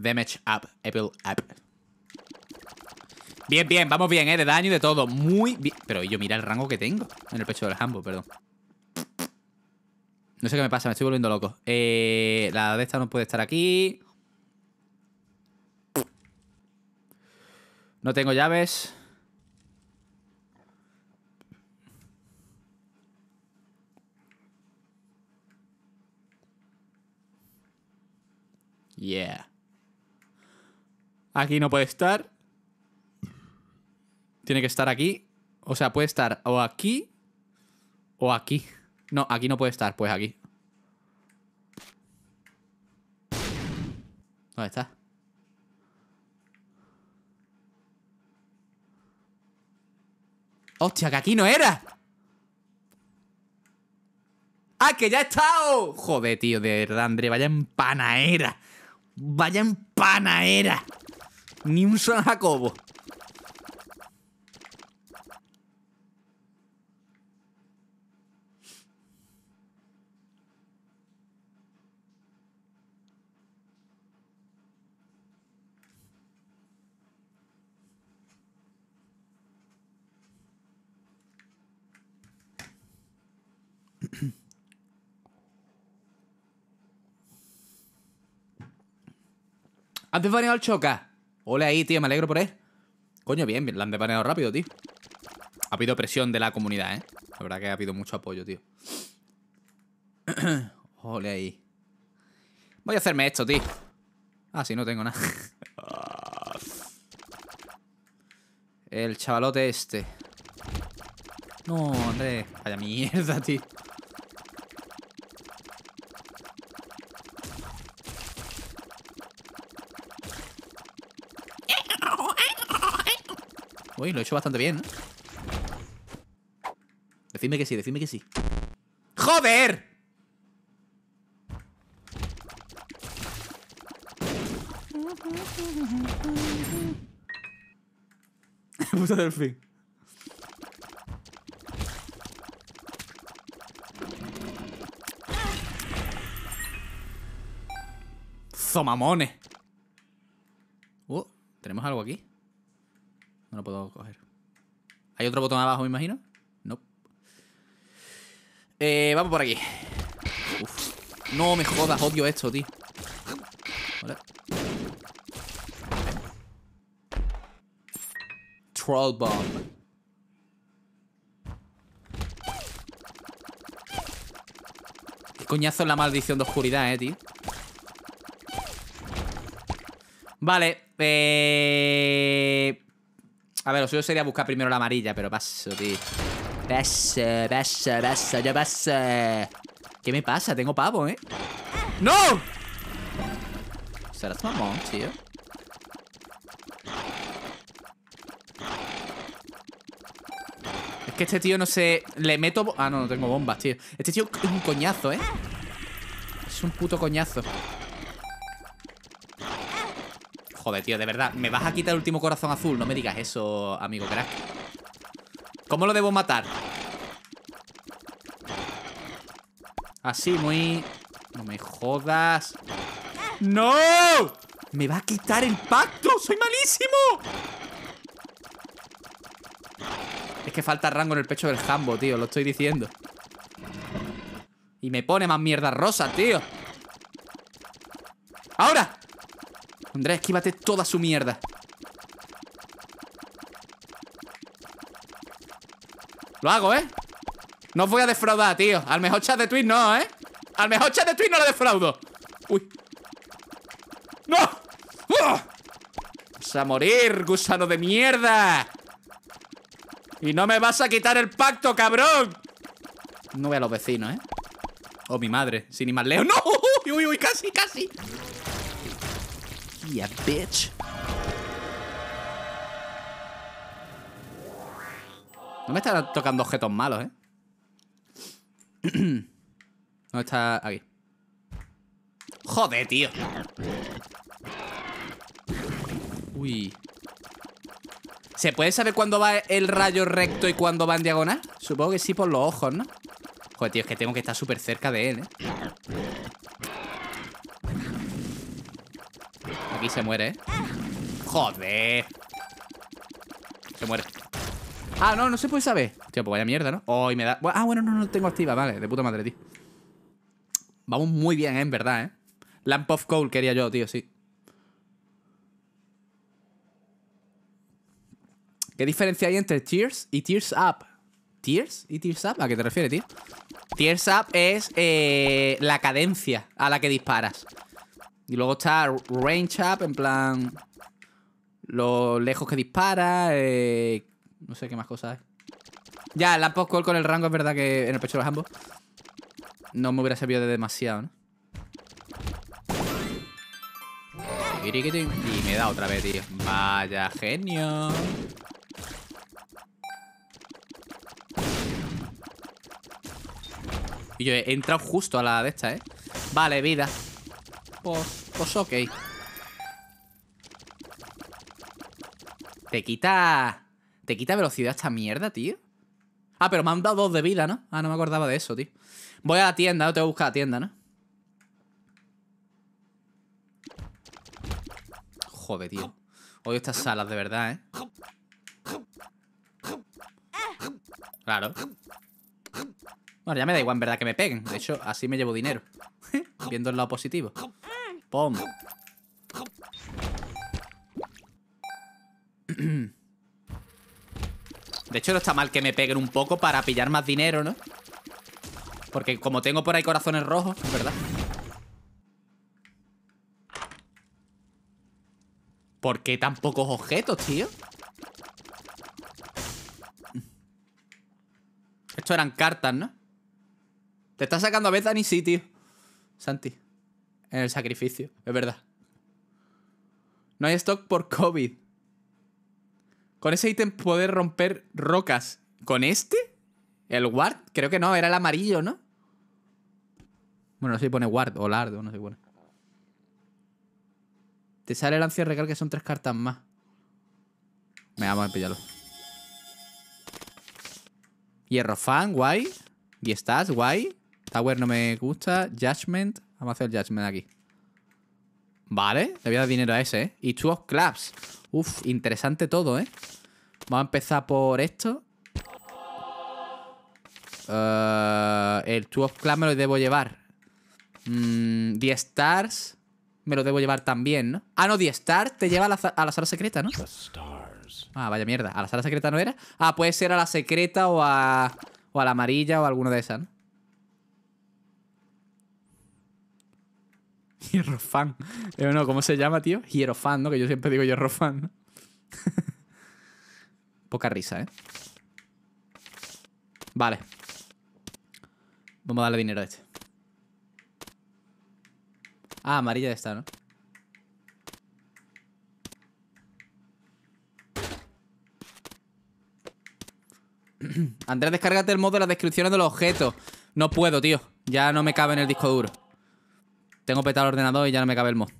Damage up, Apple up. Bien, bien, vamos bien, ¿eh? De daño y de todo. Muy bien. Pero yo mira el rango que tengo en el pecho del jambo, perdón. No sé qué me pasa, me estoy volviendo loco. Eh, la de esta no puede estar aquí. No tengo llaves. Yeah. Aquí no puede estar. Tiene que estar aquí. O sea, puede estar o aquí o aquí. No, aquí no puede estar, pues aquí. ¿Dónde está? ¡Hostia, que aquí no era! ¡Ah, que ya he estado! Joder, tío, de verdad, André, vaya empanaera. Vaya empanaera. Ni un San Jacobo. Antes de al choca. Ole ahí, tío, me alegro por él. Coño, bien, bien, la han depaneado rápido, tío. Ha habido presión de la comunidad, ¿eh? La verdad que ha habido mucho apoyo, tío. [clears throat] Ole ahí. Voy a hacerme esto, tío. Ah, sí, no tengo nada. [laughs] El chavalote este. No, hombre. Vaya mierda, tío. Uy, lo he hecho bastante bien, Decime ¿eh? Decidme que sí, decidme que sí. ¡Joder! [laughs] Puta fin Zomamones. Oh, ¿tenemos algo aquí? no lo puedo coger. ¿Hay otro botón abajo, me imagino? No. Eh, vamos por aquí. No me jodas, odio esto, tío. Vale. Troll Bomb. Qué coñazo es la maldición de oscuridad, eh, tío. Vale, eh... A ver, lo suyo sería buscar primero la amarilla, pero paso, tío. Paso, paso, paso, ya paso. ¿Qué me pasa? Tengo pavo, ¿eh? ¡No! Serás mamón, tío. Es que este tío no se... Le meto... Ah, no, no tengo bombas, tío. Este tío es un coñazo, ¿eh? Es un puto coñazo. Joder, tío, de verdad. Me vas a quitar el último corazón azul. No me digas eso, amigo crack. ¿Cómo lo debo matar? Así, muy... No me jodas. ¡No! ¡Me va a quitar el pacto! ¡Soy malísimo! Es que falta rango en el pecho del jambo, tío Lo estoy diciendo Y me pone más mierda rosa, tío ¡Ahora! Andrés, esquívate toda su mierda. Lo hago, ¿eh? No os voy a defraudar, tío. Al mejor chat de Twitch no, ¿eh? Al mejor chat de Twitch no lo defraudo. Uy. ¡No! ¡Oh! ¡Vas a morir, gusano de mierda! Y no me vas a quitar el pacto, cabrón. No veo a los vecinos, ¿eh? Oh, mi madre. Sin ni más leo. ¡No! ¡Uy, uy, uy! ¡Casi, casi! No me están tocando objetos malos, ¿eh? [clears throat] no está? Aquí. Joder, tío. Uy. ¿Se puede saber cuándo va el rayo recto y cuándo va en diagonal? Supongo que sí por los ojos, ¿no? Joder, tío, es que tengo que estar súper cerca de él, ¿eh? Aquí se muere, ¿eh? Joder. Se muere. Ah, no, no se puede saber. Tío, pues vaya mierda, ¿no? Oh, me da... Ah, bueno, no, no tengo activa. Vale, de puta madre, tío. Vamos muy bien, ¿eh? En verdad, ¿eh? Lamp of Coal quería yo, tío, sí. ¿Qué diferencia hay entre Tears y Tears Up? ¿Tears y Tears Up? ¿A qué te refieres, tío? Tears Up es eh, la cadencia a la que disparas. Y luego está range up, en plan. Lo lejos que dispara. Eh, no sé qué más cosas hay. Ya, la post call con el rango es verdad que en el pecho de los ambos. No me hubiera servido de demasiado, ¿no? Y me da otra vez, tío. Vaya genio. Y yo he entrado justo a la de esta, ¿eh? Vale, vida. Pues, pues ok. Te quita... Te quita velocidad esta mierda, tío. Ah, pero me han dado dos de vida, ¿no? Ah, no me acordaba de eso, tío. Voy a la tienda, no voy a buscar la tienda, ¿no? Joder, tío. Odio estas salas, de verdad, ¿eh? Claro. Bueno, ya me da igual, en verdad, que me peguen. De hecho, así me llevo dinero. Viendo el lado positivo. ¡Pum! De hecho, no está mal que me peguen un poco para pillar más dinero, ¿no? Porque como tengo por ahí corazones rojos, es verdad. ¿Por qué tan pocos objetos, tío? Esto eran cartas, ¿no? Te estás sacando a Bethany, sí, tío. Santi. En el sacrificio, es verdad. No hay stock por COVID. Con ese ítem poder romper rocas. ¿Con este? ¿El ward? Creo que no, era el amarillo, ¿no? Bueno, no sé si pone ward o lardo, no sé si pone. Te sale el ansia regal que son tres cartas más. Me vamos a pillarlo. Hierro fan, guay. Y estás, guay. Tower no me gusta. Judgment. Vamos a hacer el Judgment aquí. Vale, le voy a dar dinero a ese, ¿eh? Y Two of Clubs. Uf, interesante todo, ¿eh? Vamos a empezar por esto. Eh, el Two of Clubs me lo debo llevar. Mm, die Stars me lo debo llevar también, ¿no? Ah, no, die Stars te lleva a la, sala secreta, ¿no? Ah, vaya mierda. ¿A la sala secreta no era? Ah, puede ser a la secreta o a, o a la amarilla o a alguna de esas, ¿no? [laughs] Hierrofan. Pero eh, no, ¿cómo se llama, tío? Hierofan, ¿no? Que yo siempre digo hierro fan [laughs] Poca risa, ¿eh? Vale. Vamos a darle dinero a este. Ah, amarilla está, ¿no? [clears throat] Andrés, descárgate el modo de las descripciones de los objetos. No puedo, tío. Ya no me cabe en el disco duro. Tengo petado el ordenador y ya no me cabe el mod.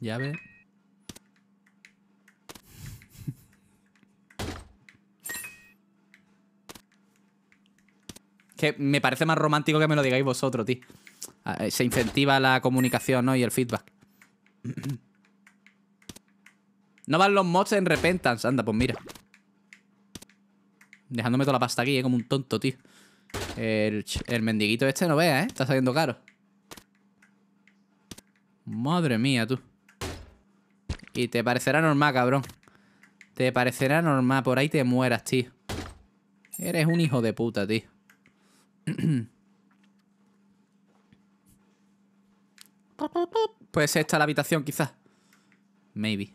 Llave. [laughs] que me parece más romántico que me lo digáis vosotros, tío. Eh, se incentiva la comunicación, ¿no? Y el feedback. [clears throat] No van los mods en Repentance. Anda, pues mira. Dejándome toda la pasta aquí, ¿eh? como un tonto, tío. El, el mendiguito este no vea, ¿eh? Está saliendo caro. Madre mía, tú. Y te parecerá normal, cabrón. Te parecerá normal. Por ahí te mueras, tío. Eres un hijo de puta, tío. [clears throat] Puede ser esta la habitación, quizás. Maybe.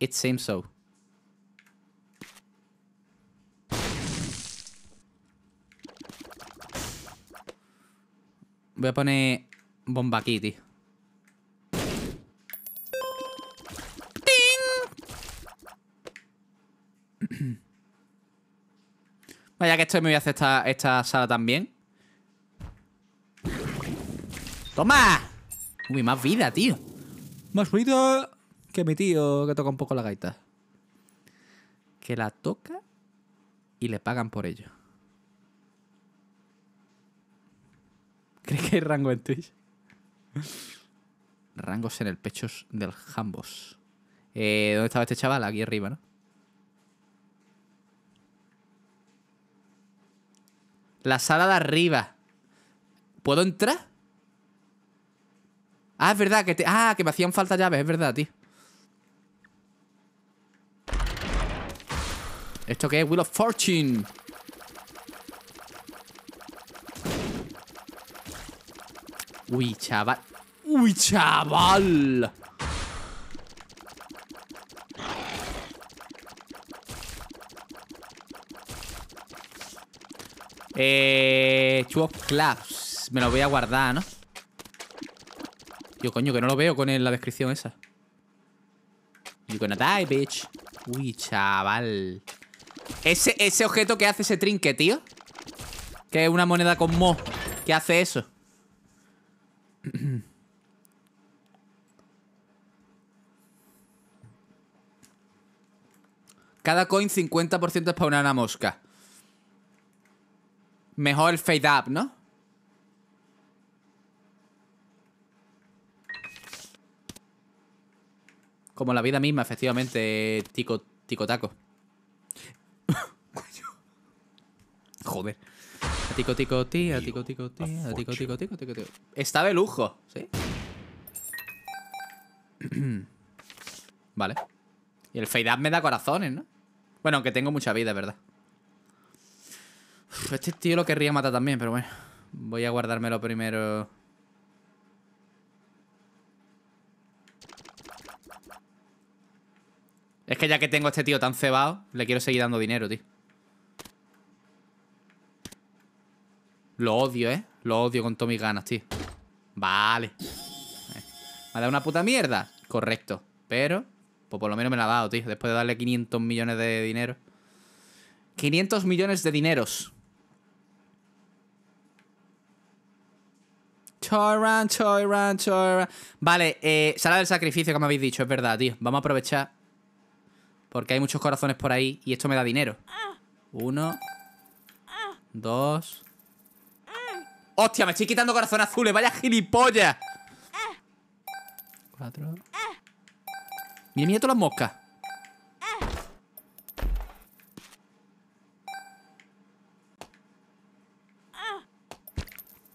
It seems so. Voy a poner bomba aquí, tío. [clears throat] Vaya que estoy, me voy hacer esta, esta sala también. ¡Toma! Uy, más vida, tío. Más vida que mi tío, que toca un poco la gaita. Que la toca y le pagan por ello. [laughs] ¿Crees que hay rango en Twitch? Rangos en el pecho del Jambos. Eh, ¿Dónde estaba este chaval? Aquí arriba, ¿no? La sala de arriba. ¿Puedo entrar? Ah, es verdad que te... Ah, que me hacían falta llaves, es verdad, tío. ¿Esto qué es? Wheel of Fortune. Uy, chaval. Uy, chaval. Eh, Chuck Claps. Me lo voy a guardar, ¿no? Yo, coño, que no lo veo con la descripción esa. You gonna die, bitch. Uy, chaval. Ese, ese objeto que hace ese trinque, tío. Que es una moneda con mo. ¿Qué hace eso? [clears throat] Cada coin 50% es para una mosca. Mejor el fade up, ¿no? Como la vida misma, efectivamente, tico, tico taco. [coughs] Joder. Tico, tico, tía, tico, tico, tío, tico, tico, tico, tico, tico. Está de lujo, ¿sí? [clears throat] vale. Y el fade me da corazones, ¿no? Bueno, aunque tengo mucha vida, ¿verdad? este tío lo querría matar también, pero bueno. Voy a guardármelo primero. Es que ya que tengo a este tío tan cebado, le quiero seguir dando dinero, tío. Lo odio, ¿eh? Lo odio con todas mis ganas, tío. Vale. Me ha dado una puta mierda. Correcto. Pero, pues por lo menos me la ha dado, tío. Después de darle 500 millones de dinero. 500 millones de dineros. Vale, eh, sala del sacrificio que me habéis dicho, es verdad, tío. Vamos a aprovechar. Porque hay muchos corazones por ahí y esto me da dinero. Uno. Dos. ¡Hostia, me estoy quitando corazón azules! Eh, ¡Vaya gilipollas! Cuatro. Mira, mira todas las moscas.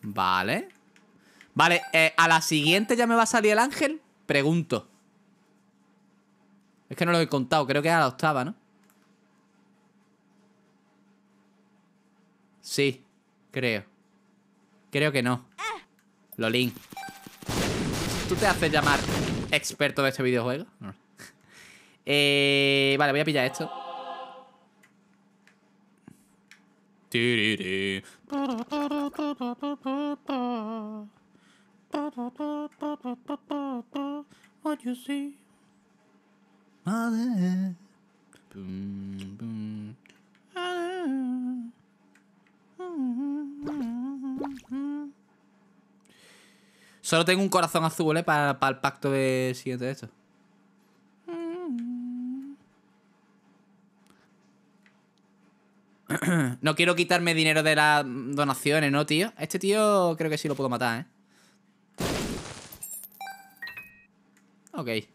Vale. Vale, eh, ¿a la siguiente ya me va a salir el ángel? Pregunto. Es que no lo he contado, creo que es a la octava, ¿no? Sí, creo. Creo que no. Lolín. ¿Tú te haces llamar experto de este videojuego? [laughs] Eh, vale, voy a pillar esto. Solo tengo un corazón azul, ¿eh? Para, el pacto de siguiente de esto. [clears throat] No quiero quitarme dinero de las donaciones, ¿no, tío? Este tío creo que sí lo puedo matar, ¿eh? Ok.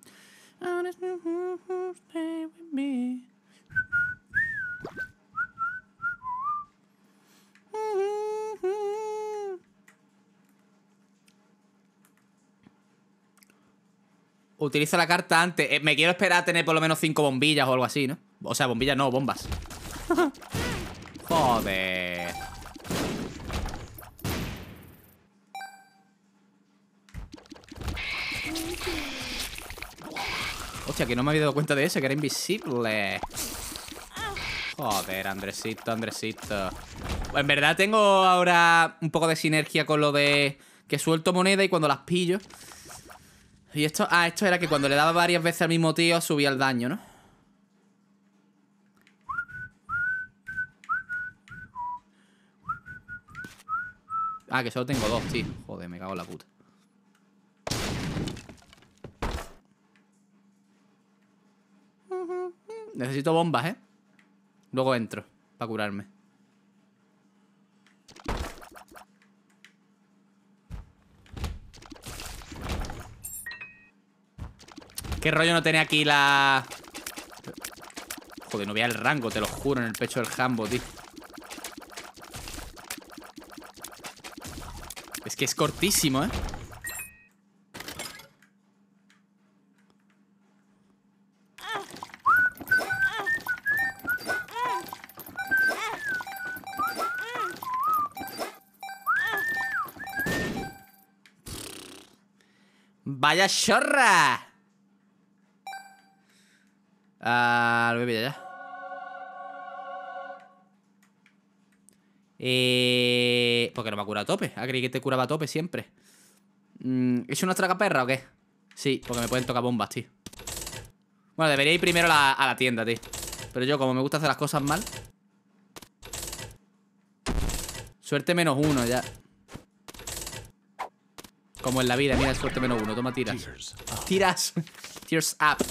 [laughs] Utiliza la carta antes. Eh, me quiero esperar a tener por lo menos cinco bombillas o algo así, ¿no? O sea, bombillas no, bombas. [laughs] Joder. que no me había dado cuenta de eso, que era invisible. Joder, Andresito, Andresito. En verdad tengo ahora un poco de sinergia con lo de que suelto moneda y cuando las pillo. Y esto, ah, esto era que cuando le daba varias veces al mismo tío subía el daño, ¿no? Ah, que solo tengo dos, tío. Joder, me cago en la puta. Necesito bombas, ¿eh? Luego entro para curarme. ¿Qué rollo no tiene aquí la...? Joder, no veía el rango, te lo juro, en el pecho del jambo, tío. Es que es cortísimo, ¿eh? ¡Vaya chorra! Ah, lo voy a pillar ya. Eh, porque no me ha curado a tope. A creí que te curaba a tope siempre. Mm, ¿Es una perra o qué? Sí, porque me pueden tocar bombas, tío. Bueno, debería ir primero a la tienda, tío. Pero yo, como me gusta hacer las cosas mal. Suerte menos uno ya. Como en la vida, mira, suerte menos uno. Toma tiras. Tiras. Tears up.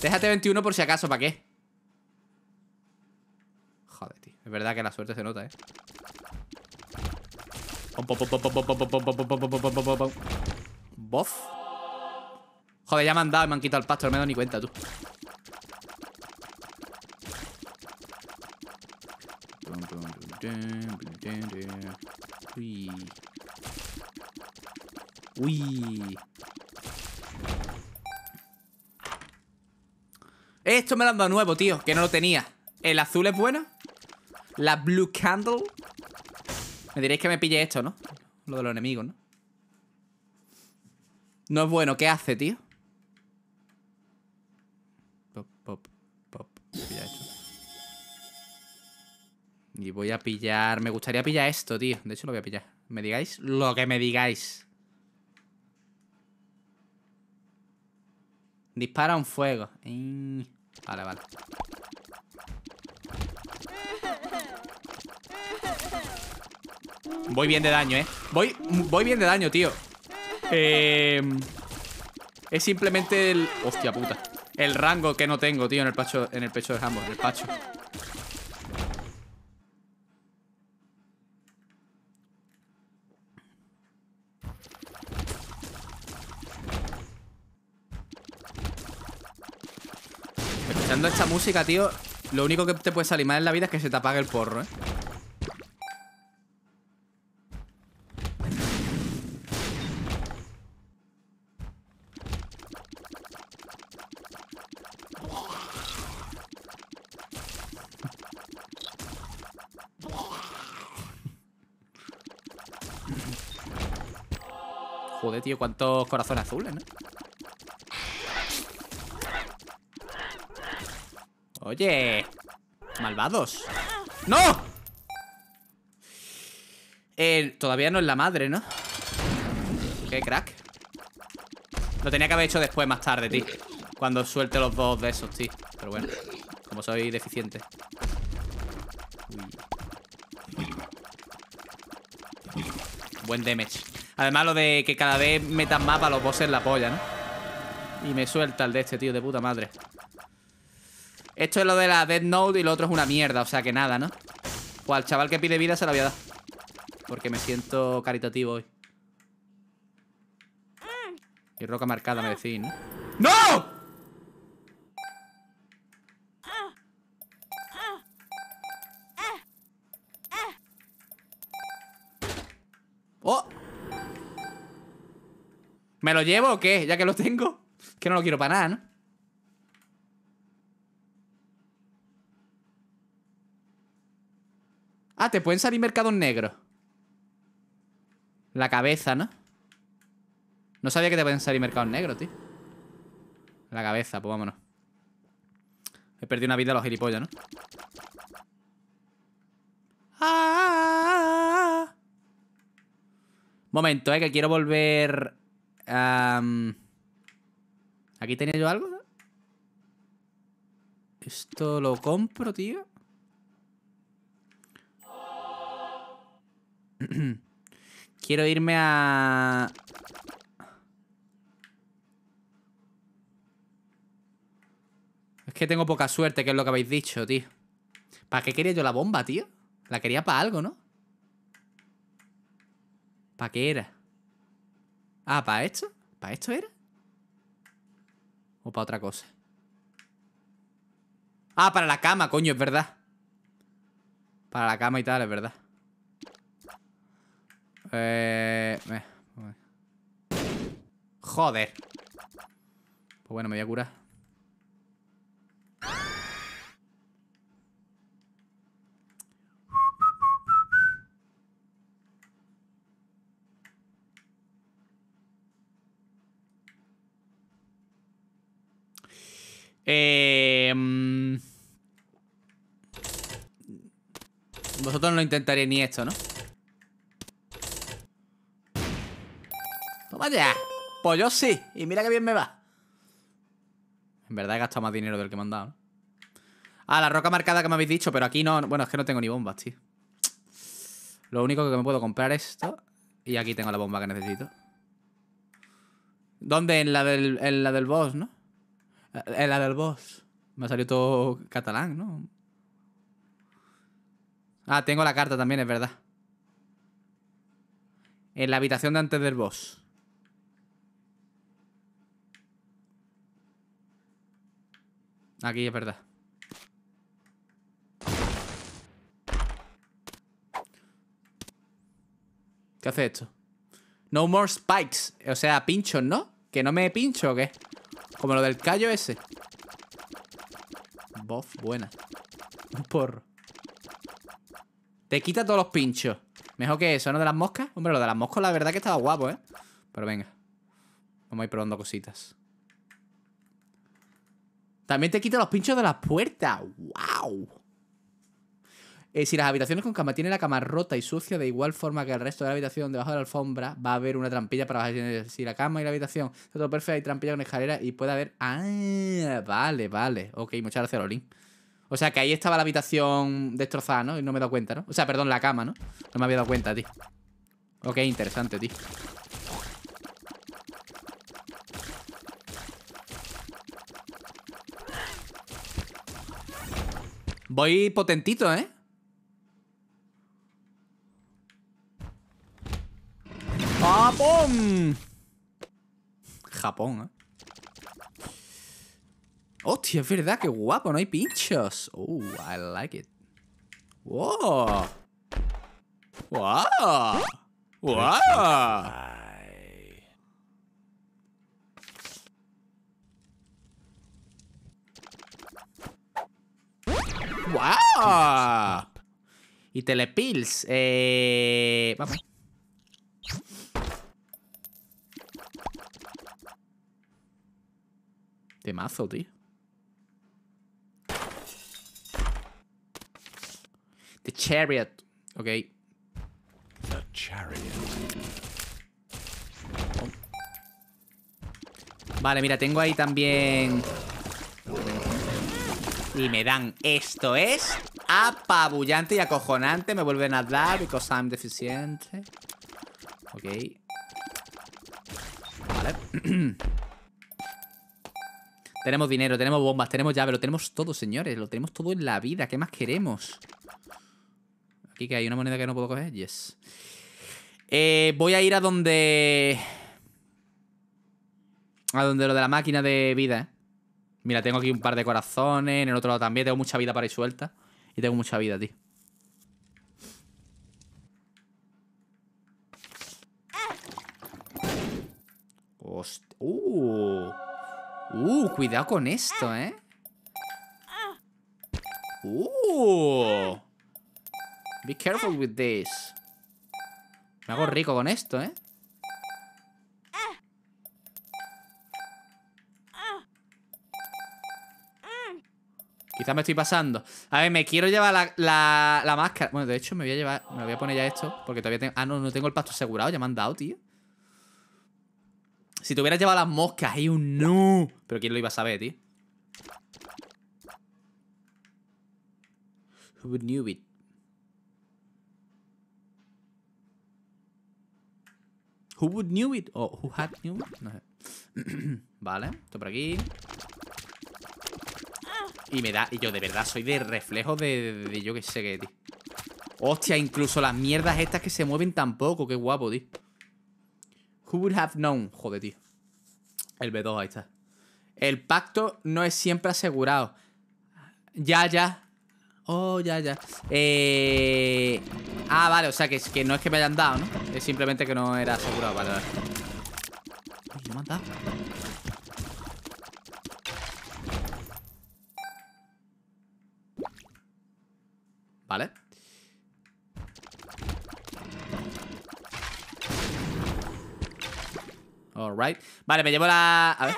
Déjate 21 por si acaso, ¿para qué? Joder, tío. Es verdad que la suerte se nota, ¿eh? Bof Joder, ya me han dado y me han quitado el pasto, no me he dado ni cuenta, tú. Uy. Uy. Esto me lo han dado nuevo, tío, que no lo tenía. El azul es bueno. La Blue Candle. Me diréis que me pille esto, ¿no? Lo de los enemigos, ¿no? No es bueno. ¿Qué hace, tío? Pop, pop, pop. Pilla y voy a pillar... Me gustaría pillar esto, tío. De hecho, lo voy a pillar. ¿Me digáis? Lo que me digáis. Dispara un fuego. Vale, vale. Voy bien de daño, ¿eh? Voy, voy bien de daño, tío. Em, es simplemente el... Hostia puta. El rango que no tengo, tío, en el, pecho en el pecho de ambos el pacho. esta música, tío, lo único que te puede salir mal en la vida es que se te apague el porro, ¿eh? Joder, tío, cuántos corazones azules, ¿no? Oye, malvados. ¡No! todavía no es la madre, ¿no? Qué crack. Lo tenía que haber hecho después, más tarde, tío. Cuando suelte los dos de esos, tío. Pero bueno, como soy deficiente. Buen damage. Además, lo de que cada vez metan más para los bosses la polla, ¿no? Y me suelta el de este, tío, de puta madre. Esto es lo de la Dead Note y lo otro es una mierda, o sea que nada, ¿no? O pues al chaval que pide vida se la voy a dar. Porque me siento caritativo hoy. Y roca marcada, me decís, ¿no? ¡No! ¡Oh! ¿Me lo llevo o qué? Ya que lo tengo. Que no lo quiero para nada, ¿no? Ah, te pueden salir mercados negros. La cabeza, ¿no? No sabía que te pueden salir mercados negros, tío. La cabeza, pues vámonos. He perdido una vida a los gilipollas, ¿no? Ah, Momento, eh, que quiero volver... ¿Aquí tenía yo algo? Esto lo compro, tío. [clears throat] Quiero irme a... Es que tengo poca suerte, que es lo que habéis dicho, tío. ¿Para qué quería yo la bomba, tío? La quería para algo, ¿no? ¿Para qué era? Ah, ¿para esto? ¿Para esto era? ¿O para otra cosa? Ah, para la cama, coño, es verdad. Para la cama y tal, es verdad. Eh, eh, Joder. Pues bueno, me voy a curar. Eh, mm. vosotros no intentaréis ni esto, ¿no? Vaya, pues yo sí. Y mira que bien me va. En verdad he gastado más dinero del que me han dado. Ah, la roca marcada que me habéis dicho, pero aquí no... Bueno, es que no tengo ni bombas, tío. Lo único que me puedo comprar es esto. Y aquí tengo la bomba que necesito. ¿Dónde? En la del, en la del boss, ¿no? Eh, en la del boss. Me ha salido todo catalán, ¿no? Ah, tengo la carta también, es verdad. En la habitación de antes del boss. Aquí es verdad. ¿Qué hace esto? No more spikes. O sea, pinchos, ¿no? ¿Que no me pincho o qué? Como lo del callo ese. Buff buena. [laughs] Un porro. Te quita todos los pinchos. Mejor que eso, ¿no? De las moscas. Hombre, lo de las moscas la verdad que estaba guapo, ¿eh? Pero venga. Vamos a ir probando cositas. También te quita los pinchos de las puertas. ¡Wow! Eh, si las habitaciones con cama Tiene la cama rota y sucia de igual forma que el resto de la habitación debajo de la alfombra, va a haber una trampilla para bajar. Si la cama y la habitación está todo perfecto, hay trampilla con escalera y puede haber... Ah, vale, vale. Ok, muchas gracias, Lolín. O sea, que ahí estaba la habitación destrozada, ¿no? Y no me he dado cuenta, ¿no? O sea, perdón, la cama, ¿no? No me había dado cuenta, tío. Ok, interesante, tío. Voy potentito, ¿eh? ¡Japón! Japón, ¿eh? Hostia, es verdad, que guapo, no hay pinchos. Oh, I like it. Wow. Wow. Wow. ¡Wow! Y telepills. Eh, vamos. De mazo, tío. The Chariot. Ok. Vale, mira, tengo ahí también y me dan esto es apabullante y acojonante. Me vuelven a dar because I'm deficiente. Ok. Vale. [clears throat] tenemos dinero, tenemos bombas, tenemos llave, lo tenemos todo, señores. Lo tenemos todo en la vida. ¿Qué más queremos? Aquí que hay una moneda que no puedo coger. Yes. Eh, voy a ir a donde... A donde lo de la máquina de vida, ¿eh? Mira, tengo aquí un par de corazones. En el otro lado también. Tengo mucha vida para ir suelta. Y tengo mucha vida, tío. Hostia. Uh. Uh, cuidado con esto, ¿eh? Uh. Be careful with this. Me hago rico con esto, ¿eh? Quizás me estoy pasando. A ver, me quiero llevar la, máscara. Bueno, de hecho, me voy a llevar. Me voy a poner ya esto. Porque todavía tengo. Ah, no, no tengo el pasto asegurado. Ya me han dado, tío. Si te hubieras llevado las moscas Hay un no. Pero quién lo iba a saber, tío. Who knew it? Who would knew it? oh, who had knew No sé. [clears throat] vale, esto por aquí. Y me da... Y yo de verdad soy de reflejo de, yo que sé qué, tío. Hostia, incluso las mierdas estas que se mueven tampoco. Qué guapo, tío. Who would have known? Joder, tío. El B2, ahí está. El pacto no es siempre asegurado. Ya, ya. Oh, ya, ya. Eh... Ah, vale, o sea que, que no es que me hayan dado, ¿no? Es simplemente que no era asegurado. Vale, vale. me han dado. ¿Vale? Alright. Vale, me llevo la... A ver.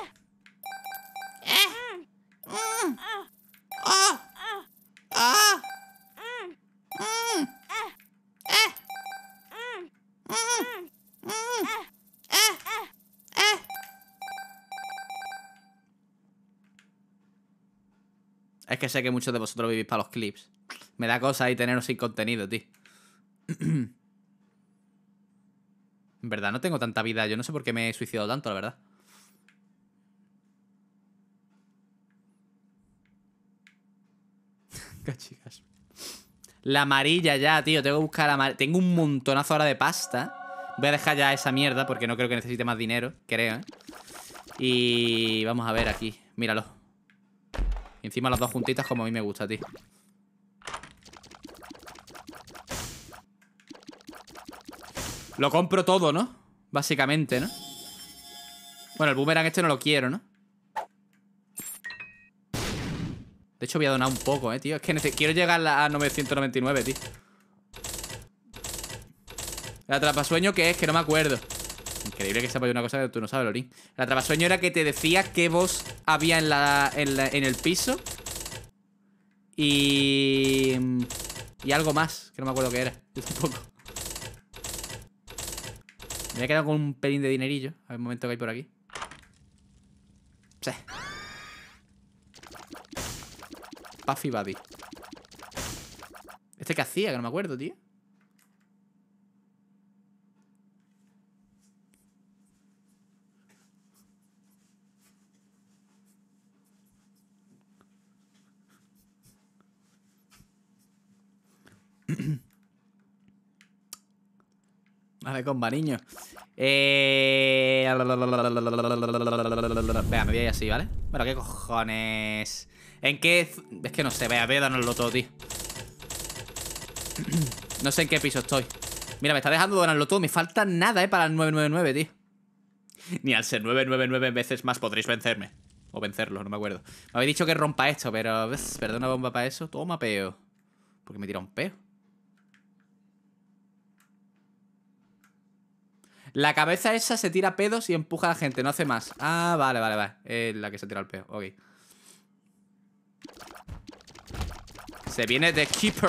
Es que sé que muchos de vosotros vivís para los clips. Me da cosa ahí teneros sin contenido, tío. en verdad, no tengo tanta vida. Yo no sé por qué me he suicidado tanto, la verdad. [laughs] La amarilla ya, tío. Tengo que buscar la amarilla. Tengo un montonazo ahora de pasta. Voy a dejar ya esa mierda porque no creo que necesite más dinero. Creo, ¿eh? Y vamos a ver aquí. Míralo. Encima las dos juntitas como a mí me gusta, tío. Lo compro todo, ¿no? Básicamente, ¿no? Bueno, el boomerang este no lo quiero, ¿no? De hecho, voy a donar un poco, eh, tío. Es que quiero llegar a 999, tío. La atrapasueño que es, que no me acuerdo. Increíble que sepa yo una cosa que tú no sabes, Lorín. La atrapasueño era que te decía qué voz había en, la, en, en el piso. Y... Y algo más, que no me acuerdo qué era. [laughs] Yo tampoco. Me he quedado con un pelín de dinerillo. A ver un momento que hay por aquí. Puffy Buddy. ¿Este qué hacía? Que no me acuerdo, tío. [clears throat] Vale, con niño. Eh... Vea, me voy así, ¿vale? Bueno, ¿qué cojones? ¿En qué...? Es que no sé, vea, vea, a todo, tío. No sé en qué piso estoy. Mira, me está dejando donarlo todo. Me falta nada, ¿eh? Para el 999, tío. Ni al ser 999 veces más podréis vencerme. O vencerlo, no me acuerdo. Me habéis dicho que rompa esto, pero... ¿Perdona bomba para eso? Toma, peo. Porque me tira un peo. La cabeza esa se tira pedos y empuja a la gente, no hace más. Ah, vale, vale, vale. Es la que se tira el pedo, ok. Se viene The Keeper.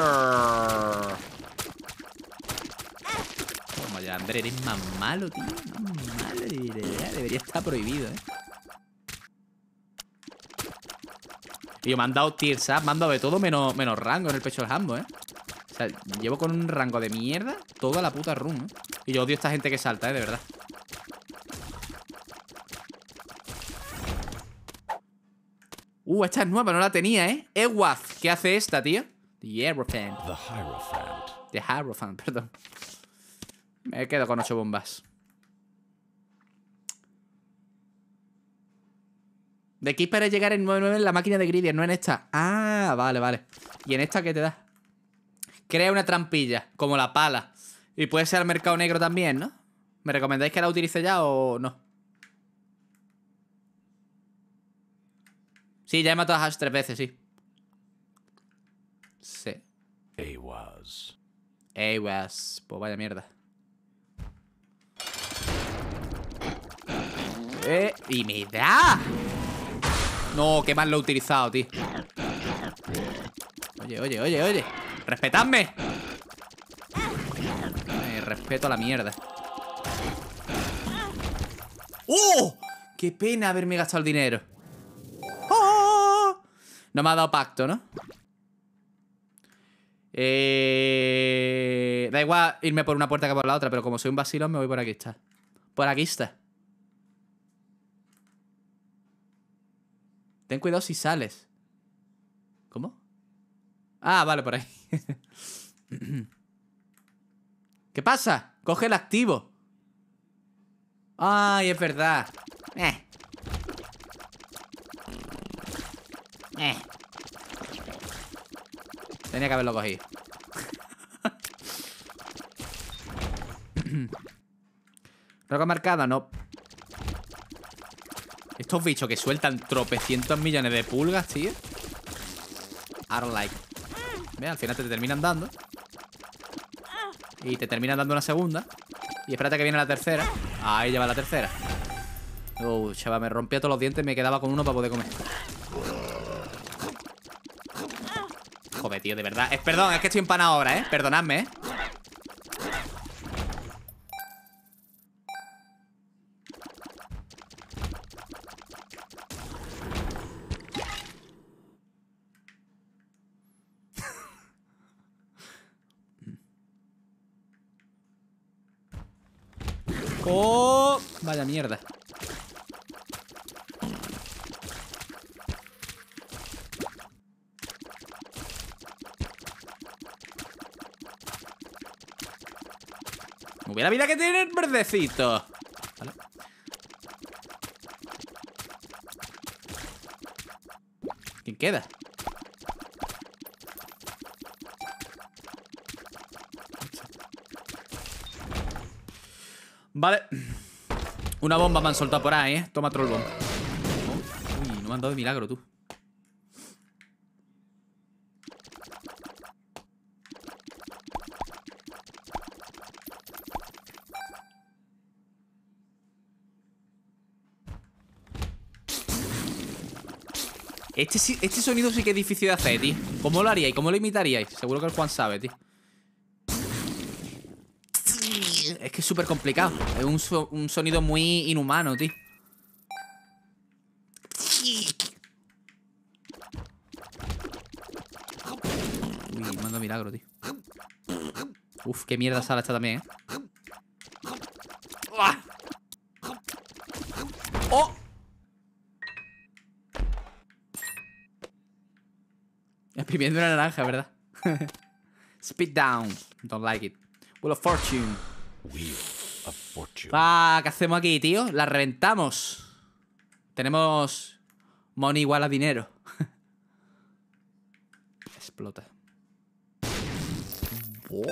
Como ya, André, eres más malo, tío. Más malo, debería, estar prohibido, eh. Yo me han dado tier me han dado de todo menos, menos rango en el pecho del jambo, eh. O sea, llevo con un rango de mierda toda la puta room, ¿eh? Y yo odio a esta gente que salta, ¿eh? De verdad. Uh, esta es nueva, no la tenía, ¿eh? Ewaz. ¿Qué hace esta, tío? The The Hierophant. The Hierophant, perdón. Me quedo con ocho bombas. De qué para llegar en 9-9 en la máquina de Gridier, no en esta. Ah, vale, vale. ¿Y en esta qué te da? Crea una trampilla, como la pala. Y puede ser al mercado negro también, ¿no? ¿Me recomendáis que la utilice ya o no? Sí, ya he matado a Hash tres veces, sí. Sí. Awas. Awas. Pues vaya mierda. Eh, y me da. No, qué mal lo he utilizado, tío. Oye, oye, oye, oye. ¡Respetadme! respeto a la mierda. ¡Oh! ¡Qué pena haberme gastado el dinero! ¡Ah! No me ha dado pacto, ¿no? Eh, da igual irme por una puerta que por la otra, pero como soy un vacilón me voy por aquí está. Por aquí está. Ten cuidado si sales. ¿Cómo? Ah, vale, por ahí. [laughs] ¿Qué pasa? Coge el activo. Ay, es verdad. Eh. Eh. Tenía que haberlo cogido. [laughs] Roca marcada, no. Estos bichos que sueltan tropecientos millones de pulgas, tío. I don't like. Al final te terminan dando. Y te terminan dando una segunda. Y espérate que viene la tercera. Ahí lleva la tercera. Uy, oh, chaval, me rompía todos los dientes me quedaba con uno para poder comer. Joder, tío, de verdad. Es, eh, perdón, es que estoy empanado ahora, ¿eh? Perdonadme, ¿eh? mierda. Muy la vida que tiene el verdecito. Vale. queda? Vale. Una bomba me han soltado por ahí, ¿eh? Toma troll bomb. Oh, uy, no me han dado de milagro, tú. Este, este sonido sí que es difícil de hacer, tío. ¿Cómo lo haríais? ¿Cómo lo imitaríais? Seguro que el Juan sabe, tío. es que es súper complicado. Es un, sonido muy inhumano, tío. Uy, mando milagro, tío. Uf, qué mierda sala esta también, ¿eh? ¡Oh! Exprimiendo una naranja, ¿verdad? [laughs] Speed down. Don't like it. Wheel of Fortune. Ah, ¿qué hacemos aquí, tío? La reventamos. Tenemos money igual a dinero. [laughs] Explota. Bof.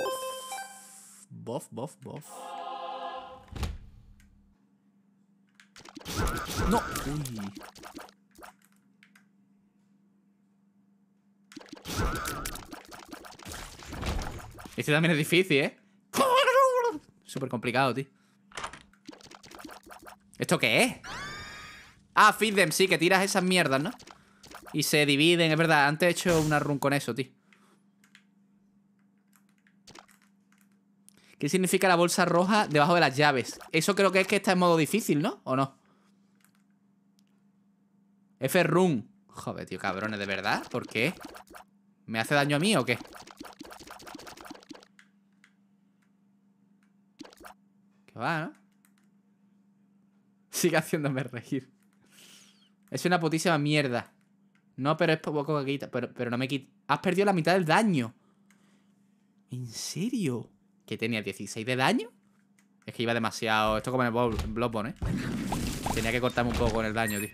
Bof, bof, bof. No. Este también es difícil, ¿eh? Súper complicado, tío. ¿Esto qué es? Ah, feed them, sí, que tiras esas mierdas, ¿no? Y se dividen, es verdad. Antes he hecho una run con eso, tío. ¿Qué significa la bolsa roja debajo de las llaves? Eso creo que es que está en modo difícil, ¿no? ¿O no? F-Run. Joder, tío, cabrones, ¿de verdad? ¿Por qué? ¿Me hace daño a mí o qué? [laughs] Sigue haciéndome reír. Es una putísima mierda. No, pero es poco que quita. Pero, no me quita. Has perdido la mitad del daño. ¿En serio? ¿Que tenía 16 de daño? Es que iba demasiado. Esto como en el Bloodborne, ¿eh? Tenía que cortarme un poco en el daño, tío.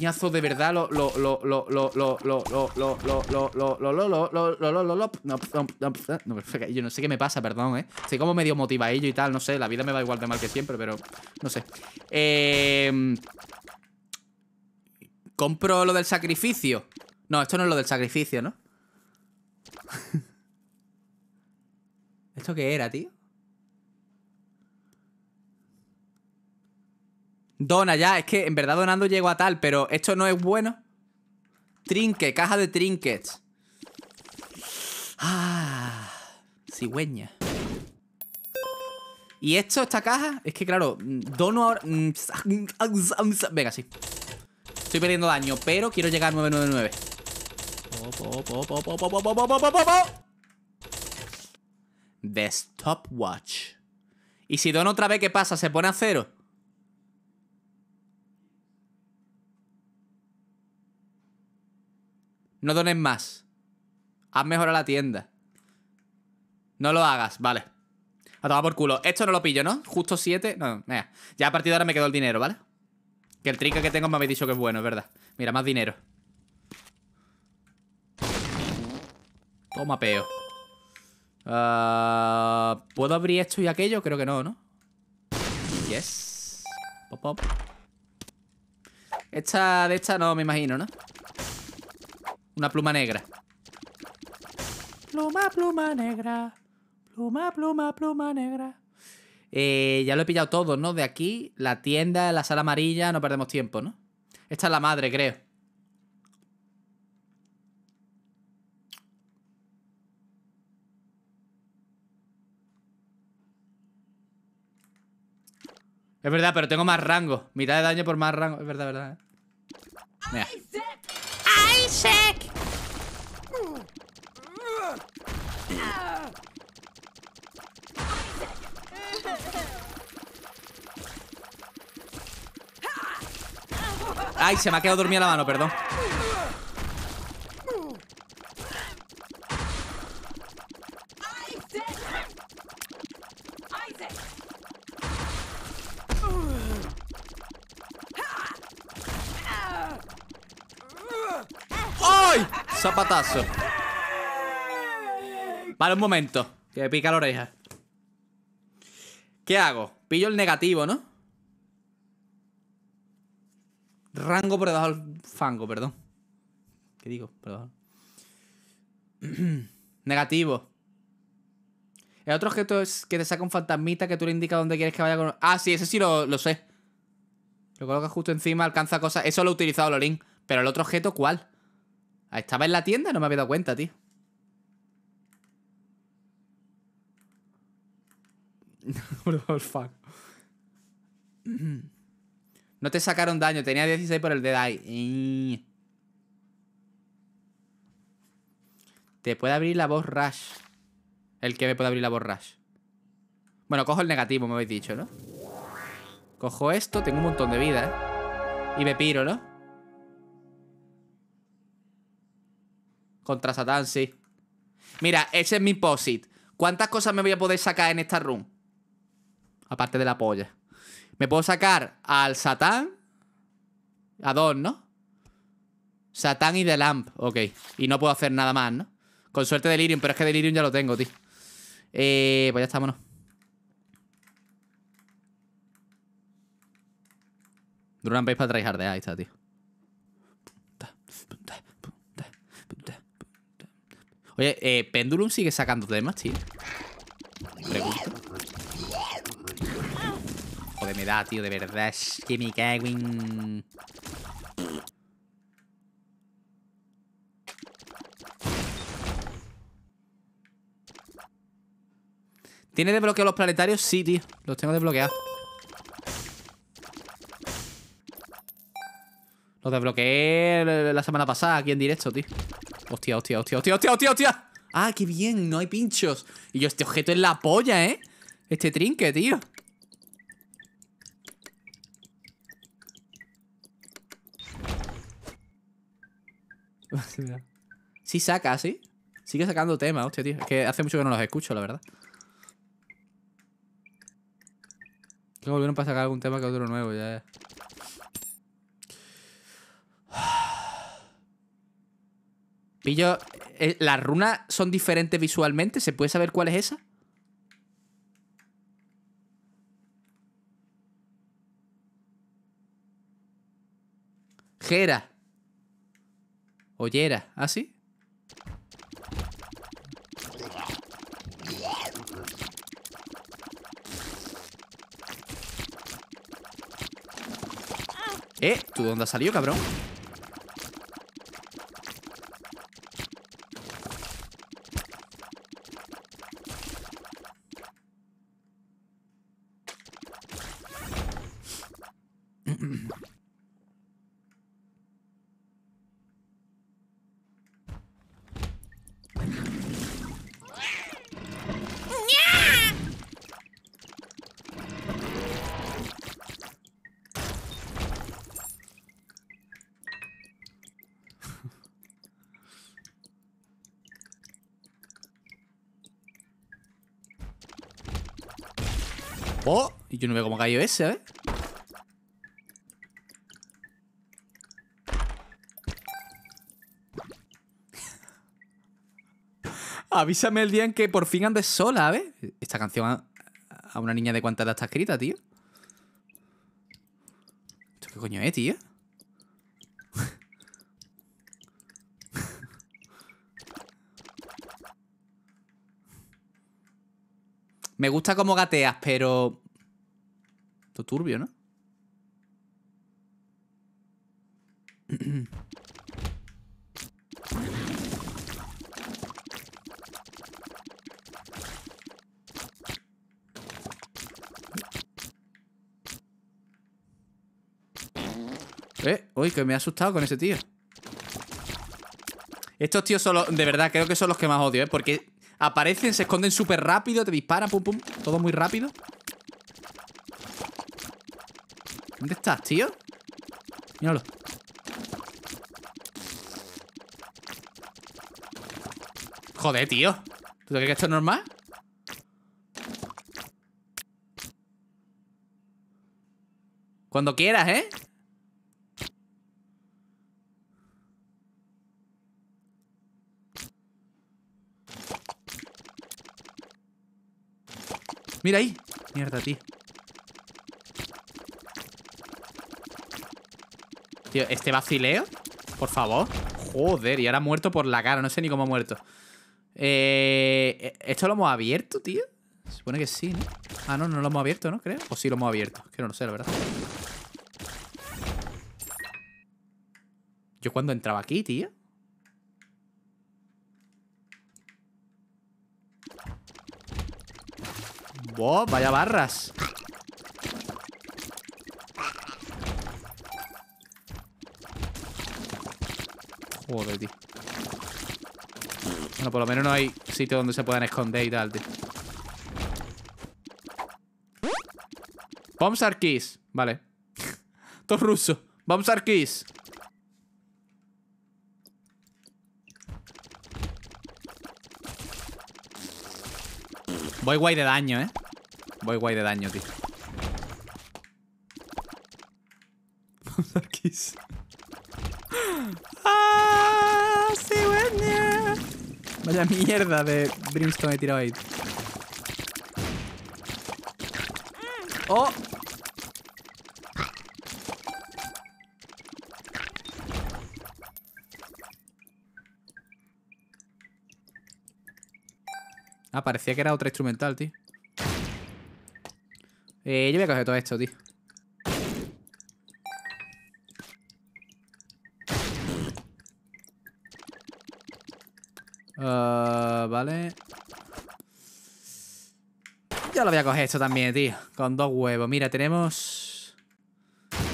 de verdad lo lo lo lo lo lo lo lo lo lo lo lo lo lo lo lo lo no yo no sé qué me pasa perdón eh sé como medio motiva ello y tal no sé la vida me va igual de mal que siempre pero no sé compro lo del sacrificio no esto no es lo del sacrificio no esto qué era tío Dona ya, es que en verdad donando llego a tal, pero esto no es bueno. Trinque, caja de trinkets. Ah, cigüeña. Y esto, esta caja, es que claro, dono ahora... Mm, mm, mm, Venga, sí. Estoy perdiendo daño, pero quiero llegar a 999. The stopwatch. Y si dono otra vez, ¿qué pasa? ¿Se pone a cero? No dones más. Haz mejor a la tienda. No lo hagas, vale. A tomar por culo. Esto no lo pillo, ¿no? Justo 7. No, mira. Ya a partir de ahora me quedó el dinero, ¿vale? Que el trinca que tengo me habéis dicho que es bueno, es verdad. Mira, más dinero. Toma peo. Ah, ¿Puedo abrir esto y aquello? Creo que no, ¿no? Yes. Pop, pop. Esta de esta no me imagino, ¿no? Una pluma negra. Pluma, pluma negra. Pluma, pluma, pluma negra. Eh, ya lo he pillado todo, ¿no? De aquí, la tienda, la sala amarilla, no perdemos tiempo, ¿no? Esta es la madre, creo. Es verdad, pero tengo más rango. Mitad de daño por más rango. Es verdad, verdad. ¿eh? Ay, se me ha quedado dormida la mano, perdón. ¡Ay! Zapatazo. Vale, un momento. Que me pica la oreja. ¿Qué hago? Pillo el negativo, ¿no? Rango por debajo del fango, perdón. ¿Qué digo? Perdón. [clears throat] negativo. El otro objeto es que te saca un fantasmita que tú le indicas dónde quieres que vaya con... Ah, sí, ese sí lo, sé. Lo colocas justo encima, alcanza cosas. Eso lo he utilizado, Lolín. Pero el otro objeto, ¿cuál? Estaba en la tienda, no me había dado cuenta, tío. [laughs] No te sacaron daño, tenía 16 por el Dead Eye. Mm. Te puede abrir la voz Rush. El que me puede abrir la voz Rush. Bueno, cojo el negativo, me habéis dicho, ¿no? Cojo esto, tengo un montón de vida. ¿eh? Y me piro, ¿no? Contra Satán, sí. Mira, ese es mi posit. ¿Cuántas cosas me voy a poder sacar en esta run? Aparte de la polla. Me puedo sacar al Satán. A dos, ¿no? Satán y The Lamp. Ok. Y no puedo hacer nada más, ¿no? Con suerte Delirium, pero es que Delirium ya lo tengo, tío. Eh, pues ya estámonos. Duran Base para de ahí está, tío. Oye, eh, Pendulum sigue sacando temas, tío. Pregunta Joder, me da, tío, de verdad. Es me cago en... ¿Tiene desbloqueado los planetarios? Sí, tío. Los tengo desbloqueados. Los desbloqueé la semana pasada aquí en directo, tío. Hostia, hostia, hostia, hostia, hostia, hostia, hostia. Ah, qué bien, no hay pinchos. Y yo, este objeto es la polla, ¿eh? Este trinque, tío. [laughs] sí saca, ¿sí? Sigue sacando temas, hostia, tío. Es que hace mucho que no los escucho, la verdad. Creo que volvieron para sacar algún tema que otro nuevo, ya, ya. Pillo, eh, eh, ¿las runas son diferentes visualmente? ¿Se puede saber cuál es esa? Jera. Ollera. ¿Ah, sí? ¿Eh? ¿Tú dónde has salido, cabrón? gallo ese, eh? [laughs] Avísame el día en que por fin andes sola, a Esta canción a, una niña de cuánta edad está escrita, tío. ¿Esto qué coño es, tío? [laughs] Me gusta cómo gateas, pero esto turbio, ¿no? [clears throat] Eh, uy, que me ha asustado con ese tío. Estos tíos son los, de verdad, creo que son los que más odio, ¿eh? Porque aparecen, se esconden súper rápido, te disparan, pum, pum, todo muy rápido. ¿Dónde estás, tío? Míralo. Joder, tío. ¿Tú crees que esto es normal? Cuando quieras, ¿eh? Mira ahí. Mierda, tío. Tío, este vacileo. Por favor. Joder, y ahora muerto por la cara. No sé ni cómo ha muerto. Eh, ¿Esto lo hemos abierto, tío? Se supone que sí, ¿no? Ah, no, no lo hemos abierto, ¿no? Creo. O sí lo hemos abierto. Que no lo sé, la verdad. Yo cuando entraba aquí, tío. Wow, vaya barras. Joder, tío. Bueno, por lo menos no hay sitio donde se puedan esconder y tal, tío. Bombs are Vale. [laughs] Todo ruso. Vamos a Kiss. Voy guay de daño, ¿eh? Voy guay de daño, tío. [laughs] Vamos are Vaya mierda de brimstone he tirado ahí. ¡Oh! Ah, parecía que era otra instrumental, tío. Eh, yo voy a coger todo esto, tío. ¿vale? lo voy a coger esto también, tío. Con dos huevos. Mira, tenemos...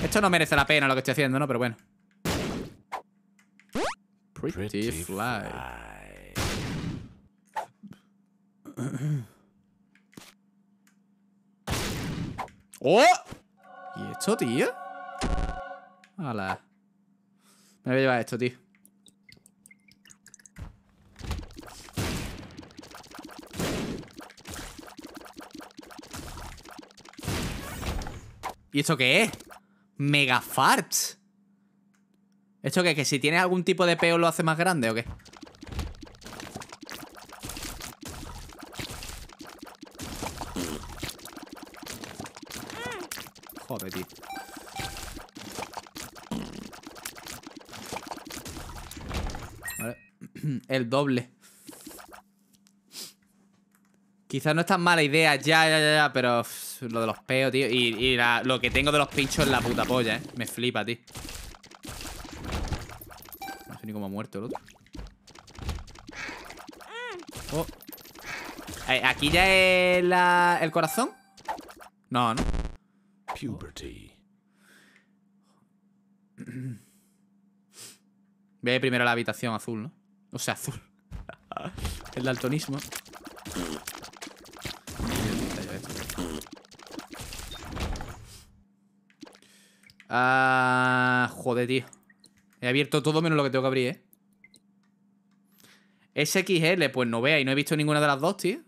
Esto no merece la pena lo que estoy haciendo, ¿no? Pero bueno. Pretty fly. [clears throat] ¡Oh! ¿Y esto, tío? Me voy a llevar esto, tío. ¿Y esto qué es? Mega farts. ¿Esto qué? ¿Que si tienes algún tipo de peo lo hace más grande o qué? Joder, tío. [clears throat] El doble. Quizás no es tan mala idea, ya, ya, ya, ya pero lo de los peos, tío. Y, lo que tengo de los pinchos en la puta polla, eh. Me flipa, tío. No sé ni cómo ha muerto el otro. Oh. Eh, ¿Aquí ya es el corazón? No, ¿no? Puberty. Ve primero la habitación azul, ¿no? O sea, azul. [laughs] el daltonismo. Ah, joder, tío. He abierto todo menos lo que tengo que abrir, ¿eh? SXL, pues no vea y no he visto ninguna de las dos, tío.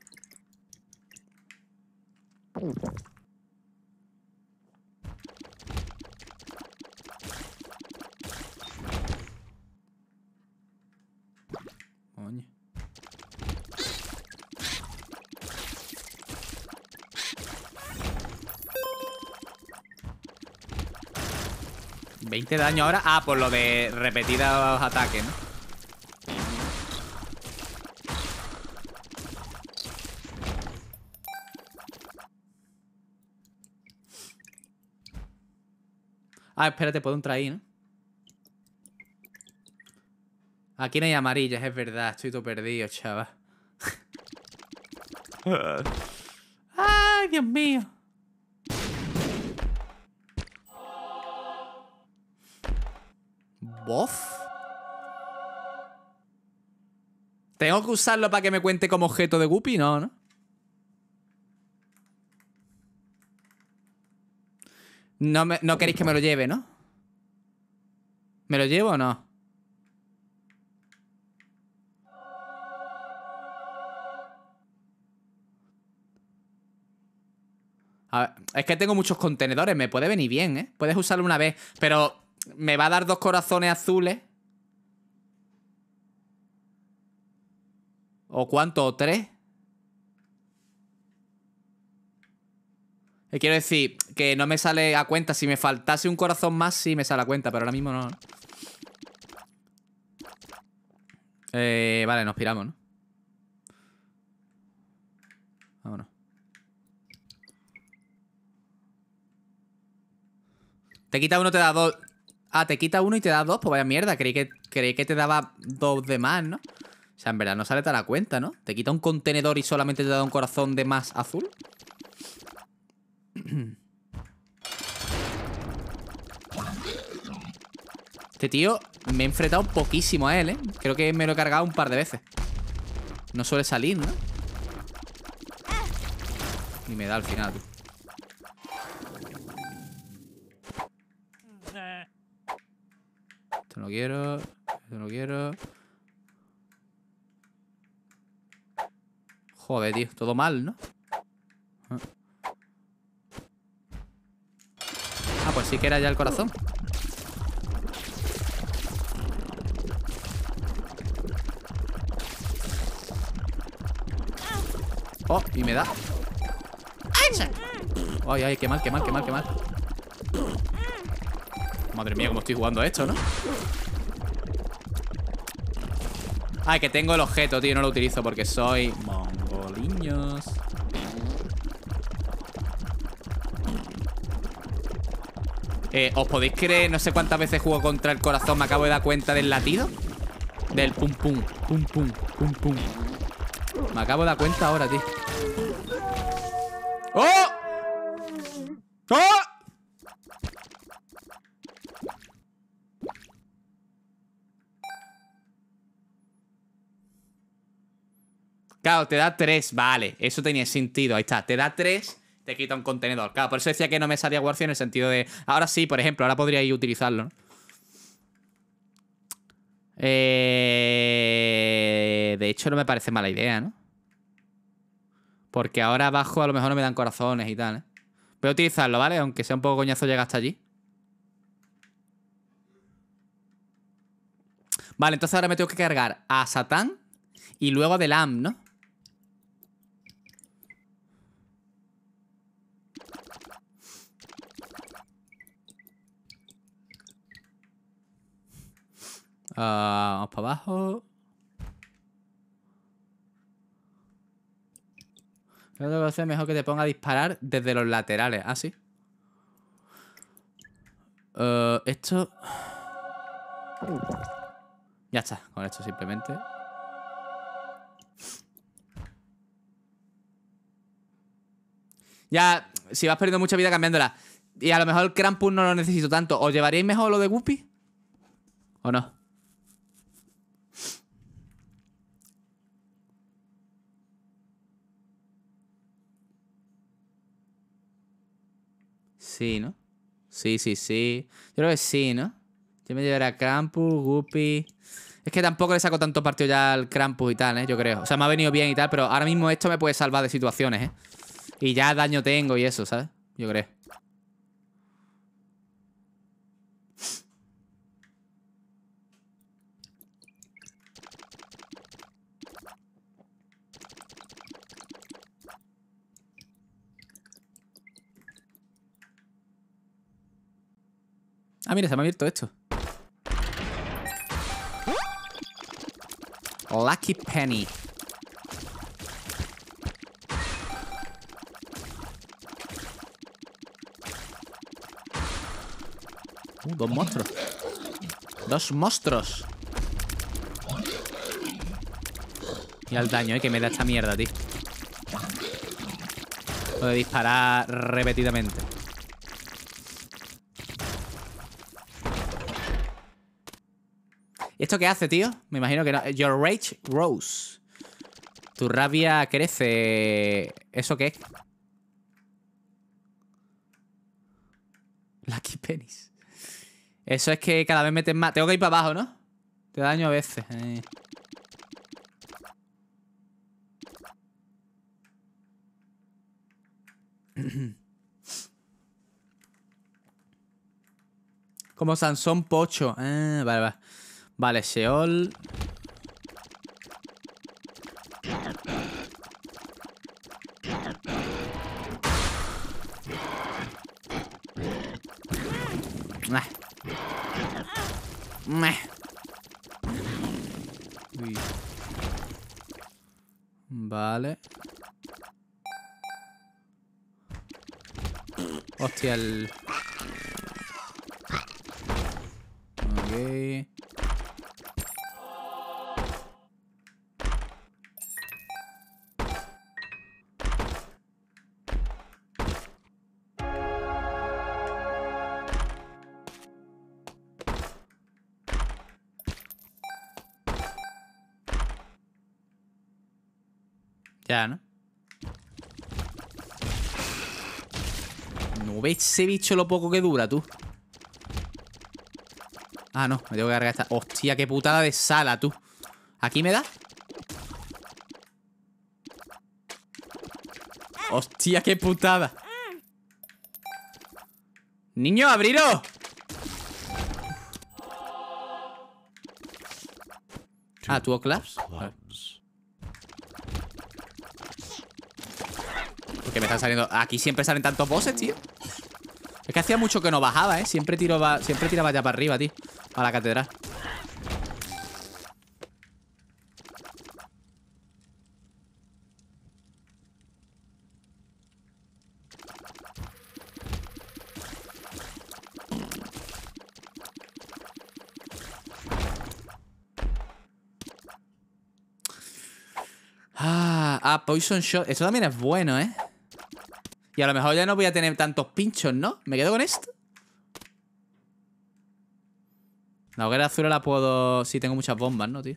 20 daño ahora. Ah, por lo de repetidos ataques, ¿no? Ah, espérate, puedo entrar ahí, ¿no? Aquí no hay amarillas, es verdad. Estoy todo perdido, chaval. [laughs] ¡Ay, Dios mío! ¿Tengo que usarlo para que me cuente como objeto de Guppy? No, ¿no? No, no queréis que me lo lleve, ¿no? ¿Me lo llevo o no? A ver, es que tengo muchos contenedores, me puede venir bien, ¿eh? Puedes usarlo una vez, pero me va a dar dos corazones azules. ¿O cuánto? ¿O tres? Quiero decir que no me sale a cuenta. Si me faltase un corazón más, sí me sale a cuenta, pero ahora mismo no. Eh, vale, nos piramos, ¿no? Vámonos. Te quita uno, te da dos. Ah, te quita uno y te da dos. Pues vaya mierda, creí que, creí que te daba dos de más, ¿no? O sea, en verdad no sale tan la cuenta, ¿no? Te quita un contenedor y solamente te da un corazón de más azul. [clears throat] Este tío me he enfrentado poquísimo a él, ¿eh? Creo que me lo he cargado un par de veces. No suele salir, ¿no? Y me da al final, tío no quiero. no quiero. Joder, tío. Todo mal, ¿no? Ah, ah, pues sí que era ya el corazón. Oh, y me da. ¡Ay, ay! ¡Qué mal, qué mal, qué mal, qué mal! Madre mía, cómo estoy jugando esto, ¿no? Ay, que tengo el objeto, tío, no lo utilizo porque soy mongoliños. Eh, ¿Os podéis creer? No sé cuántas veces juego contra el corazón, me acabo de dar cuenta del latido. Del pum pum, pum pum, pum pum. Me acabo de dar cuenta ahora, tío. ¡Oh! te da tres, vale, eso tenía sentido, ahí está, te da tres, te quita un contenedor. Claro, por eso decía que no me salía Warfare en el sentido de, ahora sí, por ejemplo, ahora podría ir utilizarlo, eh, De hecho, no me parece mala idea, ¿no? Porque ahora abajo a lo mejor no me dan corazones y tal, ¿eh? Voy a utilizarlo, ¿vale? Aunque sea un poco coñazo llegar hasta allí. Vale, entonces ahora me tengo que cargar a Satán y luego a Delam, ¿no? vamos ah, para abajo. Creo que va a ser mejor que te ponga a disparar desde los laterales. así. ¿ah, sí. Eh, esto... Ya está, con esto simplemente. Ya, si vas perdiendo mucha vida cambiándola. Y a lo mejor el Krampus no lo necesito tanto. ¿Os llevaríais mejor lo de Guppy? ¿O no? Sí, ¿no? Sí, sí, sí. Yo creo que sí, ¿no? Yo me llevaré a Krampus, Guppy. Es que tampoco le saco tanto partido ya al Krampus y tal, ¿eh? Yo creo. O sea, me ha venido bien y tal, pero ahora mismo esto me puede salvar de situaciones, ¿eh? Y ya daño tengo y eso, ¿sabes? Yo creo. Ah, mira, se me ha abierto esto. Lucky Penny. Uh, dos monstruos. Dos monstruos. Y al daño ¿eh? que me da esta mierda, tío. Puedo disparar repetidamente. ¿Y esto qué hace, tío? Me imagino que no. Your rage grows. Tu rabia crece. ¿Eso qué? [laughs] Lucky penis. Eso es que cada vez meten más. Tengo que ir para abajo, ¿no? Te daño a veces. Eh. [clears throat] Como Sansón Pocho. Ah, vale, vale. Vale, Seol. Vale. Hostia, el... Okay. Como veis ese bicho lo poco que dura, tú. Ah, no, me tengo que cargar esta. Hostia, qué putada de sala, tú. ¿Aquí me da? Hostia, qué putada. Niño, ¡abrilo! Ah, tú ¿Por Porque me están saliendo. Aquí siempre salen tantos bosses, tío hacía mucho que no bajaba, ¿eh? Siempre, tiraba. Siempre tiraba ya para arriba, tío. A la catedral. Ah, ah, Poison Shot. Esto también es bueno, ¿eh? Y a lo mejor ya no voy a tener tantos pinchos, ¿no? ¿Me quedo con esto? La hoguera azul la puedo... si tengo muchas bombas, ¿no, tío?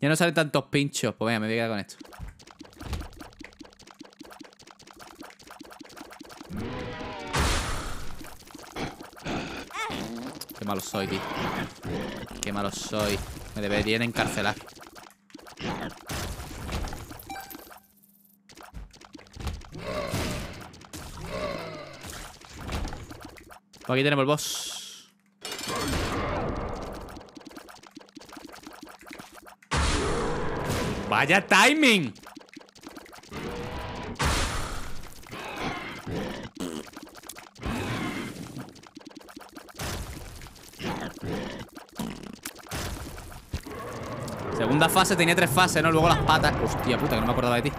Ya no salen tantos pinchos. Pues venga, me voy a quedar con esto. Qué malo soy, tío. Qué malo soy. Me deberían encarcelar. Pues aquí tenemos el boss. ¡Vaya timing! La fase tenía tres fases, ¿no? Luego las patas. Hostia puta, que no me acordaba de ti.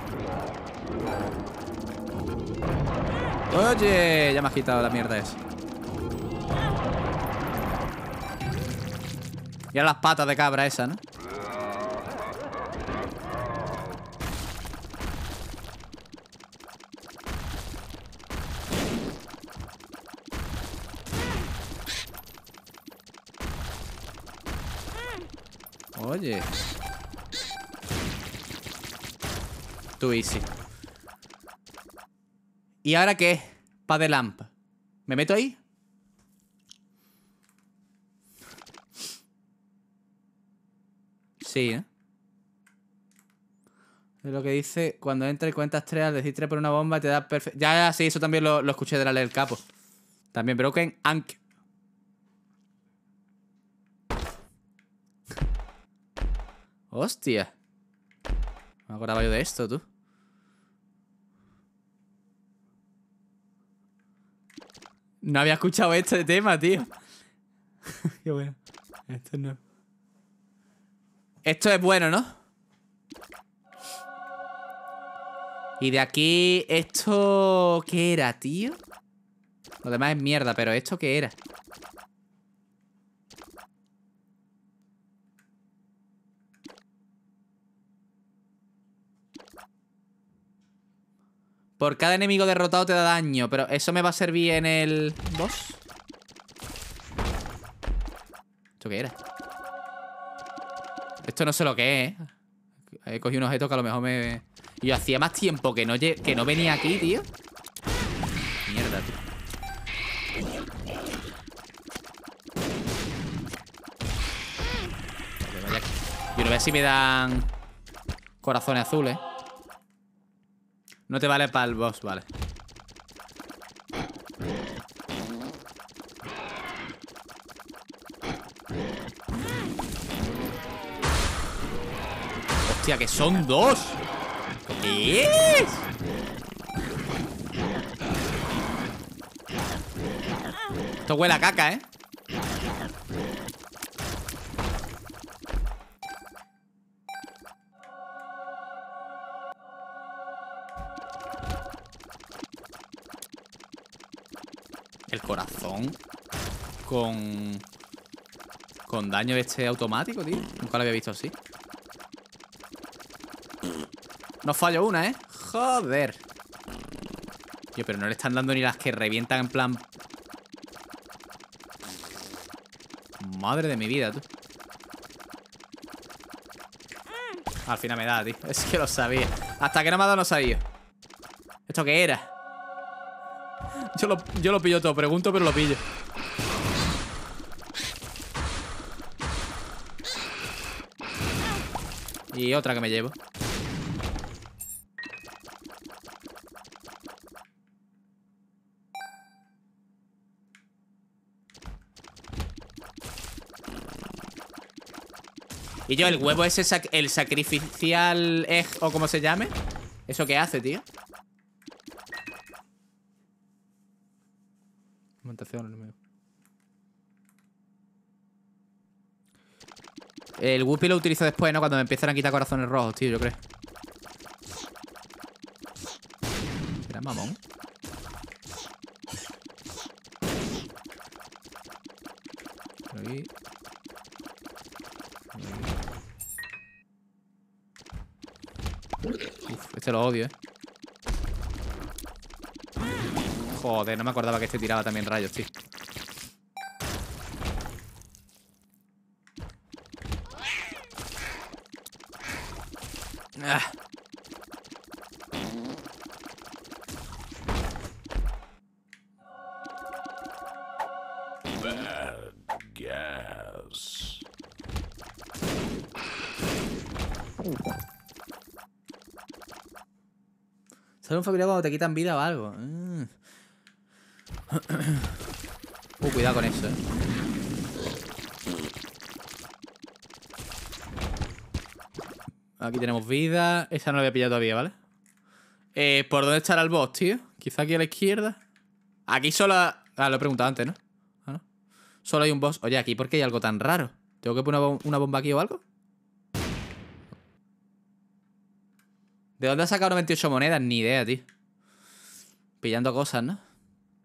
Oye, ya me has quitado la mierda esa. Y ahora las patas de cabra esa, ¿no? ¿Y ahora qué? lamp ¿Me meto ahí? Sí, ¿eh? Es lo que dice, cuando entra y cuentas tres al decir tres por una bomba te da perfecto. Ya, ya, sí, eso también lo, escuché de la ley del capo. También Broken Hostia. No me acordaba yo de esto, tú. No había escuchado este tema, tío. [laughs] Qué bueno. Esto no. Esto es bueno, ¿no? Y de aquí, ¿esto qué era, tío? Lo demás es mierda, pero ¿esto qué era? Por cada enemigo derrotado te da daño, pero eso me va a servir en el boss. ¿Esto qué era? Esto no sé lo que es, ¿eh? He cogido un objeto que a lo mejor me... Yo hacía más tiempo que no, que no venía aquí, tío. Mierda, tío. Yo no veo si me dan corazones azules. No te vale para el boss, vale. Hostia, que son dos. ¿Qué es? Esto huele a caca, ¿eh? con... Con daño este automático, tío Nunca lo había visto así No fallo una, ¿eh? Joder yo pero no le están dando ni las que revientan en plan... Madre de mi vida, tú Al final me da, tío [laughs] Es que lo sabía Hasta que no me ha dado no sabía ¿Esto qué era? Yo yo lo pillo todo Pregunto pero lo pillo Y otra que me llevo. Y yo, el huevo ese, el sacrificial egg o como se llame. ¿Eso que hace, tío? Montación, el El Whoopi lo utilizo después, ¿no? Cuando me empiezan a quitar corazones rojos, tío, yo creo. Era mamón. Aquí. este lo odio, ¿eh? Joder, no me acordaba que este tiraba también rayos, tío. un familiar cuando te quitan vida o algo. Mm. [coughs] Uh, cuidado con eso, eh. Aquí tenemos vida. Esa no la había pillado todavía, ¿vale? Eh, ¿Por dónde estará el boss, tío? Quizá aquí a la izquierda. Aquí solo... Ah, lo he preguntado antes, ah, ¿no? Solo hay un boss. Oye, aquí, ¿por qué hay algo tan raro? ¿Tengo que poner una bomba aquí o algo? ¿De dónde ha sacado 98 monedas? Ni idea, tío. Pillando cosas, ¿no?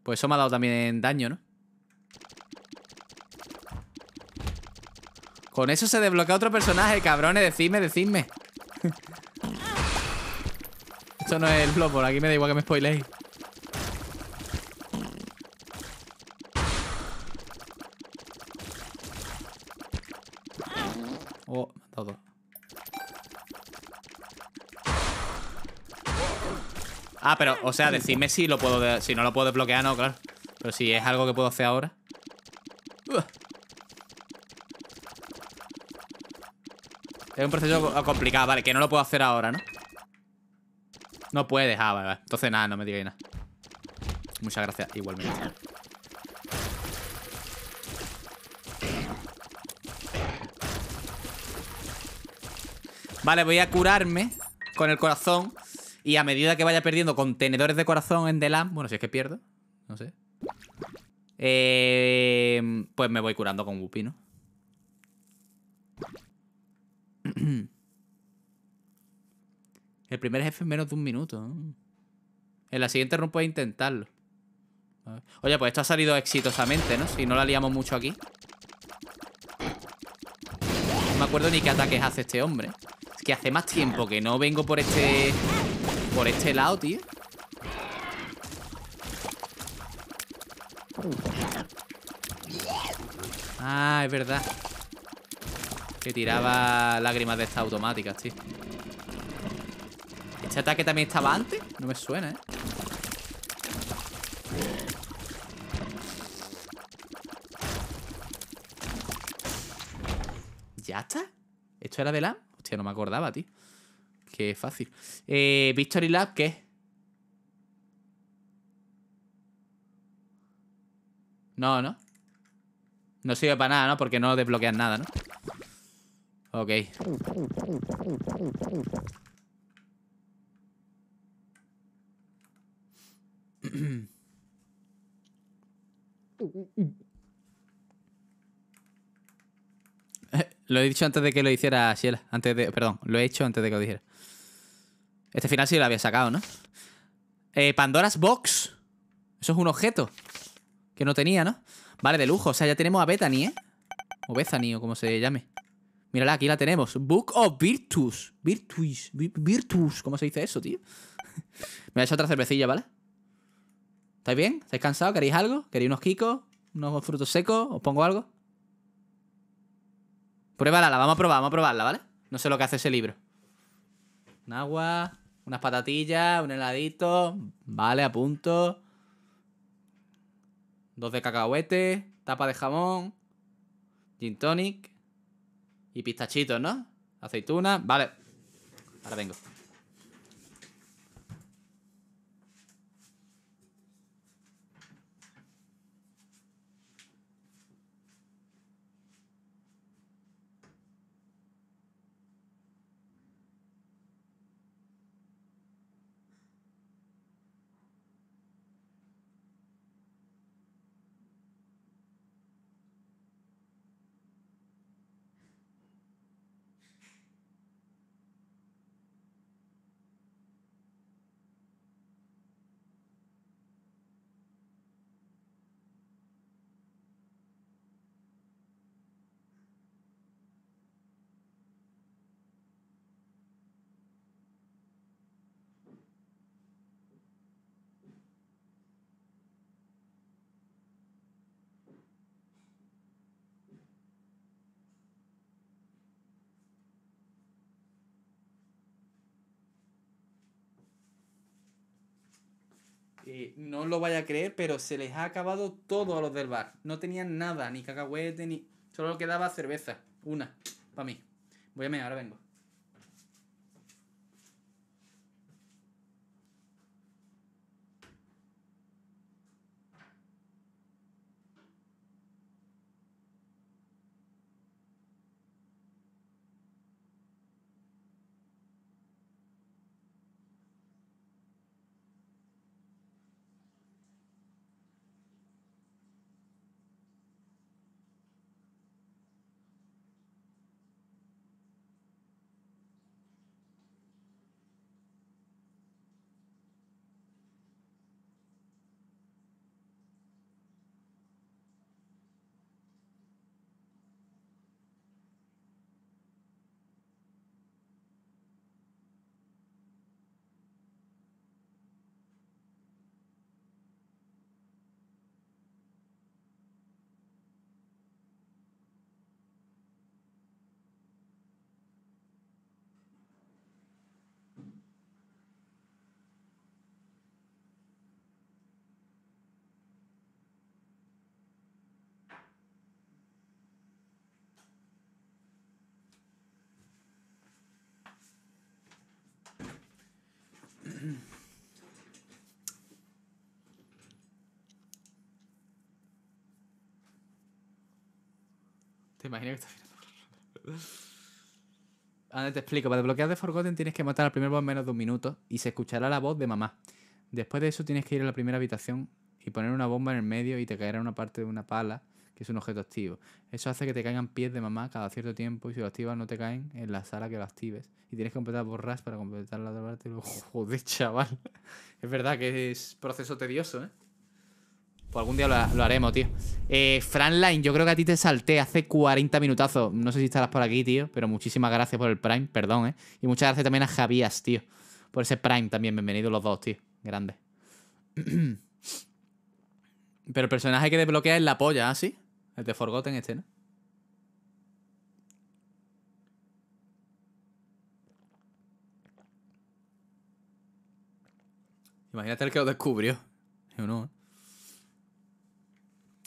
Pues eso me ha dado también daño, ¿no? Con eso se desbloquea otro personaje, cabrones. Decidme, decidme. [laughs] Esto no es el blog, por aquí me da igual que me spoiléis. pero, o sea, decidme si lo puedo si no lo puedo desbloquear, no, claro. Pero si es algo que puedo hacer ahora. Es un proceso complicado, vale, que no lo puedo hacer ahora, ¿no? No puedes, ah, vale, vale. Entonces nada, no me diga nada. Muchas gracias, igualmente. Vale, voy a curarme con el corazón y a medida que vaya perdiendo contenedores de corazón en The bueno, si es que pierdo, no sé. Eh, pues me voy curando con Wuppy, ¿no? [clears throat] El primer jefe en menos de un minuto. En la siguiente no puedes intentarlo. Oye, pues esto ha salido exitosamente, ¿no? Si no la liamos mucho aquí. No me acuerdo ni qué ataques hace este hombre. Es que hace más tiempo que no vengo por este por este lado, tío. Ah, es verdad. Que tiraba lágrimas de estas automáticas, tío. ¿Este ataque también estaba antes? No me suena, ¿eh? ¿Ya está? ¿Esto era de la...? Hostia, no me acordaba, tío que fácil. Eh, Victory Lab, ¿qué No, ¿no? No sirve para nada, ¿no? Porque no desbloquean nada, ¿no? Ok. [clears throat] Eh, lo he dicho antes de que lo hiciera Sheila. Antes de. Perdón, lo he hecho antes de que lo dijera. Este final sí lo había sacado, ¿no? Eh, Pandora's Box. Eso es un objeto. Que no tenía, ¿no? Vale, de lujo. O sea, ya tenemos a Bethany, ¿eh? O Bethany, o como se llame. Mírala, aquí la tenemos. Book of Virtus. Virtus. Virtus. ¿Cómo se dice eso, tío? [laughs] Me ha hecho otra cervecilla, ¿vale? ¿Estáis bien? ¿Estáis cansados? ¿Queréis algo? ¿Queréis unos kikos? ¿Unos frutos secos? ¿Os pongo algo? Pruébala, la vamos a probar, vamos a probarla, ¿vale? No sé lo que hace ese libro agua, unas patatillas, un heladito, vale, a punto. Dos de cacahuete, tapa de jamón, gin tonic y pistachitos, ¿no? Aceitunas, vale. Ahora vengo. no lo vaya a creer, pero se les ha acabado todo a los del bar. No tenían nada, ni cacahuete, ni. Solo quedaba cerveza. Una, para mí. Voy a mirar ahora vengo. ¿Te imaginas que estás mirando? Ahora ah, te explico. Para desbloquear de Forgotten tienes que matar al primer boss en menos de un minuto y se escuchará la voz de mamá. Después de eso tienes que ir a la primera habitación y poner una bomba en el medio y te caerá una parte de una pala, que es un objeto activo. Eso hace que te caigan pies de mamá cada cierto tiempo y si lo activas no te caen en la sala que lo actives. Y tienes que completar borras para completar la otra parte. [laughs] Joder, chaval. Es verdad que es proceso tedioso, ¿eh? Pues algún día lo, haremos, tío. Eh, Franline, yo creo que a ti te salté hace 40 minutazos. No sé si estarás por aquí, tío, pero muchísimas gracias por el Prime, perdón, ¿eh? Y muchas gracias también a Javías, tío, por ese Prime también. Bienvenidos los dos, tío. Grande. [clears throat] pero el personaje que desbloquea es la polla, ¿ah, sí? el de Forgotten este, ¿no? Imagínate el que lo descubrió. Es no, ¿eh?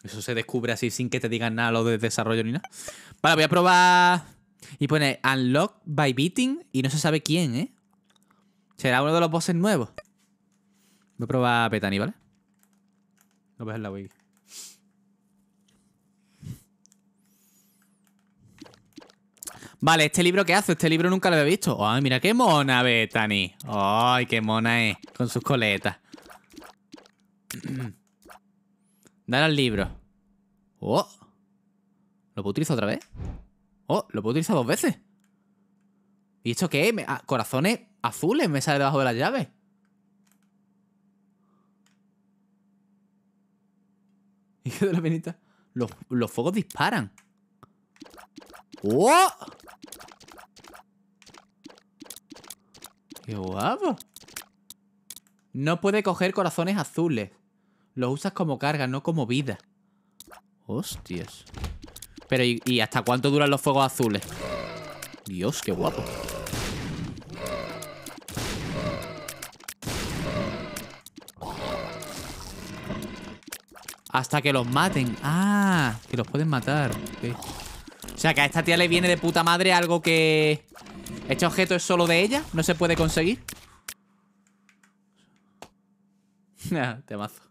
Eso se descubre así sin que te digan nada lo de desarrollo ni nada. Vale, voy a probar. Y pone Unlock by Beating y no se sabe quién, ¿eh? Será uno de los bosses nuevos. Voy a probar a Petani, ¿vale? No ves la wiki. Vale, ¿este libro qué hace? Este libro nunca lo había visto. ¡Ay, mira qué mona, Bethany! ¡Ay, qué mona es! Con sus coletas. [clears throat] Dar al libro. ¡Oh! ¿Lo puedo utilizar otra vez? ¡Oh! ¿Lo puedo utilizar dos veces? ¿Y esto qué? Ah, corazones azules me sale debajo de las llaves. [laughs] Hijo de la venita? Los, los fuegos disparan. ¡Oh! ¡Qué guapo! No puede coger corazones azules. Lo usas como carga, no como vida. Hostias. Pero, ¿y, hasta cuánto duran los fuegos azules? Dios, qué guapo. Hasta que los maten. Ah, que los pueden matar. O sea, que a esta tía le viene de puta madre algo que... ¿Este objeto es solo de ella? ¿No se puede conseguir? [laughs] Te mazo.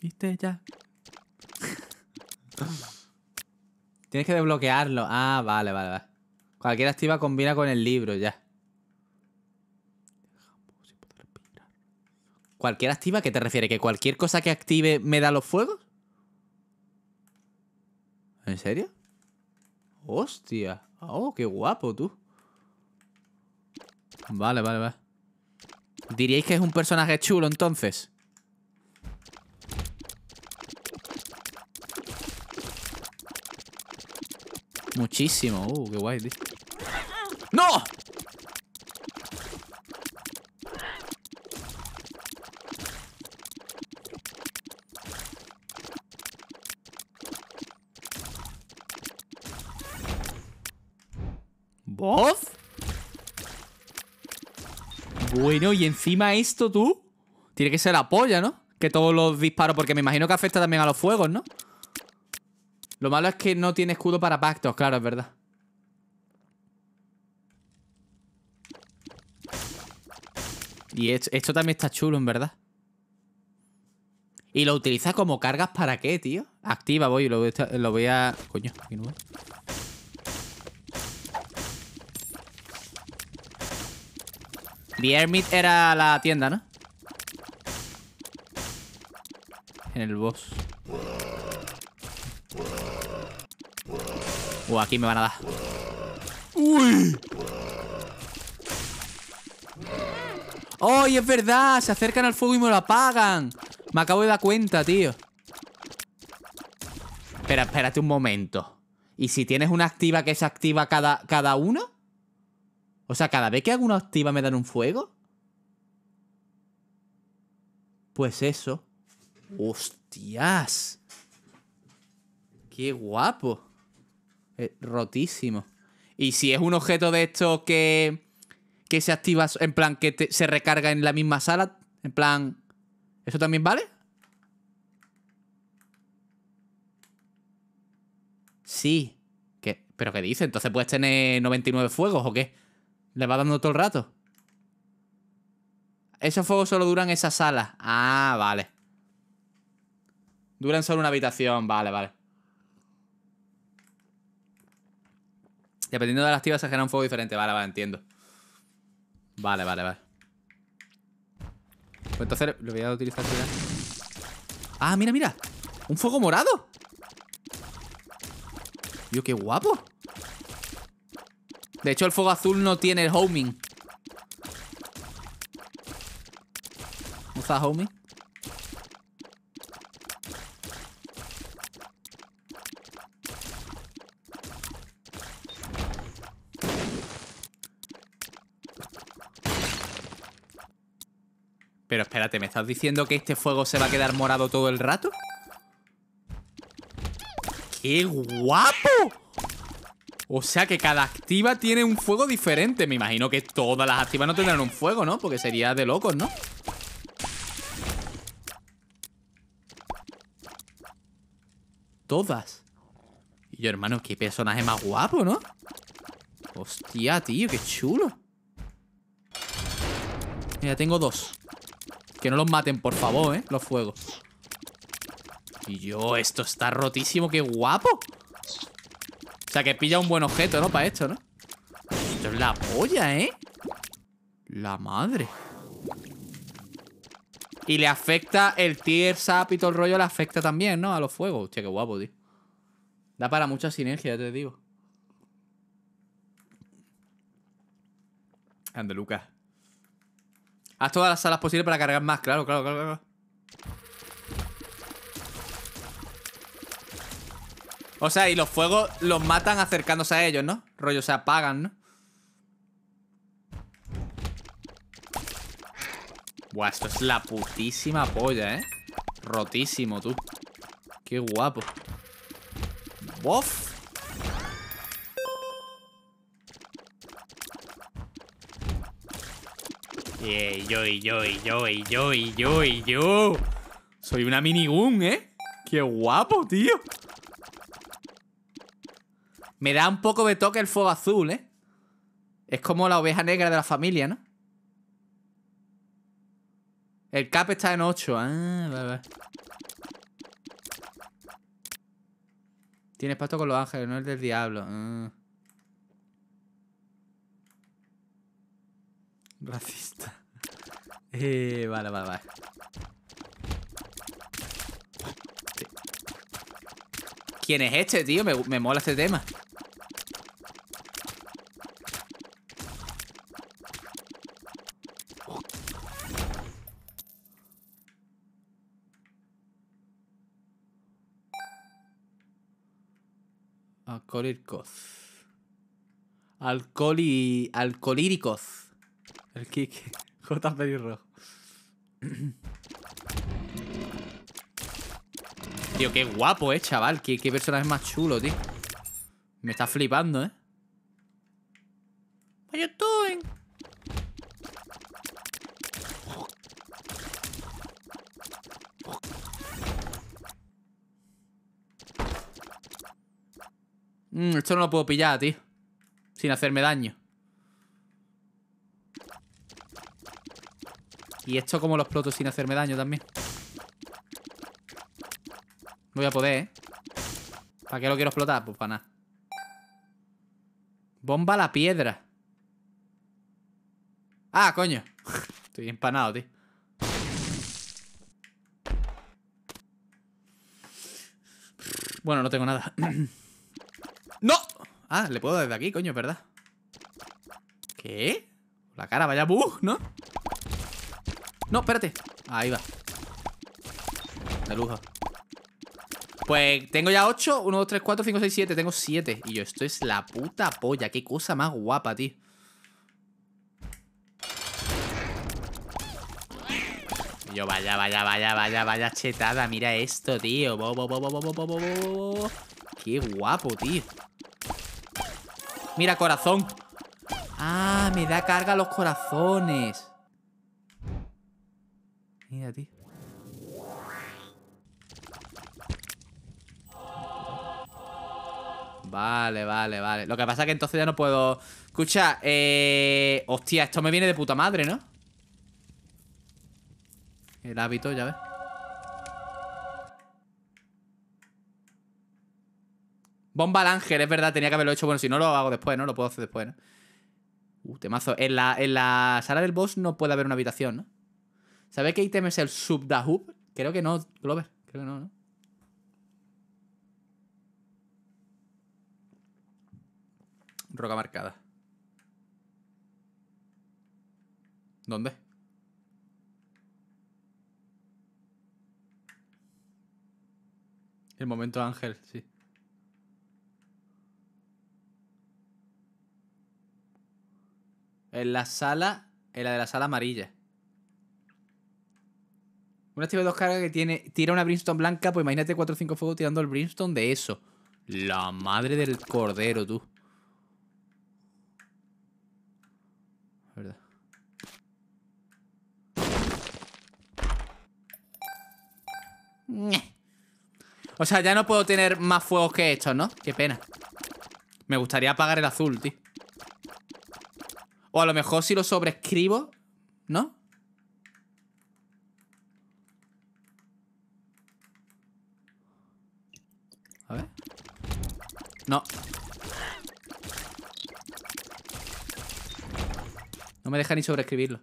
¿Viste? Ya. Tienes que desbloquearlo. Ah, vale, vale, vale. Cualquier activa combina con el libro, ya. ¿Cualquier activa? ¿Qué te refiere? ¿Que cualquier cosa que active me da los fuegos? ¿En serio? Hostia. Oh, qué guapo, tú. Vale, vale, vale. ¿Diríais que es un personaje chulo, entonces? Muchísimo. Uh, qué guay, tío. ¡No! ¿Voz? Bueno, y encima esto, tú. Tiene que ser la polla, ¿no? Que todos los disparos, porque me imagino que afecta también a los fuegos, ¿no? Lo malo es que no tiene escudo para pactos, claro, es verdad. Y esto, también está chulo, en verdad. ¿Y lo utiliza como cargas para qué, tío? Activa, voy, lo Lo voy a... Coño, aquí no voy. The era la tienda, ¿no? En el boss. aquí me van a dar. ¡Uy! ¡Ay, es verdad! Se acercan al fuego y me lo apagan. Me acabo de dar cuenta, tío. Espera, espérate un momento. ¿Y si tienes una activa que se activa cada, cada una? O sea, cada vez que hago una activa me dan un fuego. Pues eso. ¡Hostias! ¡Qué guapo! Eh, rotísimo. Y si es un objeto de estos que, que se activa, en plan, que se recarga en la misma sala, en plan, ¿eso también vale? Sí. ¿Qué? ¿Pero qué dice? ¿Entonces puedes tener 99 fuegos o qué? ¿Le va dando todo el rato? Esos fuegos solo duran esa sala. Ah, vale. Duran solo una habitación, vale, vale. Dependiendo de las activas se genera un fuego diferente. Vale, vale, entiendo. Vale, vale, vale. Pues entonces lo voy a utilizar. Ah, mira, mira. Un fuego morado. Dios, qué guapo. De hecho, el fuego azul no tiene el homing. ¿No está homing? Pero espérate, ¿me estás diciendo que este fuego se va a quedar morado todo el rato? ¡Qué guapo! O sea que cada activa tiene un fuego diferente. Me imagino que todas las activas no tendrán un fuego, ¿no? Porque sería de locos, ¿no? Todas. Y yo, hermano, qué personaje más guapo, ¿no? Hostia, tío, qué chulo. Mira, tengo dos. Que no los maten, por favor, ¿eh? Los fuegos. Y yo, esto está rotísimo, qué guapo. O sea, que pilla un buen objeto, ¿no? Para esto, ¿no? Esto es la polla, ¿eh? La madre. Y le afecta el tier sap y todo el rollo, le afecta también, ¿no? A los fuegos. Hostia, qué guapo, tío. Da para mucha sinergia, ya te digo. Ande, Haz todas las salas posibles para cargar más, claro, claro, claro, O sea, y los fuegos los matan acercándose a ellos, ¿no? Rollo, se apagan, ¿no? Buah, esto es la putísima polla, ¿eh? Rotísimo, tú. Qué guapo. Bof. Y eh, yo, y yo, y yo, y yo, y yo, y yo. Soy una minigun, ¿eh? ¡Qué guapo, tío! Me da un poco de toque el fuego azul, ¿eh? Es como la oveja negra de la familia, ¿no? El cap está en 8. Ah, va, Tienes pacto con los ángeles, no el del diablo. Ah. Racista. [laughs] Eh, vale, vale, vale. ¿Quién es este, tío? Me, mola este tema. Alcolíricos. Alcohol Alcolíricos. El kick. [laughs] J rojo Tío, qué guapo, eh, chaval. Qué, qué personaje más chulo, tío. Me está flipando, eh. What mm, esto no lo puedo pillar, tío. Sin hacerme daño. Y esto como lo exploto sin hacerme daño también. No voy a poder, ¿eh? ¿Para qué lo quiero explotar? Pues para nada. Bomba la piedra. Ah, coño. [laughs] Estoy empanado, tío. Bueno, no tengo nada. [clears throat] ¡No! Ah, le puedo desde aquí, coño, ¿verdad? ¿Qué? La cara, vaya bug, ¿no? No, espérate. Ahí va. De lujo. Pues tengo ya 8, 1, 2, 3, 4, 5, 6, 7. Tengo 7. Y yo, esto es la puta polla. Qué cosa más guapa, tío. yo, vaya, vaya, vaya, vaya, vaya chetada. Mira esto, tío. Qué guapo, tío. Mira, corazón. Ah, me da carga los corazones. Mira Vale, vale, vale. Lo que pasa es que entonces ya no puedo... Escucha, eh... Hostia, esto me viene de puta madre, ¿no? El hábito, ya ves. Bomba al ángel, es verdad, tenía que haberlo hecho. Bueno, si no lo hago después, ¿no? Lo puedo hacer después, ¿no? Uh, temazo. en la sala del boss no puede haber una habitación, ¿no? ¿Sabes qué ítem es el subdahub? Creo que no, Glover. Creo que no, ¿no? Roca marcada. ¿Dónde? El momento ángel, sí. En la sala, en la de la sala amarilla una activo de dos cargas que tiene, tira una brimstone blanca, pues imagínate 4 o 5 fuegos tirando el brimstone de eso. La madre del cordero, tú. O sea, ya no puedo tener más fuegos que estos, ¿no? Qué pena. Me gustaría apagar el azul, tío. O a lo mejor si lo sobrescribo, ¿no? No. No me deja ni sobreescribirlo.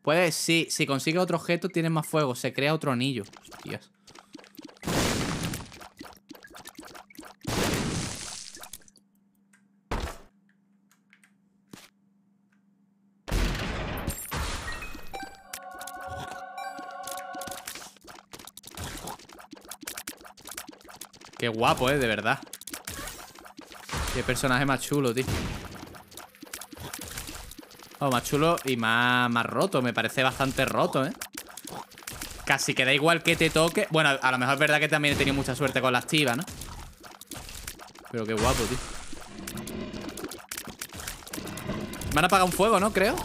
Pues sí, si consigue otro objeto tiene más fuego. Se crea otro anillo. Hostias. Qué guapo, eh, de verdad. Qué personaje más chulo, tío. Oh, más chulo y más, más roto. Me parece bastante roto, ¿eh? Casi que da igual que te toque. Bueno, a lo mejor es verdad que también he tenido mucha suerte con la activa, ¿no? Pero qué guapo, tío. Me han apagado un fuego, ¿no? Creo.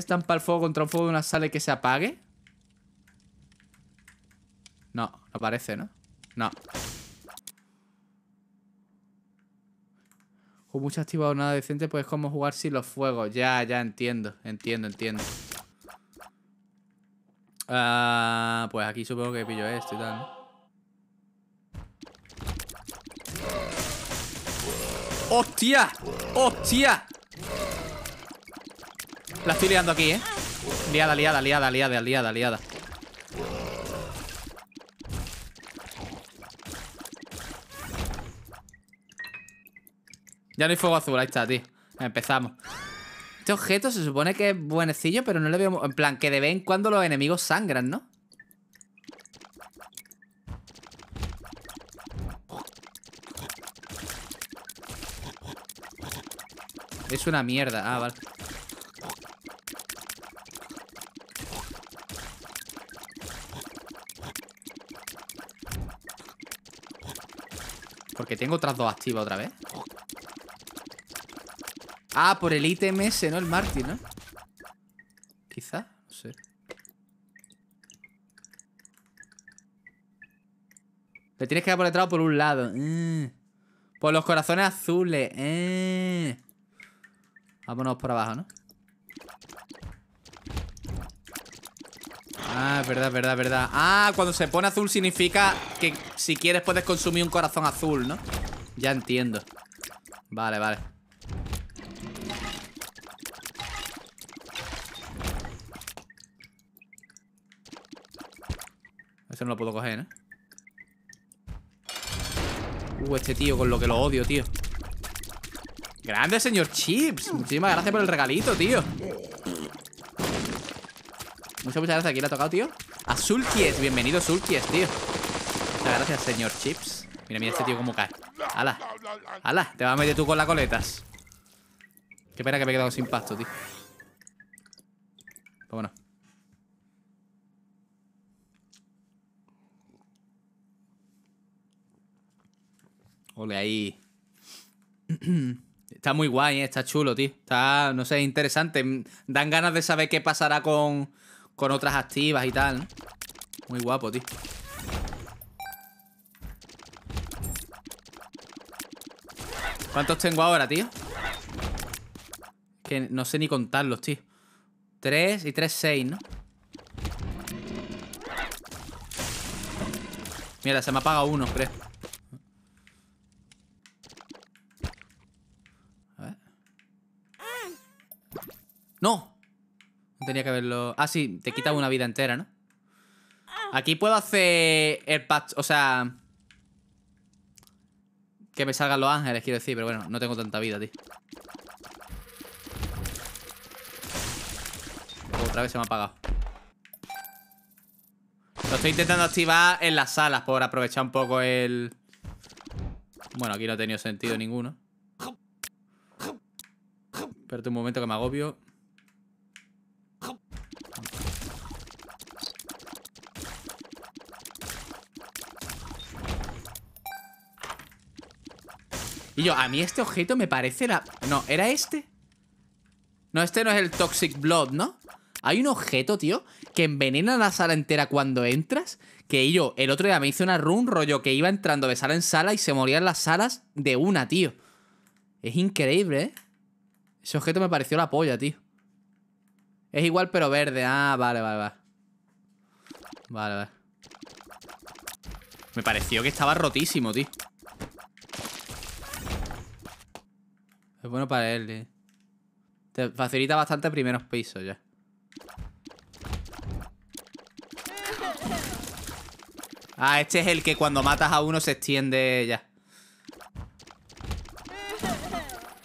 estampar el fuego contra un fuego de una sala que se apague? No, no parece, ¿no? No. Con mucho activado nada decente, pues es como jugar sin los fuegos. Ya, ya entiendo, entiendo, entiendo. Ah, pues aquí supongo que pillo esto y tal, ¡Hostia! ¡Hostia! La estoy liando aquí, ¿eh? Liada, liada, liada, liada, liada, liada. Ya no hay fuego azul, ahí está, tío. Empezamos. Este objeto se supone que es buenecillo, pero no le veo... En plan, que de vez en cuando los enemigos sangran, ¿no? Es una mierda. Ah, vale. Que tengo otras dos activas otra vez. Ah, por el ítem ese, ¿no? El Martin, ¿no? Quizás, no sé. Te tienes que dar por detrás por un lado. Eh. Por los corazones azules. Eh. Vámonos por abajo, ¿no? Ah, verdad, verdad, verdad Ah, cuando se pone azul significa que si quieres puedes consumir un corazón azul, ¿no? Ya entiendo Vale, vale Eso no lo puedo coger, ¿eh? Uh, este tío con lo que lo odio, tío Grande, señor Chips Muchísimas gracias por el regalito, tío Muchas, muchas gracias. Aquí le ha tocado, tío? A Sulkies. Bienvenido, Sulkies, tío. Muchas gracias, señor Chips. Mira, mira este tío cómo cae. ¡Hala! ¡Hala! Te vas a meter tú con las coletas. Qué pena que me he quedado sin pasto, tío. Vámonos. Pues Ole, ahí. [clears throat] Está muy guay, ¿eh? está chulo, tío. Está, no sé, interesante. Dan ganas de saber qué pasará con, con otras activas y tal, Muy guapo, tío. ¿Cuántos tengo ahora, tío? Que no sé ni contarlos, tío. Tres y tres, seis, ¿no? Mira, se me apaga uno, creo. A ver. ¡No! tenía que verlo... Ah, sí, te quita una vida entera, ¿no? Ah. Aquí puedo hacer el patch, o sea... Que me salgan los ángeles, quiero decir, pero bueno, no tengo tanta vida, tío. Otra vez se me ha apagado. Lo estoy intentando activar en las salas por aprovechar un poco el... Bueno, aquí no ha tenido sentido ninguno. Espérate un momento que me agobio. yo, a mí este objeto me parece la... No, ¿era este? No, este no es el Toxic Blood, ¿no? Hay un objeto, tío, que envenena la sala entera cuando entras. Que yo, el otro día me hice una run rollo que iba entrando de sala en sala y se morían las salas de una, tío. Es increíble, ¿eh? Ese objeto me pareció la polla, tío. Es igual pero verde. Ah, vale, vale, vale. Vale, vale. Me pareció que estaba rotísimo, tío. Es bueno para él, eh. Te facilita bastante primeros pisos ya. Ah, este es el que cuando matas a uno se extiende ya.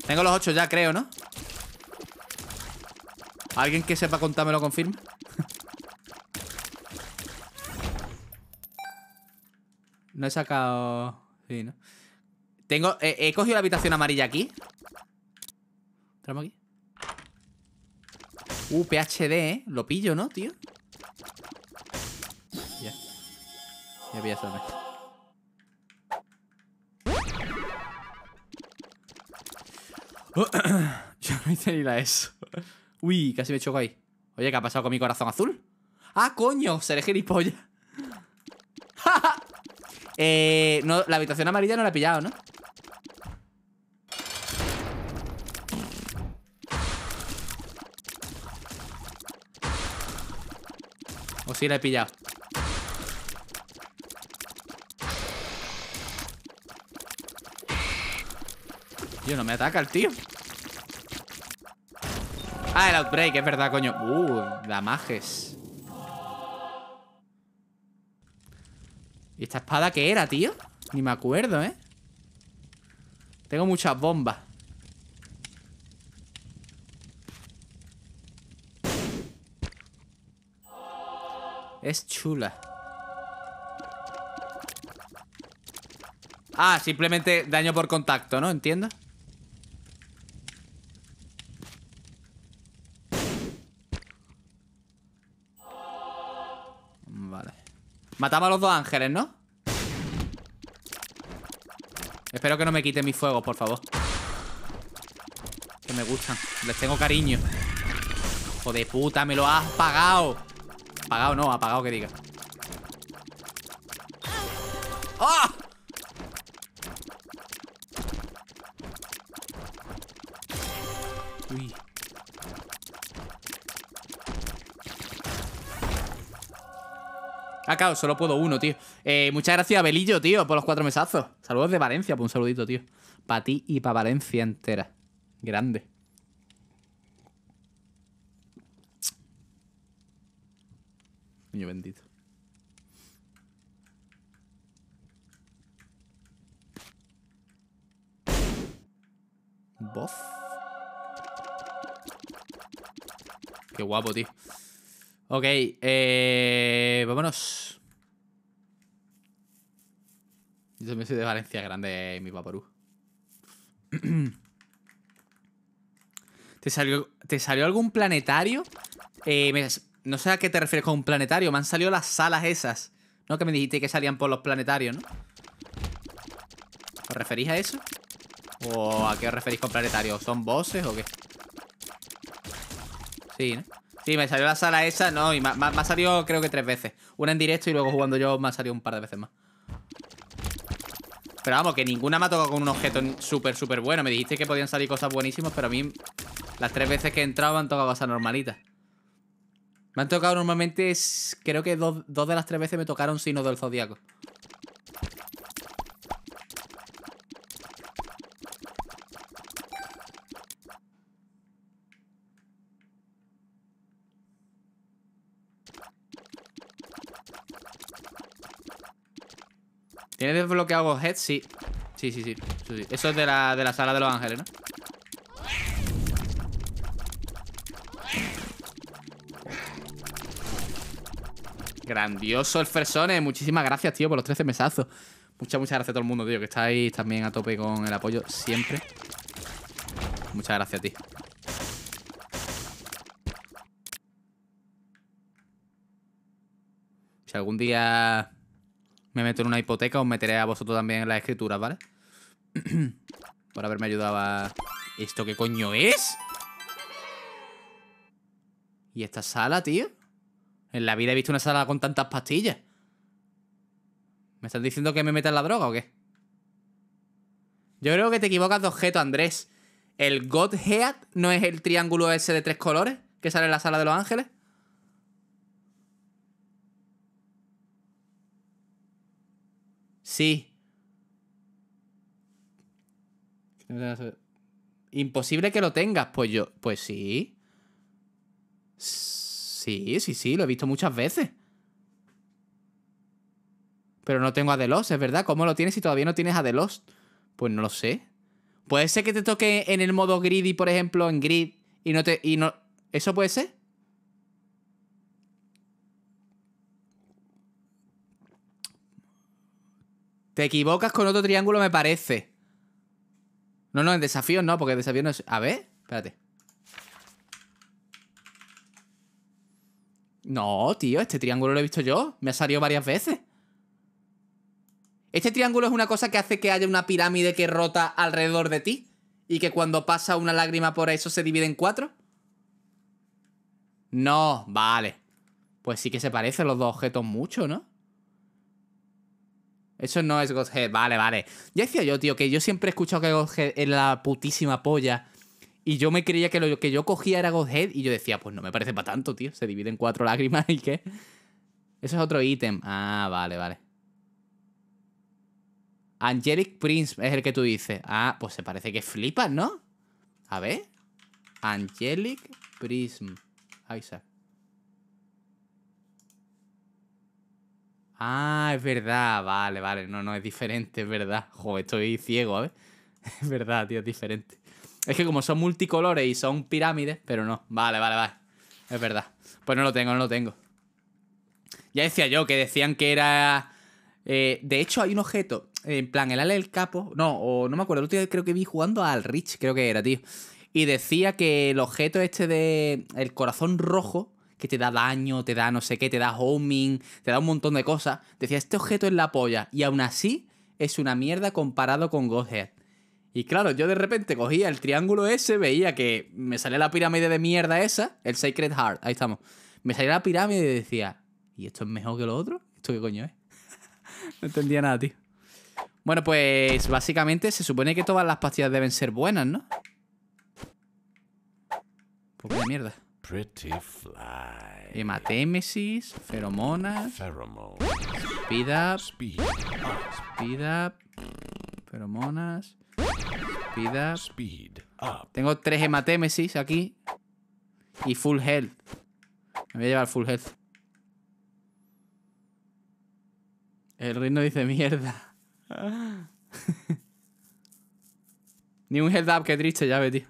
Tengo los ocho ya, creo, ¿no? ¿Alguien que sepa contarme lo confirma? [laughs] no he sacado... Sí, ¿no? Tengo... he cogido la habitación amarilla aquí ¿Entramos aquí? Uh, PHD, ¿eh? Lo pillo, ¿no, tío? Ya. Ya pillé eso [coughs] yo no hice ni la eso. Uy, casi me choco ahí. Oye, ¿qué ha pasado con mi corazón azul? ¡Ah, coño! Seré gilipollas. [laughs] eh, no, la habitación amarilla no la he pillado, ¿no? Pues sí la he pillado. ¿Yo no me ataca el tío. Ah, el Outbreak, es verdad, coño. Uh, damajes. ¿Y esta espada qué era, tío? Ni me acuerdo, ¿eh? Tengo muchas bombas. Es chula. Ah, simplemente daño por contacto, ¿no? Entiendo. Vale. Matamos a los dos ángeles, ¿no? Espero que no me quite mi fuego por favor. Que me gustan. Les tengo cariño. Hijo de puta, me lo has pagado. Apagado no, apagado que diga. ¡Ah! Uy. Ah, solo puedo uno, tío. Eh, muchas gracias, Belillo, tío, por los cuatro mesazos. Saludos de Valencia, por pues un saludito, tío. Para ti y para Valencia entera. Grande. bendito. Qué guapo, tío. Ok, eh, vámonos. Yo también soy de Valencia Grande, mi paparú [clears throat] ¿Te salió, ¿Te salió algún planetario? Eh, me, no sé a qué te refieres con un planetario. Me han salido las salas esas. ¿No? Que me dijiste que salían por los planetarios, ¿no? ¿Os referís a eso? ¿O a qué os referís con planetarios? ¿Son bosses o qué? Sí, ¿no? Sí, me salió la sala esa, no, y me, ha salido creo que tres veces. Una en directo y luego jugando yo me ha salido un par de veces más. Pero vamos, que ninguna me ha tocado con un objeto súper, súper bueno. Me dijiste que podían salir cosas buenísimas, pero a mí las tres veces que he entrado me han tocado cosas normalitas. Me han tocado normalmente, creo que dos, de las tres veces me tocaron signos del zodiaco. ¿Tienes desbloqueado head? Sí. Sí, sí, sí. Eso es de la, de la sala de los ángeles, ¿no? Grandioso el Fresones. Muchísimas gracias, tío, por los 13 mesazos. Muchas, muchas gracias a todo el mundo, tío, que estáis también a tope con el apoyo siempre. Muchas gracias a ti. Si algún día me meto en una hipoteca, os meteré a vosotros también en las escrituras, ¿vale? [clears throat] por haberme ayudado a... ¿Esto qué coño es? ¿Y esta sala, tío? En la vida he visto una sala con tantas pastillas. ¿Me estás diciendo que me metas la droga o qué? Yo creo que te equivocas de objeto, Andrés. ¿El Godhead no es el triángulo ese de tres colores que sale en la sala de los ángeles? Sí. Imposible que lo tengas, pues yo. Pues sí. Sí, sí, sí, lo he visto muchas veces. Pero no tengo a The es verdad. ¿Cómo lo tienes si todavía no tienes a The Pues no lo sé. ¿Puede ser que te toque en el modo greedy, por ejemplo, en grid, y no te. Y no... ¿Eso puede ser? Te equivocas con otro triángulo, me parece. No, no, en desafío no, porque desafío no es. A ver, espérate. No, tío, este triángulo lo he visto yo. Me ha salido varias veces. Este triángulo es una cosa que hace que haya una pirámide que rota alrededor de ti y que cuando pasa una lágrima por eso se divide en cuatro. No, vale. Pues sí que se parecen los dos objetos mucho, ¿no? Eso no es Godhead. Vale, vale. Ya decía yo, tío, que yo siempre he escuchado que Godhead es la putísima polla y yo me creía que lo que yo cogía era Godhead y yo decía, pues no me parece para tanto, tío. Se divide en cuatro lágrimas [laughs] y qué. Eso es otro ítem. Ah, vale, vale. Angelic Prism es el que tú dices. Ah, pues se parece que flipas, ¿no? A ver. Angelic Prism. Ahí está Ah, es verdad. Vale, vale. No, no, es diferente, es verdad. Joder, estoy ciego, a ver. [laughs] Es verdad, tío, es diferente. Es que como son multicolores y son pirámides, pero no. Vale, vale, vale. Es verdad. Pues no lo tengo, no lo tengo. Ya decía yo que decían que era. Eh, de hecho, hay un objeto. En plan, el Ale del Capo. No, no me acuerdo. El último creo que vi jugando al Rich, creo que era, tío. Y decía que el objeto este de. El corazón rojo. Que te da daño, te da no sé qué, te da homing, te da un montón de cosas. Decía, este objeto es la polla. Y aún así, es una mierda comparado con Godhead. Y claro, yo de repente cogía el triángulo ese, veía que me salía la pirámide de mierda esa, el Sacred Heart, ahí estamos. Me salía la pirámide y decía, ¿y esto es mejor que lo otro? ¿Esto qué coño es? [laughs] no entendía nada, tío. Bueno, pues básicamente se supone que todas las pastillas deben ser buenas, ¿no? ¿Por pues mierda? Pretty fly. Hematémesis, eh, feromonas. Speed up. Speed up. Speed up. Feromonas. Speed Tengo tres hematémesis aquí. Y full health. Me voy a llevar full health. El ritmo dice mierda. [laughs] Ni un health up, qué triste llave, tío.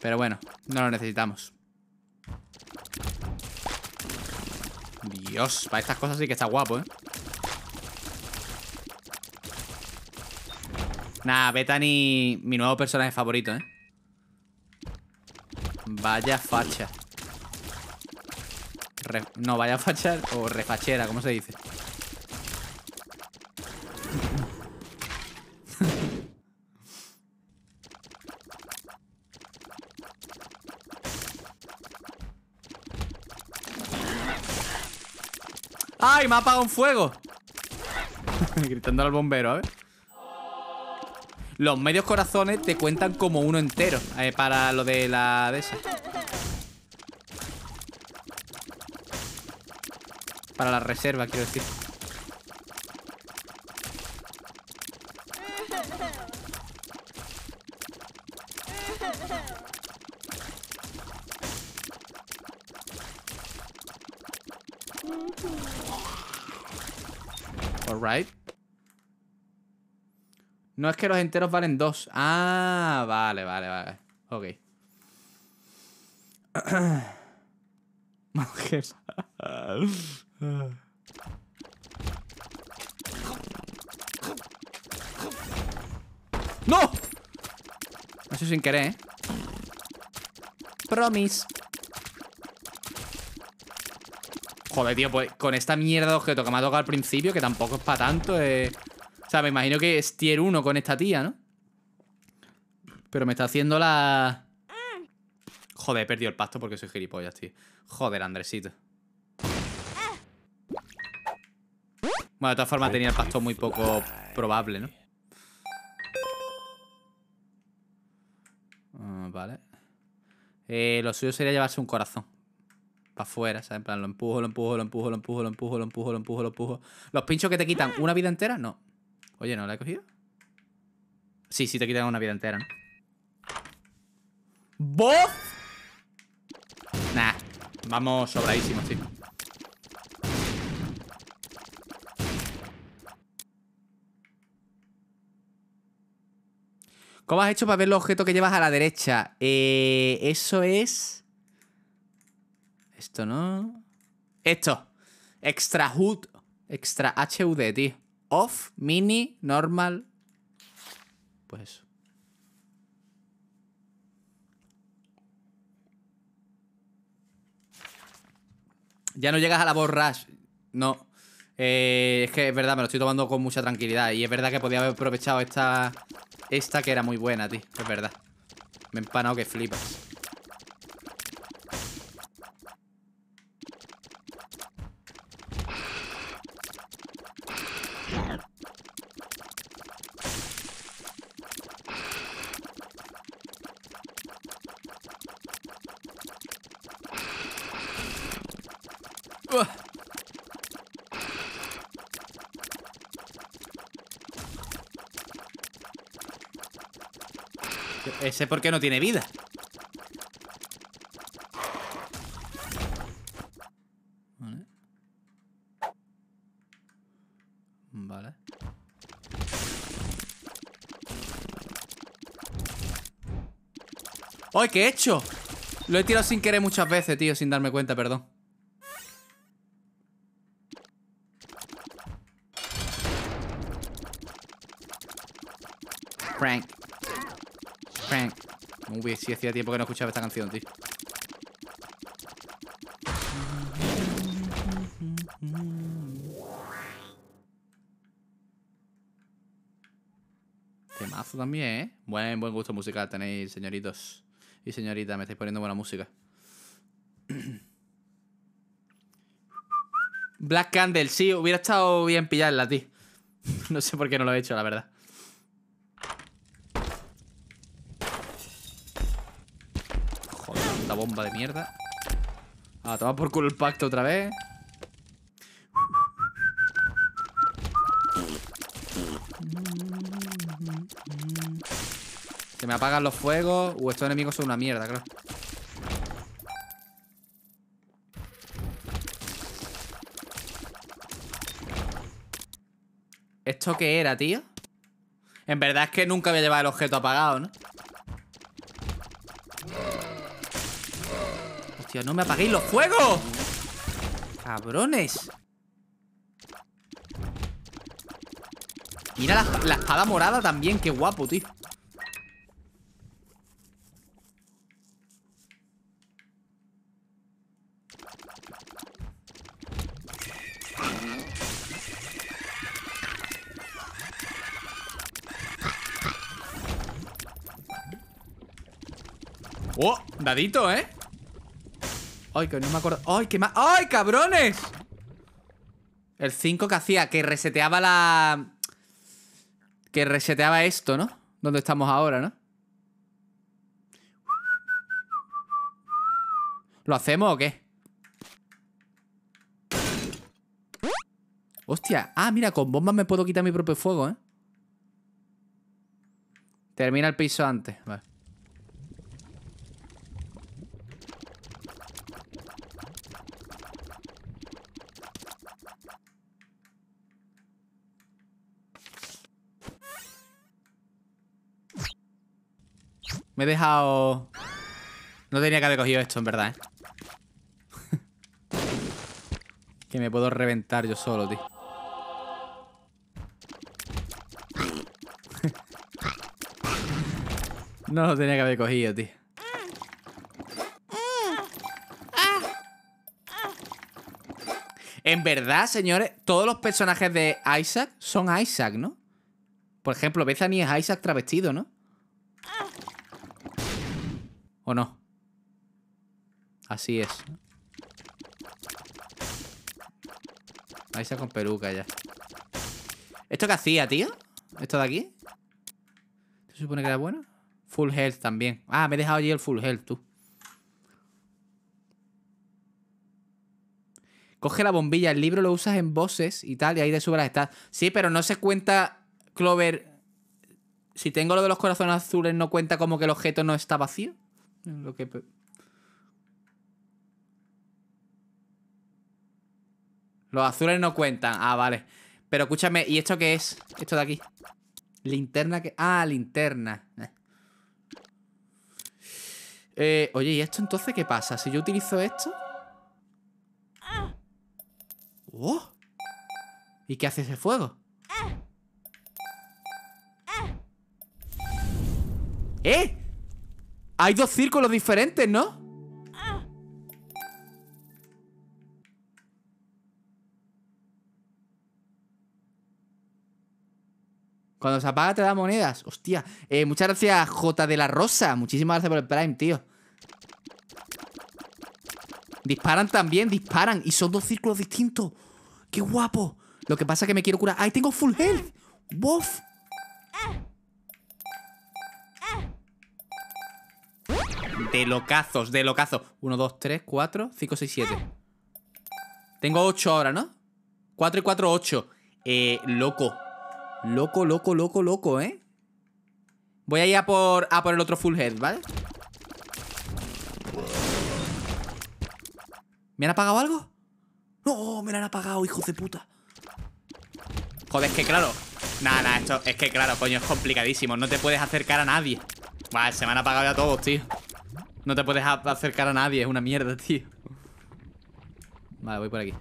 Pero bueno, no lo necesitamos. Dios, para estas cosas sí que está guapo, ¿eh? Nah, Bethany, mi nuevo personaje favorito, ¿eh? Vaya facha. no, vaya facha o refachera, ¿cómo se dice? [laughs] ¡Ay, me ha apagado un fuego! [laughs] Gritando al bombero, a ver. Los medios corazones te cuentan como uno entero eh, para lo de la de esa. Para la reserva, quiero decir. No es que los enteros valen dos. Ah, vale, vale, vale. Ok. [clears throat] ¡No! Eso sin querer, ¿eh? Promise. Joder, tío, pues con esta mierda de objeto que me ha tocado al principio, que tampoco es para tanto, eh... O sea, me imagino que es tier 1 con esta tía, ¿no? Pero me está haciendo la... Joder, he perdido el pasto porque soy gilipollas, tío. Joder, Andresito. Bueno, de todas formas tenía el pasto muy poco probable, ¿no? Ah, vale. Eh, lo suyo sería llevarse un corazón. Para afuera, ¿sabes? En plan, lo empujo, lo empujo, lo empujo, lo empujo, lo empujo, lo empujo, lo empujo, lo empujo. ¿Los pinchos que te quitan una vida entera? No. Oye, ¿no la he cogido? Sí, sí, te quitan una vida entera, ¿no? Nah, vamos sobradísimo, sí. ¿Cómo has hecho para ver el objeto que llevas a la derecha? Eh, eso es... Esto no... Esto. Extra HUD. Extra HUD, tío off, mini, normal. Pues Ya no llegas a la voz No. Eh, es que es verdad, me lo estoy tomando con mucha tranquilidad. Y es verdad que podía haber aprovechado esta. Esta que era muy buena, tío. Es verdad. Me he empanado que flipas. por qué no tiene vida. Vale. Vale. ¡Ay, qué he hecho! Lo he tirado sin querer muchas veces, tío, sin darme cuenta, perdón. Uy, sí, hacía tiempo que no escuchaba esta canción, tío. Temazo también, ¿eh? Buen, buen gusto musical tenéis, señoritos. Y señorita, me estáis poniendo buena música. Black Candle, sí, hubiera estado bien pillarla, tío. [laughs] No sé por qué no lo he hecho, la verdad. bomba de mierda. A tomar por culo el pacto otra vez. Se me apagan los fuegos. Uy, uh, estos enemigos son una mierda, claro ¿Esto qué era, tío? En verdad es que nunca había llevado el objeto apagado, ¿no? no me apaguéis los fuegos. Cabrones. Mira la, la espada morada también, qué guapo, tío. Oh, dadito, ¿eh? Ay, que no me acuerdo. Ay, qué más. ¡Ay, cabrones! El 5 que hacía, que reseteaba la. Que reseteaba esto, ¿no? Donde estamos ahora, ¿no? ¿Lo hacemos o qué? Hostia, ah, mira, con bombas me puedo quitar mi propio fuego, ¿eh? Termina el piso antes, vale. he dejado... No tenía que haber cogido esto, en verdad, ¿eh? [laughs] que me puedo reventar yo solo, tío. [laughs] no lo tenía que haber cogido, tío. En verdad, señores, todos los personajes de Isaac son Isaac, ¿no? Por ejemplo, Bethany es Isaac travestido, ¿no? no? Así es. Ahí está con peluca ya. ¿Esto qué hacía, tío? ¿Esto de aquí? ¿Se supone que era bueno? Full health también. Ah, me he dejado allí el full health, tú. Coge la bombilla, el libro lo usas en voces y tal, y ahí de sube las Sí, pero no se cuenta, Clover. Si tengo lo de los corazones azules, ¿no cuenta como que el objeto no está vacío? Lo que Los azules no cuentan. Ah, vale. Pero escúchame, ¿y esto qué es? Esto de aquí. Linterna que... Ah, linterna. Eh. Eh, oye, ¿y esto entonces qué pasa? Si yo utilizo esto... ¡Oh! ¿Y qué hace ese fuego? ¿Eh? Hay dos círculos diferentes, ¿no? Cuando se apaga te da monedas. Hostia. Eh, muchas gracias, J de la Rosa. Muchísimas gracias por el Prime, tío. Disparan también, disparan. Y son dos círculos distintos. ¡Qué guapo! Lo que pasa es que me quiero curar. ¡Ay, tengo full health! ¡Buff! De locazos, de locazos. 1, 2, 3, 4, 5, 6, 7. Tengo 8 ahora, ¿no? 4 y 4, 8. Eh, loco. Loco, loco, loco, loco, ¿eh? Voy a ir a por, a por el otro full head, ¿vale? ¿Me han apagado algo? No, me la han apagado, hijo de puta. Joder, es que claro. Nada, nada, esto es que claro, coño, es complicadísimo. No te puedes acercar a nadie. Vale, se me han apagado ya todos, tío. No te puedes acercar a nadie, es una mierda, tío. Vale, voy por aquí.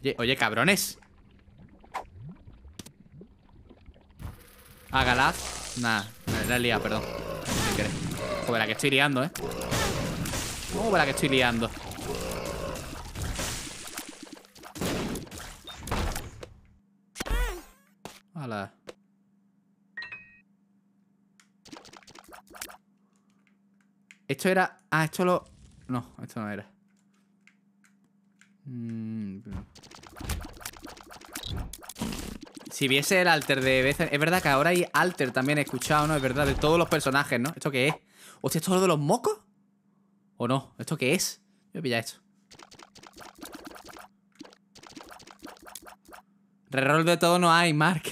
Oye, oye, cabrones. Hágalas. Ah, nah, la he liado, perdón. Joder, la que estoy liando, eh. Joder, la que estoy liando. Hola. Esto era... Ah, esto lo... No, esto no era. Mm, si viese el alter de veces... Es verdad que ahora hay alter también, escuchado, ¿no? Es verdad, de todos los personajes, ¿no? ¿Esto qué es? ¿Hostia, esto es lo de los mocos? ¿O no? ¿Esto qué es? Voy a pillar esto. Reroll de todo no hay, Mark.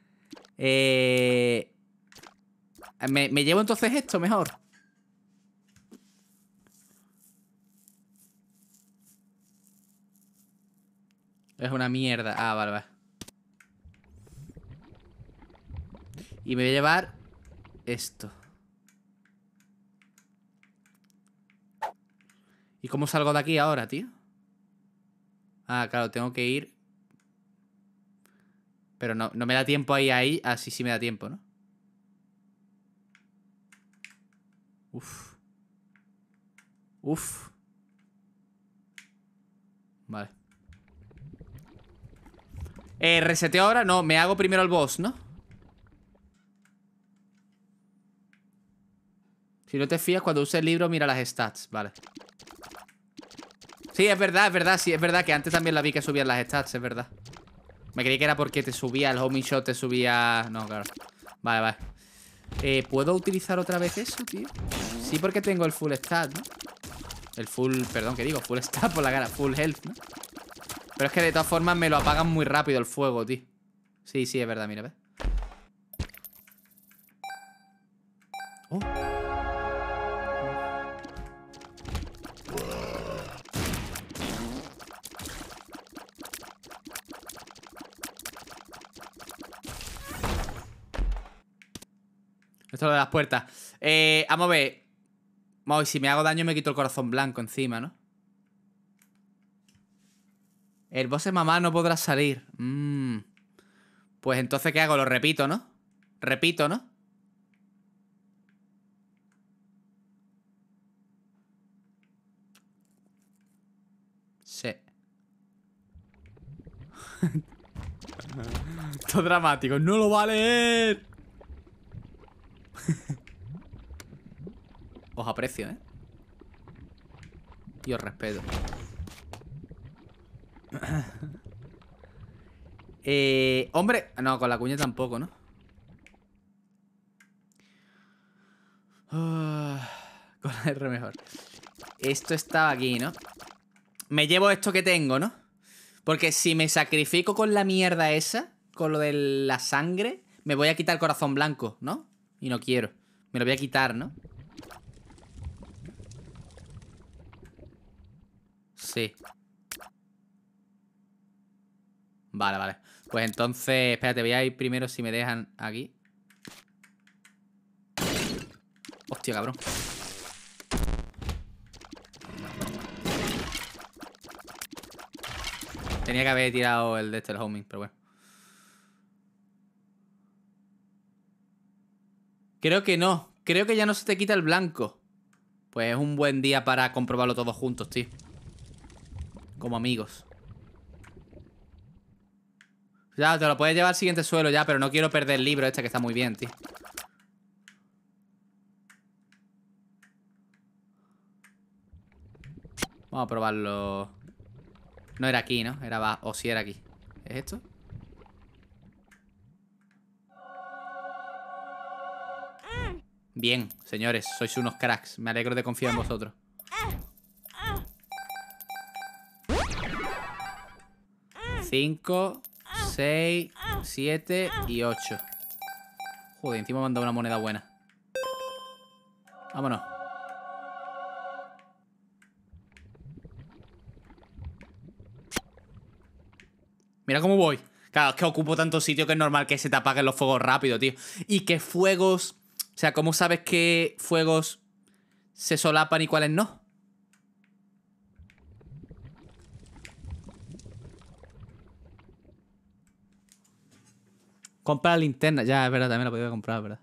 [laughs] eh... ¿Me, ¿Me, llevo entonces esto mejor? Es una mierda. Ah, vale, vale. Y me voy a llevar esto. ¿Y cómo salgo de aquí ahora, tío? Ah, claro, tengo que ir. Pero no, no me da tiempo ahí, ahí. Así sí me da tiempo, ¿no? Uf. Uf. Vale. Eh, reseteo ahora, no, me hago primero el boss, ¿no? Si no te fías, cuando uses el libro, mira las stats, vale. Sí, es verdad, es verdad, sí, es verdad que antes también la vi que subían las stats, es verdad. Me creí que era porque te subía el homing shot, te subía... No, claro. Vale, vale. Eh, ¿Puedo utilizar otra vez eso, tío? Sí, porque tengo el full stat, ¿no? El full... Perdón, ¿qué digo? Full stat por la cara. Full health, ¿no? Pero es que de todas formas me lo apagan muy rápido el fuego, tío. Sí, sí, es verdad, mira, ¿ves? Oh. Esto es lo de las puertas. Eh, vamos a ver. Vamos, si me hago daño me quito el corazón blanco encima, ¿no? El boss de mamá no podrá salir. Mm. Pues entonces, ¿qué hago? Lo repito, ¿no? Repito, ¿no? Sí. [laughs] Esto dramático. ¡No lo vale. [laughs] Os aprecio, ¿eh? Y os respeto. [coughs] eh, hombre, no, con la cuña tampoco, ¿no? Ah, con la R mejor. Esto estaba aquí, ¿no? Me llevo esto que tengo, ¿no? Porque si me sacrifico con la mierda esa, con lo de la sangre, me voy a quitar el corazón blanco, ¿no? Y no quiero. Me lo voy a quitar, ¿no? Sí. Vale, vale. Pues entonces, espérate, voy a ir primero si me dejan aquí. Hostia, cabrón. Tenía que haber tirado el de este, el homing, pero bueno. Creo que no. Creo que ya no se te quita el blanco. Pues es un buen día para comprobarlo todos juntos, tío. Como amigos. Ya, te lo puedes llevar al siguiente suelo ya, pero no quiero perder el libro este que está muy bien, tío. Vamos a probarlo. No era aquí, ¿no? Era va. O si era aquí. ¿Es esto? Bien, señores, sois unos cracks. Me alegro de confiar en vosotros. Cinco. 6, 7 y 8. Joder, encima me han dado una moneda buena. Vámonos. Mira cómo voy. Claro, es que ocupo tanto sitio que es normal que se te apaguen los fuegos rápido, tío. Y que fuegos... O sea, ¿cómo sabes qué fuegos se solapan y cuáles no? Comprar la linterna. Ya, es verdad, también la podía comprar, ¿verdad?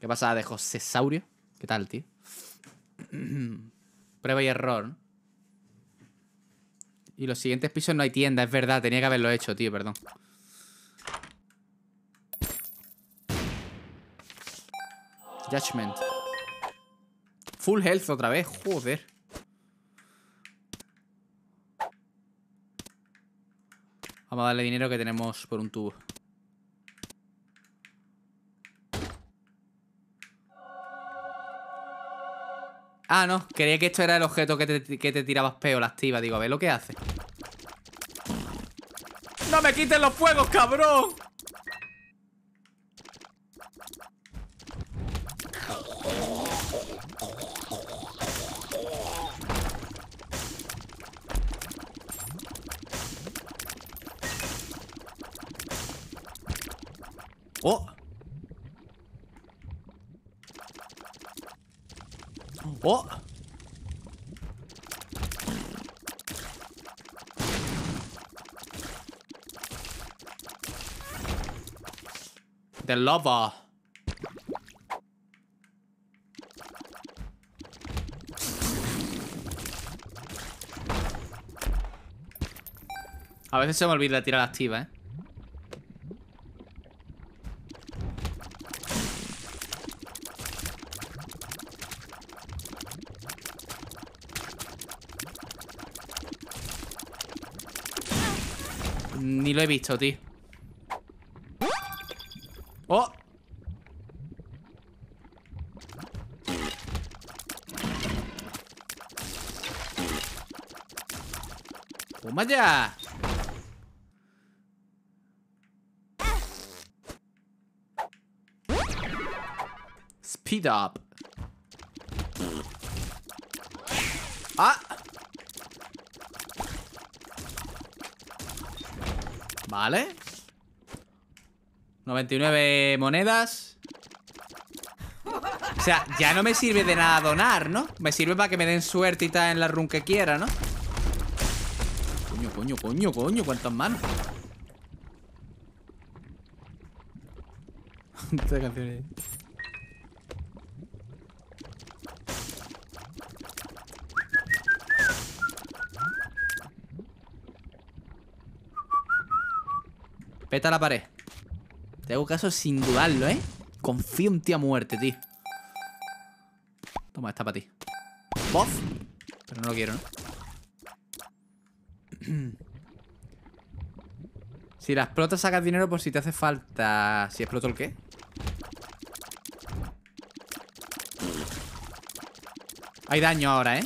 ¿Qué pasa? de José Saurio? ¿Qué tal, tío? [clears throat] Prueba y error. Y los siguientes pisos no hay tienda, es verdad. Tenía que haberlo hecho, tío, perdón. Judgment. Full health otra vez, joder. Vamos a darle dinero que tenemos por un tubo. Ah, no, creía que esto era el objeto que te, tirabas peo, la activa. Digo, a ver lo que hace. ¡No me quiten los fuegos, cabrón! ¡Oh! ¡Oh! The A veces se me olvida tirar activa, ¿eh? he visto, tío. ¡Oh! ¡Toma ¡Pues ya! Speed up. Vale 99 monedas O sea, ya no me sirve de nada donar, ¿no? Me sirve para que me den suerte y en la run que quiera, ¿no? Coño, coño, coño, coño Cuántas manos [laughs] Esta canción Peta la pared. Te hago caso sin dudarlo, ¿eh? Confío en ti a muerte, tío. Toma, esta para ti. ¿Bof? Pero no lo quiero, ¿no? [clears throat] si la explotas, sacas dinero por si te hace falta... ¿Si exploto el qué? Hay daño ahora, ¿eh?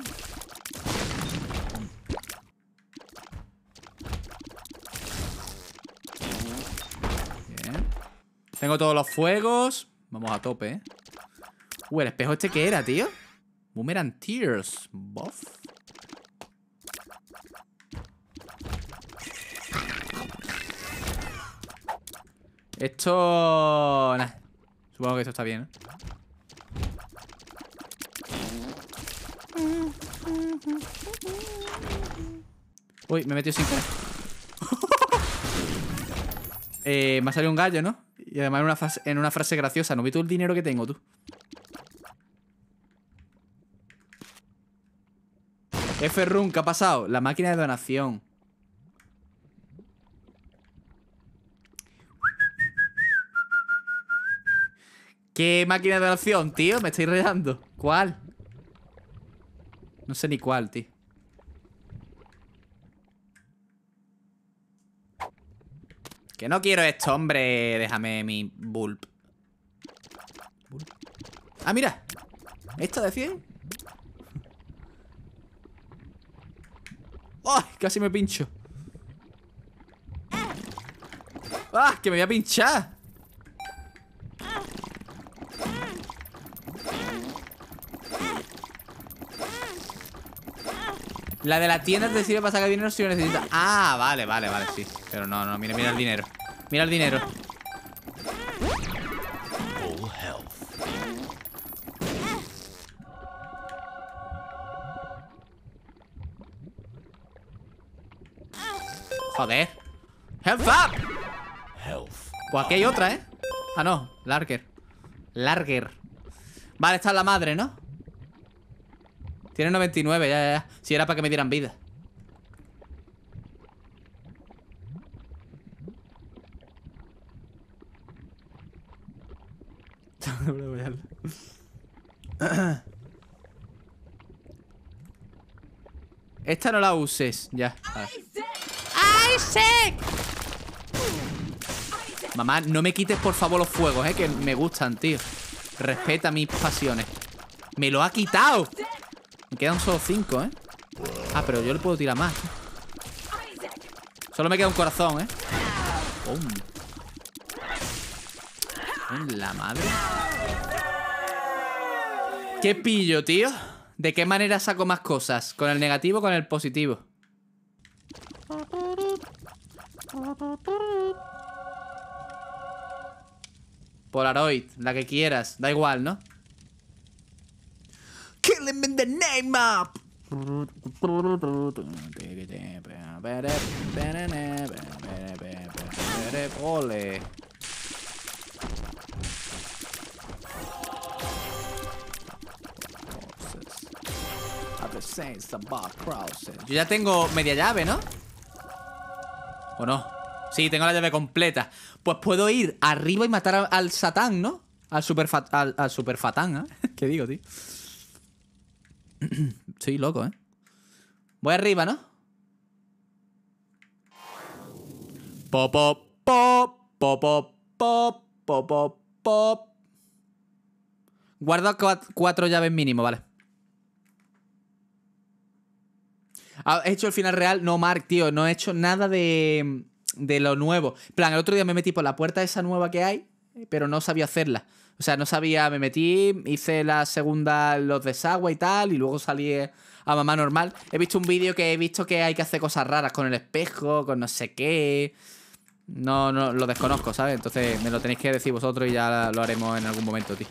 Tengo todos los fuegos. Vamos a tope, ¿eh? Uh, el espejo este que era, tío. Boomerang Tears. Buff. Esto... Supongo que esto está bien, Uy, me metió metido sin [laughs] eh, me ha salido un gallo, ¿no? Y además en una, frase, en una frase graciosa, no vi todo el dinero que tengo tú. F-Run, ¿qué ha pasado? La máquina de donación. ¿Qué máquina de donación, tío? Me estoy redando. ¿Cuál? No sé ni cuál, tío. Que no quiero esto, hombre. Déjame mi bulb. Ah, mira. ¿Esto de 100? ¡Ay! Casi me pincho. ¡Ah! ¡Que me voy a pinchar! La de la tienda te sirve para sacar dinero si lo necesitas. Ah, vale, vale, vale, sí. Pero no, no, mira, mira el dinero. Mira el dinero. Joder. Health up. Pues aquí hay otra, ¿eh? Ah, no. Larger. Larger. Vale, está la madre, ¿no? Tiene 99, ya, ya, ya. Si era para que me dieran vida. [coughs] Esta no la uses, ya. ¡Isaac! Mamá, no me quites por favor los fuegos, eh, que me gustan, tío. Respeta mis pasiones. ¡Me lo ha quitado! Me quedan solo cinco, ¿eh? Ah, pero yo le puedo tirar más. Solo me queda un corazón, ¿eh? ¡Pum! La madre. ¿Qué pillo, tío? ¿De qué manera saco más cosas? ¿Con el negativo o con el positivo? Polaroid, la que quieras. Da igual, ¿no? Yo ya tengo media llave, ¿no? ¿O no? Sí, tengo la llave completa. Pues puedo ir arriba y matar al, Satán, ¿no? Al super, al, al super fatán, ¿eh? [laughs] ¿Qué digo, tío? [clears throat] sí, loco, ¿eh? Voy arriba, ¿no? Pop, pop, pop, pop, pop, pop, pop, cuatro llaves mínimo, vale. He hecho el final real. No, Mark, tío, no he hecho nada de, de lo nuevo. plan, el otro día me metí por la puerta esa nueva que hay, pero no sabía hacerla. O sea, no sabía, me metí, hice la segunda, los desagües y tal, y luego salí a mamá normal. He visto un vídeo que he visto que hay que hacer cosas raras con el espejo, con no sé qué. No, no, lo desconozco, ¿sabes? Entonces me lo tenéis que decir vosotros y ya lo haremos en algún momento, tío.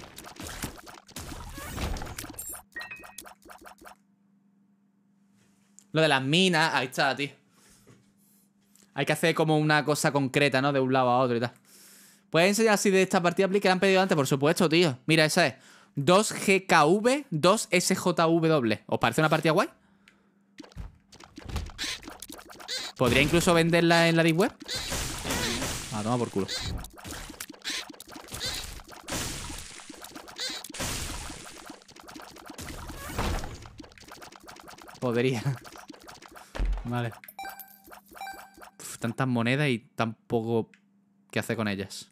Lo de las minas, ahí está, tío. Hay que hacer como una cosa concreta, ¿no? De un lado a otro y tal. Puedes enseñar así de esta partida play que le han pedido antes, por supuesto, tío. Mira, esa es 2GKV, 2SJW. ¿Os parece una partida guay? Podría incluso venderla en la Deep Web. Ah, toma por culo. Podría. Vale. tantas monedas y tan poco que hacer con ellas.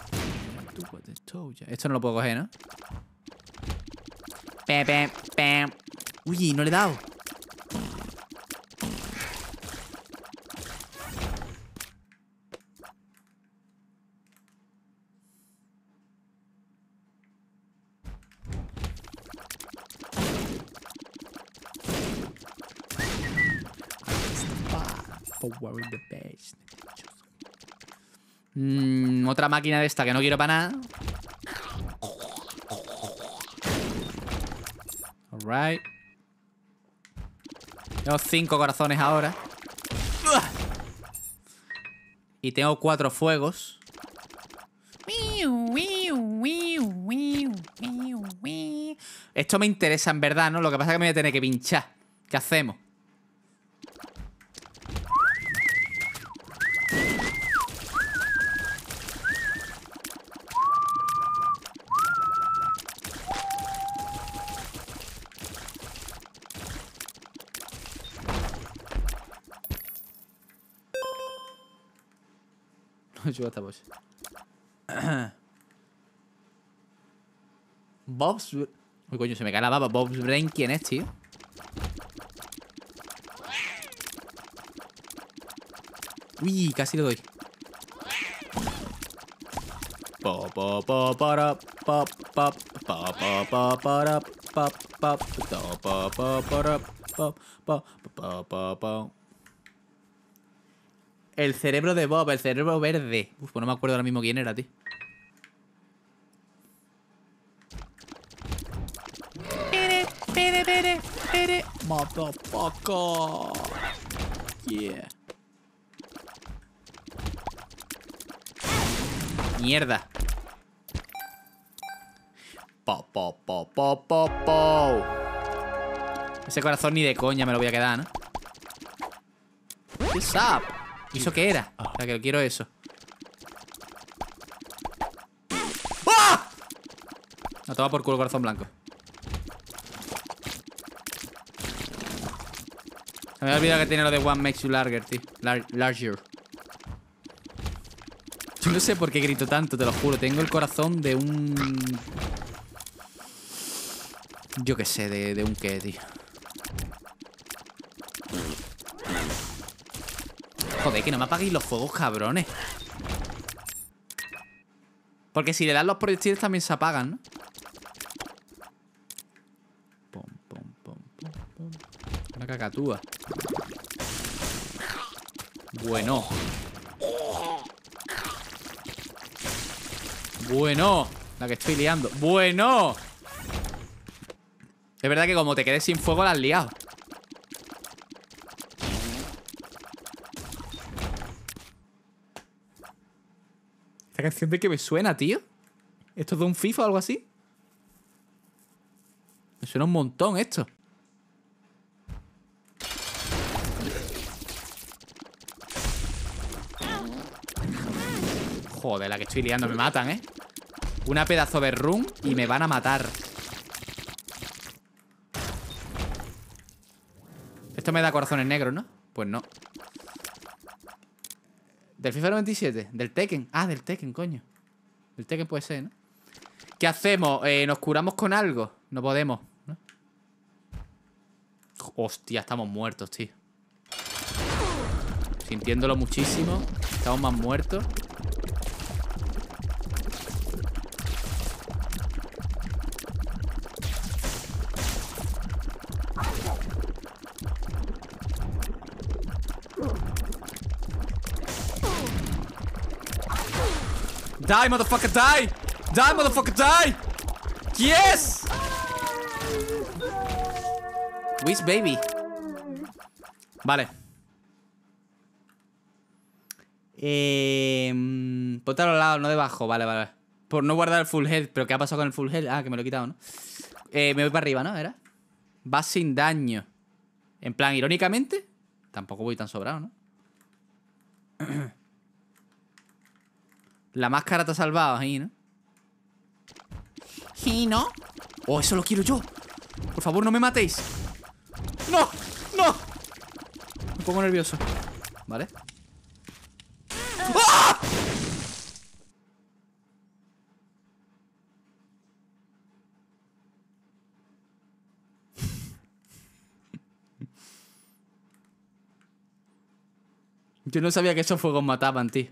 Esto no lo puedo coger, ¿no? Pam, pam, pam. Uy, no le he dado. Mmm otra máquina de esta que no quiero para nada. Alright. Tengo cinco corazones ahora. Y tengo cuatro fuegos. Esto me interesa en verdad, ¿no? Lo que pasa es que me voy a tener que pinchar. ¿Qué hacemos? estamos. Bob's... Uy, coño, se me cae la baba. Bob's Brain, ¿quién es, tío? Uy, casi lo doy. Pop, pop, pop, para, pop, pop, pop, pop, para, pop, pop, pop, pop, pop, pop, pop, pop, pop, pop, el cerebro de Bob, el cerebro verde. Uf, pues no me acuerdo ahora mismo quién era, tío. Pere, Yeah. Mierda. Po, po, po, po, po, Ese corazón ni de coña me lo voy a quedar, ¿no? What's up? ¿Y eso qué era? Ah. O sea, que quiero eso. ¡Ah! No toma por culo el corazón blanco. me había olvidado que tiene lo de One Makes You Larger, tío. larger. Yo no sé por qué grito tanto, te lo juro. Tengo el corazón de un... Yo qué sé, de, de un qué, tío. Joder, que no me apaguéis los fuegos, cabrones. Porque si le dan los proyectiles también se apagan, ¿no? Una cacatúa. Bueno. Bueno. La que estoy liando. Bueno. Es verdad que como te quedes sin fuego la has liado. ¿Qué canción de que me suena, tío? ¿Esto es de un FIFA o algo así? Me suena un montón esto. Joder, la que estoy liando me matan, ¿eh? Una pedazo de run y me van a matar. Esto me da corazones negros, ¿no? Pues no. Del FIFA 97, del Tekken. Ah, del Tekken, coño. Del Tekken puede ser, ¿no? ¿Qué hacemos? Eh, ¿Nos curamos con algo? No podemos. Hostia, estamos muertos, tío. Sintiéndolo muchísimo. Estamos más muertos. Die, motherfucker, die. Die, motherfucker, die. Yes. Whis baby. Vale. Eh, ponte al lado, no debajo. Vale, vale. Por no guardar el full head. ¿Pero qué ha pasado con el full head? Ah, que me lo he quitado, ¿no? Eh, me voy para arriba, ¿no? ¿Era? Va sin daño. En plan, irónicamente, tampoco voy tan sobrado, ¿no? [clears throat] La máscara te ha salvado, ahí, ¿no? ¿Y ¿no? Oh, eso lo quiero yo. Por favor, no me matéis. ¡No! ¡No! Me pongo nervioso. ¿Vale? ¡Ah! Yo no sabía que esos fuegos mataban, tío.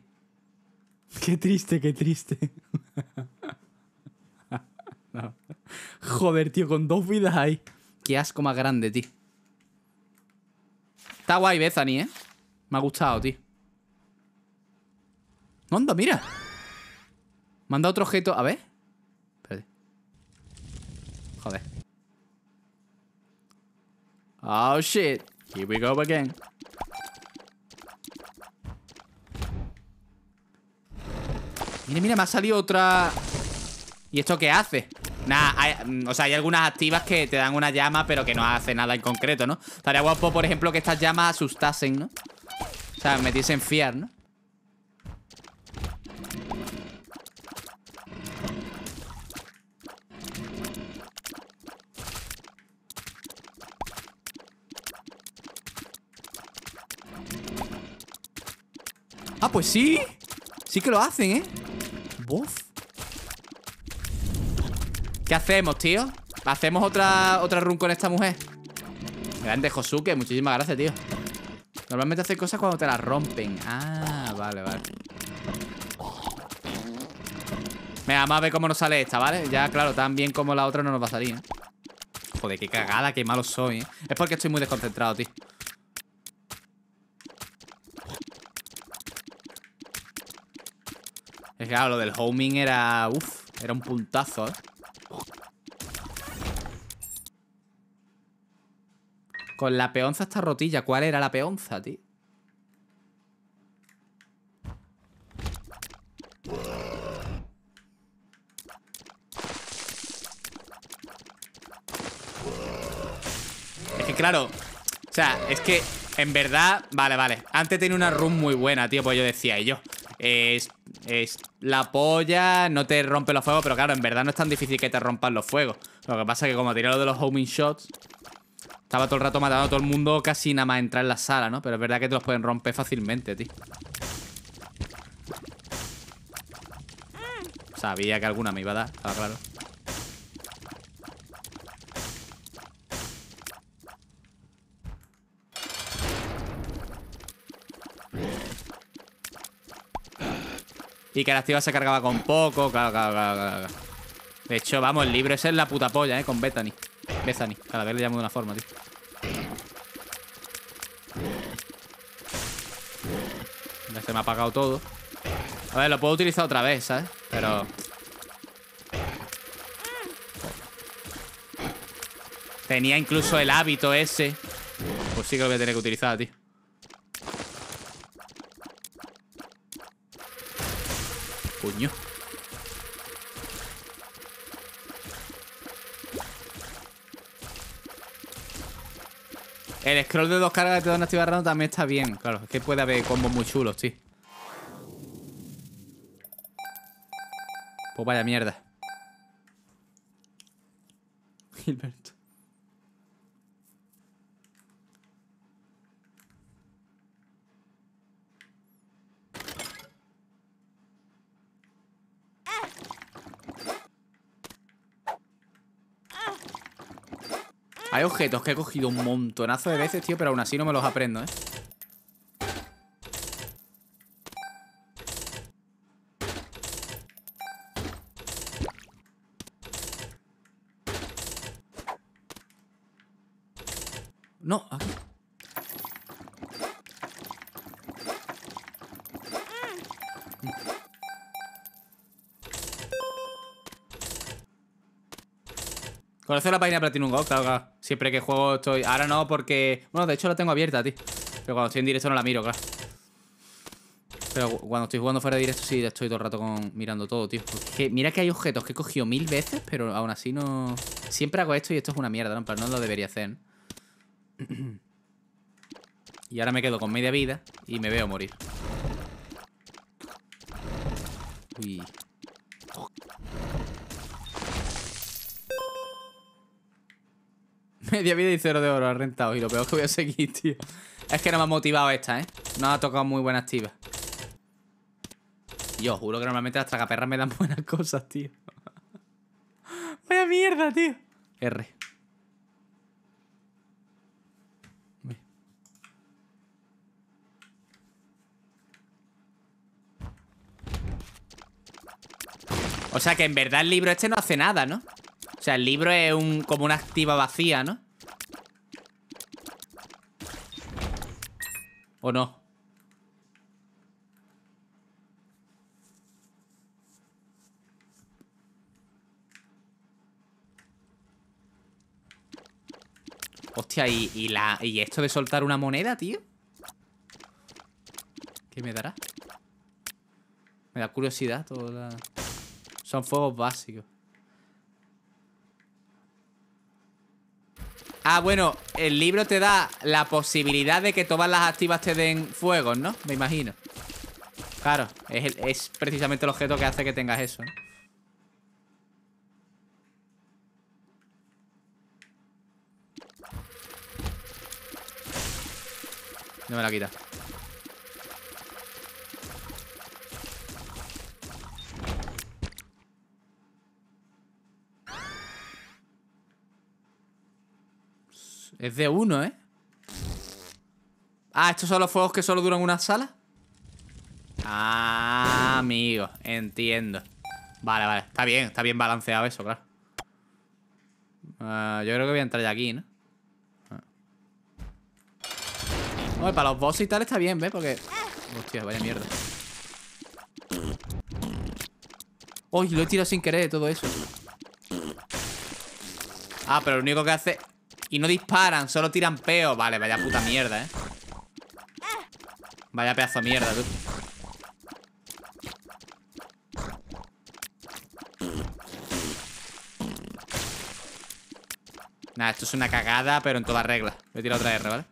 Qué triste, qué triste. [laughs] Joder, tío, con dos vidas ahí. Qué asco más grande, tío. Está guay Bethany, ¿eh? Me ha gustado, tío. ¡Onda, mira! Manda otro objeto. A ver. Espérate. Joder. Oh, shit. Here we go again. Mira, mira, me ha salido otra... ¿Y esto qué hace? Nada, mm, o sea, hay algunas activas que te dan una llama Pero que no hace nada en concreto, ¿no? Estaría guapo, por ejemplo, que estas llamas asustasen, ¿no? O sea, metiesen fiar, ¿no? Ah, pues sí Sí que lo hacen, ¿eh? ¿Qué hacemos, tío? Hacemos otra, otra run con esta mujer Grande Josuke, muchísimas gracias, tío Normalmente hace cosas cuando te las rompen Ah, vale, vale Me vamos a ver cómo nos sale esta, ¿vale? Ya, claro, tan bien como la otra no nos va a salir Joder, qué cagada, qué malo soy ¿eh? Es porque estoy muy desconcentrado, tío Es que claro, lo del homing era... Uf, era un puntazo, ¿eh? Con la peonza está rotilla. ¿Cuál era la peonza, tío? Es que claro... O sea, es que en verdad... Vale, vale. Antes tenía una run muy buena, tío. Pues yo decía, y yo es, es, la polla, no te rompe los fuegos, pero claro, en verdad no es tan difícil que te rompan los fuegos. Lo que pasa es que como tiré lo de los homing shots, estaba todo el rato matando a todo el mundo casi nada más entrar en la sala, ¿no? Pero es verdad que te los pueden romper fácilmente, tío. Sabía que alguna me iba a dar, estaba claro. Y que la activa se cargaba con poco. Claro, claro, De hecho, vamos, el libro ese es la puta polla, ¿eh? Con Bethany. Bethany. Cada vez le llamo de una forma, tío. Ya se me ha apagado todo. A ver, lo puedo utilizar otra vez, ¿sabes? Pero... Tenía incluso el hábito ese. Pues sí que lo voy a tener que utilizar, tío. Puño. El scroll de dos cargas De te dan también está bien. Claro, es que puede haber combos muy chulos, sí. Pues vaya mierda. Gilbert. Hay objetos que he cogido un montonazo de veces, tío, pero aún así no me los aprendo, ¿eh? No, aquí. Ah. Conocer la página Platinum Go, claro, claro. Siempre que juego estoy... Ahora no, porque... Bueno, de hecho la tengo abierta, tío. Pero cuando estoy en directo no la miro, claro. Pero cuando estoy jugando fuera de directo sí estoy todo el rato mirando todo, tío. Pues mira que hay objetos que he cogido mil veces, pero aún así no... Siempre hago esto y esto es una mierda, ¿no? Pero no lo debería hacer. [clears throat] y ahora me quedo con media vida y me veo morir. Uy... [laughs] Media vida y cero de oro ha rentado. Y lo peor que voy a seguir, tío. Es que no me ha motivado esta, ¿eh? No ha tocado muy buenas activa. Yo juro que normalmente las tragaperras me dan [laughs] buenas cosas, tío. [laughs] Vaya mierda, tío. R. O sea que en verdad el libro este no hace nada, ¿no? O sea, el libro es un, como una activa vacía, ¿no? ¿O no? Hostia, ¿y, la, ¿y esto de soltar una moneda, tío? ¿Qué me dará? Me da curiosidad todo la... Son fuegos básicos Ah, bueno, el libro te da la posibilidad de que todas las activas te den fuego, ¿no? Me imagino. Claro, es, precisamente el objeto que hace que tengas eso. ¿no? No me la quita. Es de uno, ¿eh? Ah, ¿estos son los fuegos que solo duran una sala? Ah, amigo, entiendo Vale, vale, está bien, está bien balanceado eso, claro ah, Yo creo que voy a entrar ya aquí, ¿no? No, ah. para los bosses y tal está bien, ¿ves? Porque... Hostia, vaya mierda Uy, lo he tirado sin querer todo eso Ah, pero lo único que hace y no disparan, solo tiran peo. Vale, vaya puta mierda, ¿eh? Vaya pedazo de mierda, tú. Nada, esto es una cagada, pero en toda regla. Voy a tirar otra R, ¿vale?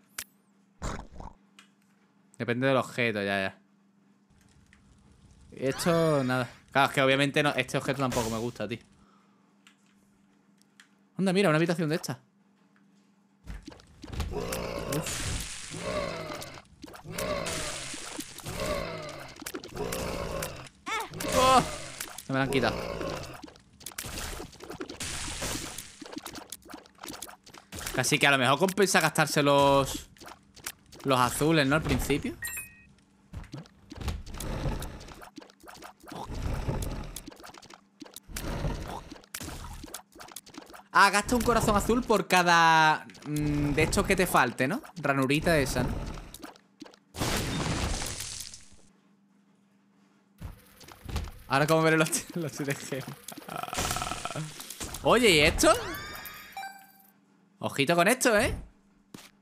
Depende del objeto, ya, ya. Esto, nada. Claro, es que obviamente no, este objeto tampoco me gusta, tío. Anda, mira, una habitación de esta. Se me la han quitado. Así que a lo mejor compensa gastarse los... Los azules, ¿no? Al principio. Ah, gasta un corazón azul por cada... Mm, de estos que te falte, ¿no? Ranurita esa, ¿no? Ahora como veré los, [laughs] los Oye, ¿y esto? Ojito con esto, ¿eh?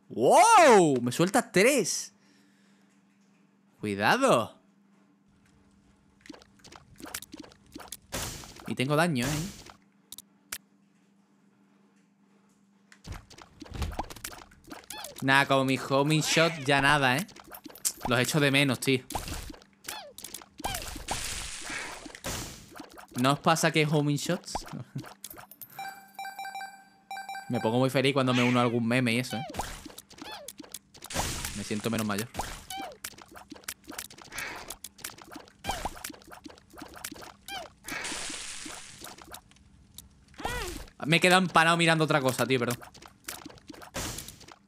¡Wow! Me sueltas tres. Cuidado. Y tengo daño, ¿eh? Nada, como mi homing shot ya nada, ¿eh? Los echo de menos, tío ¿No os pasa que es homing shots? [laughs] me pongo muy feliz cuando me uno a algún meme y eso, ¿eh? Me siento menos mayor. Me he quedado empanado mirando otra cosa, tío, perdón.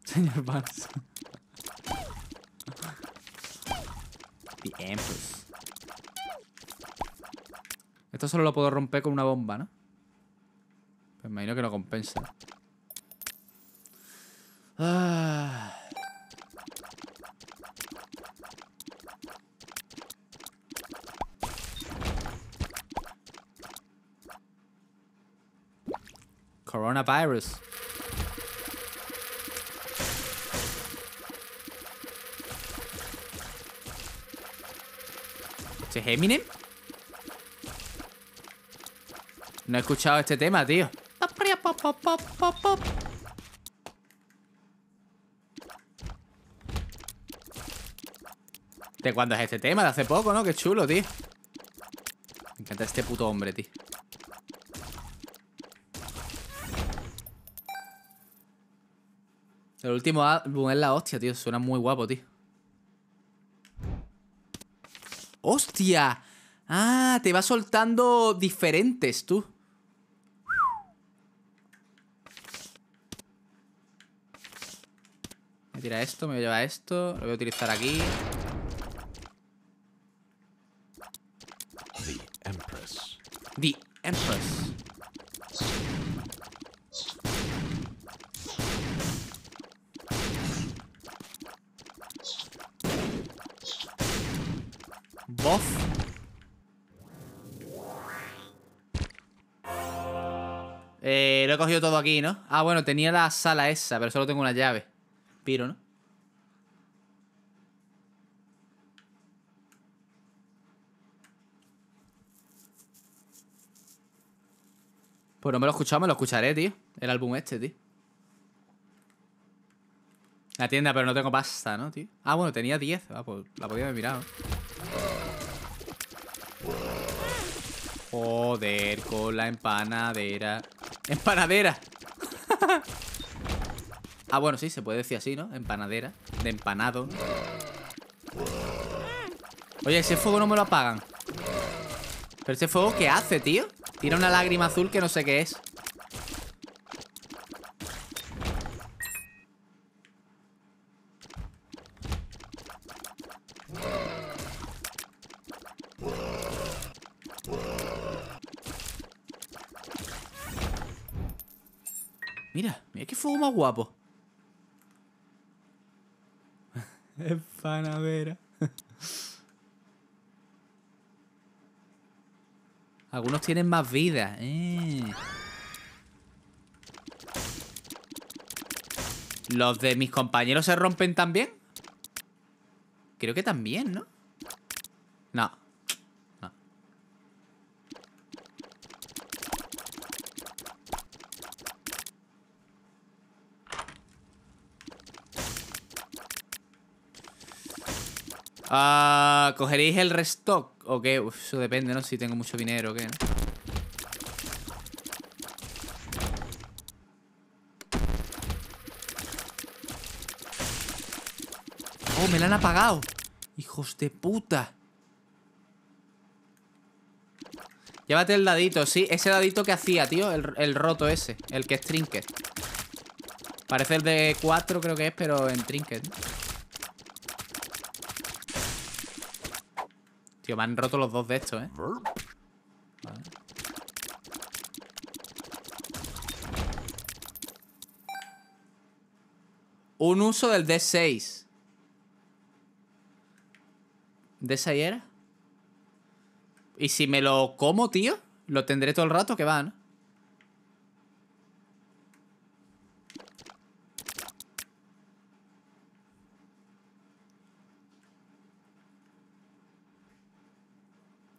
Señor Vance. [laughs] The esto solo lo puedo romper con una bomba, ¿no? Pues me imagino que no compensa. Ah. Coronavirus. ¿Este No he escuchado este tema, tío. ¿De cuándo es este tema? De hace poco, ¿no? Qué chulo, tío. Me encanta este puto hombre, tío. El último álbum es la hostia, tío. Suena muy guapo, tío. ¡Hostia! Ah, te va soltando diferentes, tú. esto, me voy a llevar esto. Lo voy a utilizar aquí. The Empress. The Empress. Boss eh, lo he cogido todo aquí, ¿no? Ah, bueno, tenía la sala esa, pero solo tengo una llave. Piro, ¿no? Pues no me lo he escuchado, me lo escucharé, tío. El álbum este, tío. La tienda, pero no tengo pasta, ¿no, tío? Ah, bueno, tenía 10. Ah, pues la podía haber mirado. Joder, con la empanadera. ¡Empanadera! [laughs] ah, bueno, sí, se puede decir así, ¿no? Empanadera. De empanado. Oye, ese fuego no me lo apagan. Pero ese fuego, ¿qué hace, tío? Tira una lágrima azul que no sé qué es. Mira, mira qué fuego más guapo. [laughs] es panavera. [laughs] Algunos tienen más vida. Eh. ¿Los de mis compañeros se rompen también? Creo que también, ¿no? No. Ah, ¿Cogeréis el restock? ¿O qué? eso depende, ¿no? Si tengo mucho dinero o qué, Oh, me la han apagado. Hijos de puta. Llévate el dadito, sí, ese dadito que hacía, tío El, el roto ese, el que es trinket Parece el de 4 creo que es, pero en trinket Tío, me han roto los dos de estos, ¿eh? Un uso del D6. ¿De esa era? ¿Y si me lo como, tío? Lo tendré todo el rato que va, ¿no?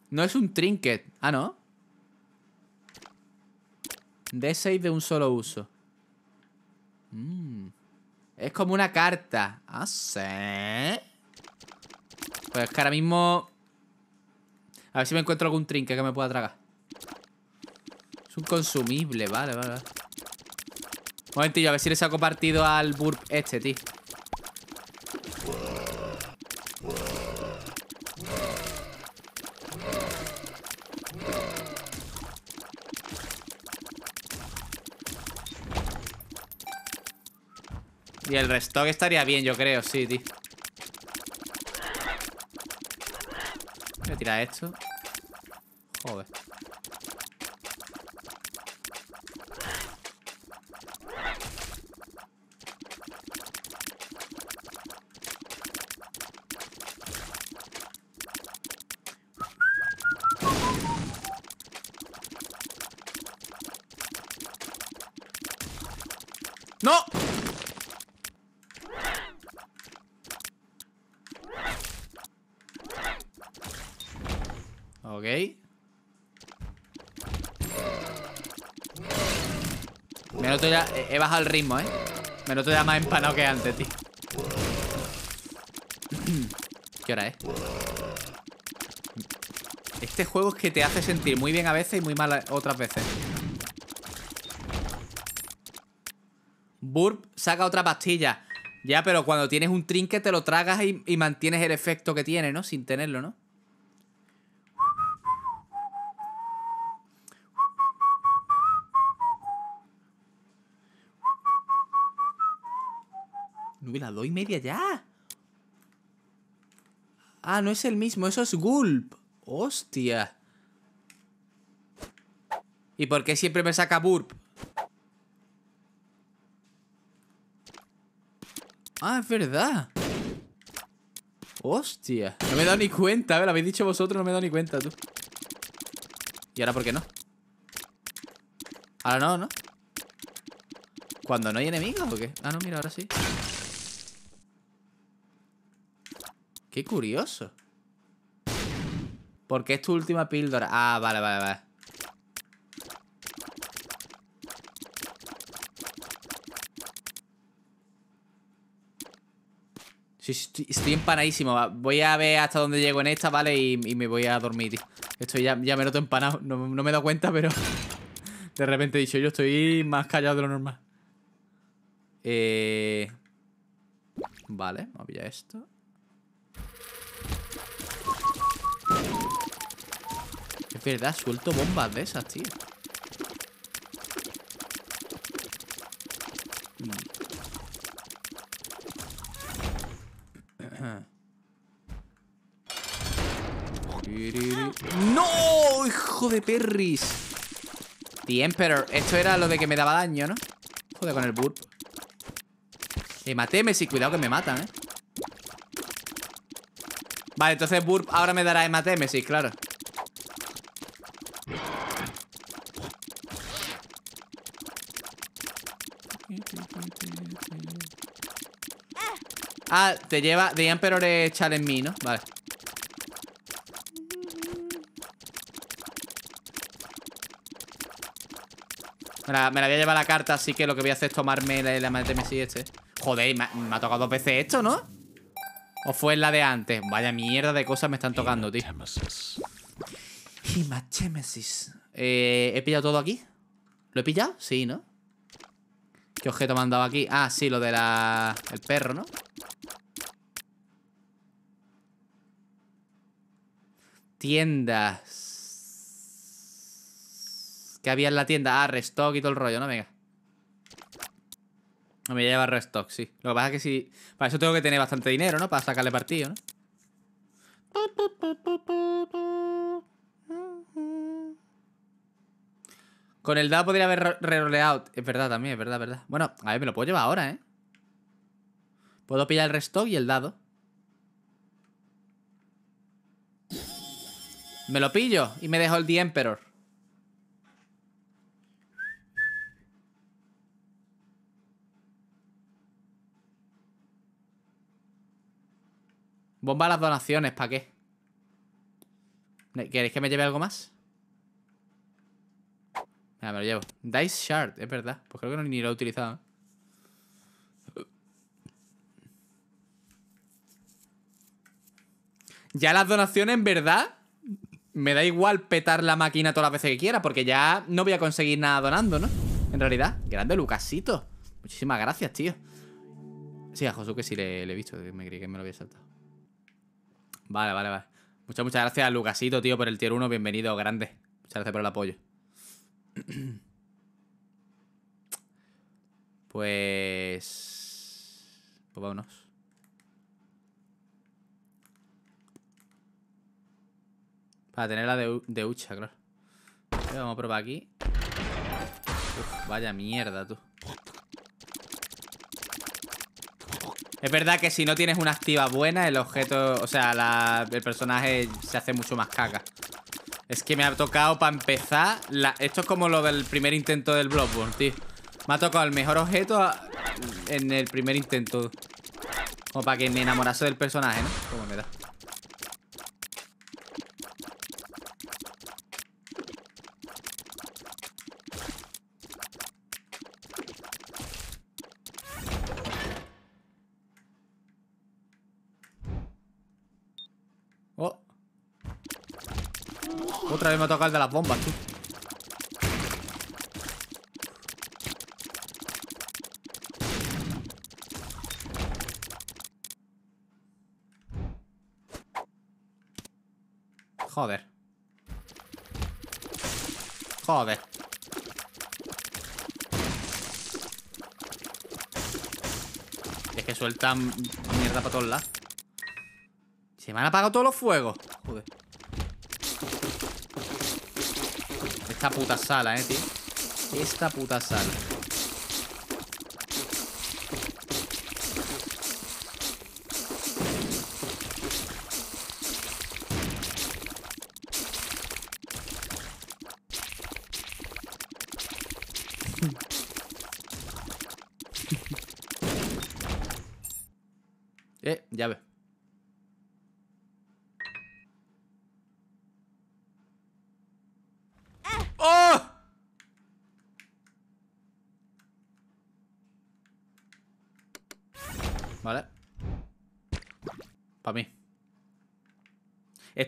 No es un trinket. Ah, ¿no? D6 de un solo uso. Mm. Es como una carta. Ah, sí. Pues es que ahora mismo... A ver si me encuentro algún trinket que me pueda tragar. Es un consumible, vale, vale. Un momentillo, a ver si le saco partido al burp este, tío. Y el restock estaría bien, yo creo, sí, tío. Voy a tirar esto. Joder. He bajado el ritmo, ¿eh? Me noto ya más empanado que antes, tío. [clears throat] ¿Qué hora es? Este juego es que te hace sentir muy bien a veces y muy mal otras veces. Burp saca otra pastilla. Ya, pero cuando tienes un trinque te lo tragas y mantienes el efecto que tiene, ¿no? Sin tenerlo, ¿no? Doy y media ya. Ah, no es el mismo, eso es Gulp. Hostia. ¿Y por qué siempre me saca Burp? Ah, es verdad. Hostia. No me he dado ni cuenta, a ¿eh? ver, lo habéis dicho vosotros, no me he dado ni cuenta, tú. ¿Y ahora por qué no? Ahora no, ¿no? ¿Cuando no hay enemigos o qué? Ah, no, mira, ahora sí. Qué curioso. Porque es tu última píldora. Ah, vale, vale, vale. Sí, estoy, empanadísimo. Voy a ver hasta dónde llego en esta, ¿vale? Y, me voy a dormir, tío. Esto ya, ya me noto empanado. No, no me he dado cuenta, pero... [laughs] de repente he dicho, yo estoy más callado de lo normal. Eh... Vale, vamos a pillar esto. verdad, suelto bombas de esas, tío. ¡No! ¡Hijo de perris! The Emperor. Esto era lo de que me daba daño, ¿no? Joder, con el burp. Le eh, matéme si, Cuidado que me matan, ¿eh? Vale, entonces Burp ahora me dará matéme claro. Ah, te lleva... The Emperor echar Challenge mí, ¿no? Vale. Me la, me la, voy a llevar la carta, así que lo que voy a hacer es tomarme la, la de este. Joder, me, ha tocado dos veces esto, ¿no? ¿O fue la de antes? Vaya mierda de cosas me están tocando, tío. Eh, ¿He pillado todo aquí? ¿Lo he pillado? Sí, ¿no? ¿Qué objeto me han dado aquí? Ah, sí, lo de la... El perro, ¿no? Tiendas. ¿Qué había en la tienda? Ah, restock y todo el rollo, ¿no? Venga. no Me lleva restock, sí. Lo que pasa es que si... Para eso tengo que tener bastante dinero, ¿no? Para sacarle partido, ¿no? Con el dado podría haber reroleado. Es verdad, también, es verdad, es verdad. Bueno, a ver, me lo puedo llevar ahora, ¿eh? Puedo pillar el restock y el dado. Me lo pillo y me dejo el The Emperor. Bomba las donaciones, ¿para qué? ¿Queréis que me lleve algo más? Nada, me lo llevo. Dice Shard, es verdad. Pues creo que no, ni lo he utilizado. Ya las donaciones, verdad, me da igual petar la máquina todas las veces que quiera, porque ya no voy a conseguir nada donando, ¿no? En realidad, grande Lucasito. Muchísimas gracias, tío. Sí, a Josuke sí le, he visto, me creí que me lo había saltado. Vale, vale, vale. Muchas, muchas gracias a Lucasito, tío, por el tier 1. Bienvenido, grande. Muchas gracias por el apoyo. [clears throat] pues... Pues vámonos. A tener la de, Ucha, claro. Vamos a probar aquí. vaya mierda, tú. Es verdad que si no tienes una activa buena, el objeto, o sea, la, el personaje se hace mucho más caca. Es que me ha tocado para empezar. La, esto es como lo del primer intento del Bloodborne, tío. Me ha tocado el mejor objeto en el primer intento. o para que me enamorase del personaje, ¿no? Como me da. Otra vez me ha tocado el de las bombas, tú. Joder. Joder. Es que sueltan mierda para todos lados. Se me han apagado todos los fuegos. Joder. esta puta sala, eh, tío. Esta puta sala.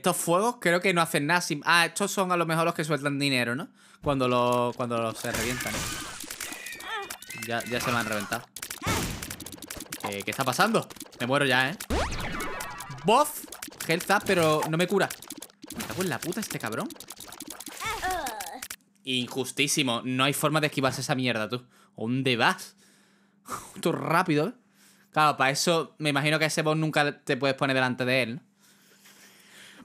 estos fuegos creo que no hacen nada. Sin... Ah, estos son a lo mejor los que sueltan dinero, ¿no? Cuando los cuando se revientan. Ya, se me han reventado. Eh, ¿Qué está pasando? Me muero ya, ¿eh? ¡Buff! health pero no me cura. Me cago en la puta este cabrón. Injustísimo. No hay forma de esquivarse esa mierda, tú. ¿Dónde vas? [laughs] Tú rápido, ¿eh? Claro, para eso me imagino que ese boss nunca te puedes poner delante de él. ¿no?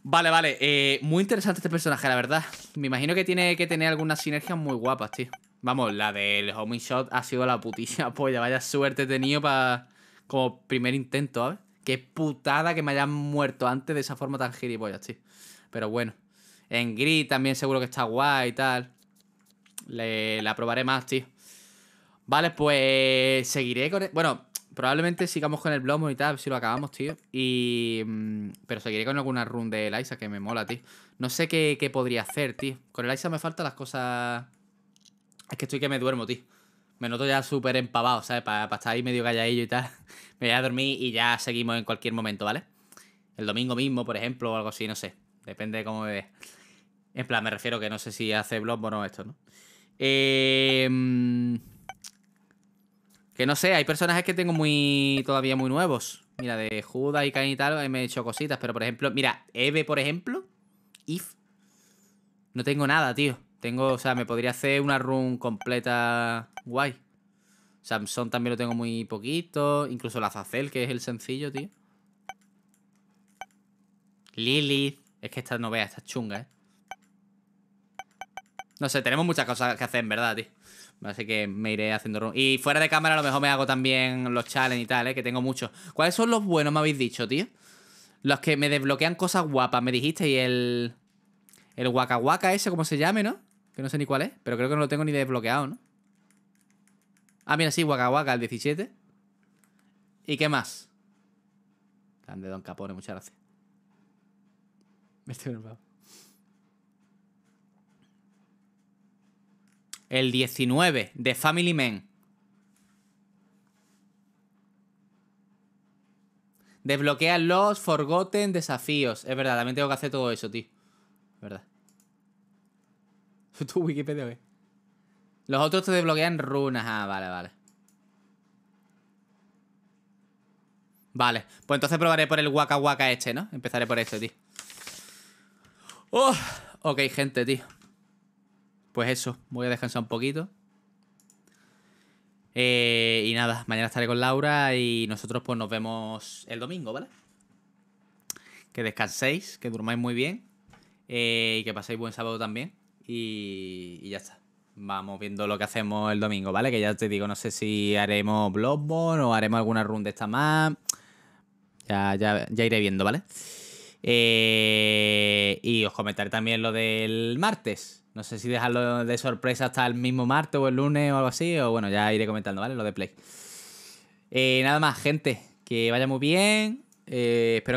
Vale, vale. Eh, muy interesante este personaje, la verdad. Me imagino que tiene que tener algunas sinergias muy guapas, tío. Vamos, la del homing shot ha sido la putilla [laughs] polla. Vaya suerte he tenido para... Como primer intento, ¿sabes? Qué putada que me hayan muerto antes de esa forma tan gilipollas, tío. Pero bueno. En gris también seguro que está guay y tal. la probaré más, tío. Vale, pues seguiré con... E-, bueno, Probablemente sigamos con el Blomo y tal, si lo acabamos, tío. Y. Mm, pero seguiré con alguna run de Eliza que me mola, tío. No sé qué, podría hacer, tío. Con el Eliza me faltan las cosas. Es que estoy que me duermo, tío. Me noto ya súper empavado, ¿sabes? Para estar ahí medio calladillo y tal. [laughs] Me voy a dormir y ya seguimos en cualquier momento, ¿vale? El domingo mismo, por ejemplo, o algo así, no sé. Depende de cómo me ve. En plan, me refiero que no sé si hace blog o no esto, ¿no? Eh. Mm, que no sé, hay personajes que tengo muy todavía muy nuevos. Mira, de Judas y Cain y tal eh, me he hecho cositas, pero por ejemplo, mira, Eve, por ejemplo, If. No tengo nada, tío. Tengo, o sea, me podría hacer una run completa guay. Samson también lo tengo muy poquito. Incluso la Facel, que es el sencillo, tío. Lilith. Es que esta no vea, esta chunga, ¿eh? No sé, tenemos muchas cosas que hacer, en verdad, tío. Así que me iré haciendo run. Y fuera de cámara a lo mejor me hago también los challenges y tal, ¿eh? que tengo muchos. ¿Cuáles son los buenos, me habéis dicho, tío? Los que me desbloquean cosas guapas, me dijiste, y el... El Waka ese, como se llame, ¿no? Que no sé ni cuál es, pero creo que no lo tengo ni desbloqueado, ¿no? Ah, mira, sí, Waka el 17. ¿Y qué más? Grande Don Capone, muchas gracias. [laughs] Me estoy nervioso. El 19, de Family Men Desbloquea los Forgotten Desafíos. Es verdad, también tengo que hacer todo eso, tío. Es verdad. [laughs] Tu Wikipedia, Los otros te desbloquean runas. Ah, vale, vale. Vale, pues entonces probaré por el Waka Waka este, ¿no? Empezaré por este, tío. Oh, ok, gente, tío pues eso, voy a descansar un poquito. Eh, y nada, mañana estaré con Laura y nosotros pues nos vemos el domingo, ¿vale? Que descanséis, que durmáis muy bien eh, y que paséis buen sábado también. Y, ya está. Vamos viendo lo que hacemos el domingo, ¿vale? Que ya te digo, no sé si haremos Bloodborne o haremos alguna run de esta más. Ya, iré viendo, ¿vale? Eh, y os comentaré también lo del martes. No sé si dejarlo de sorpresa hasta el mismo martes o el lunes o algo así. O bueno, ya iré comentando, ¿vale? Lo de Play. Eh, nada más, gente. Que vaya muy bien. Eh, espero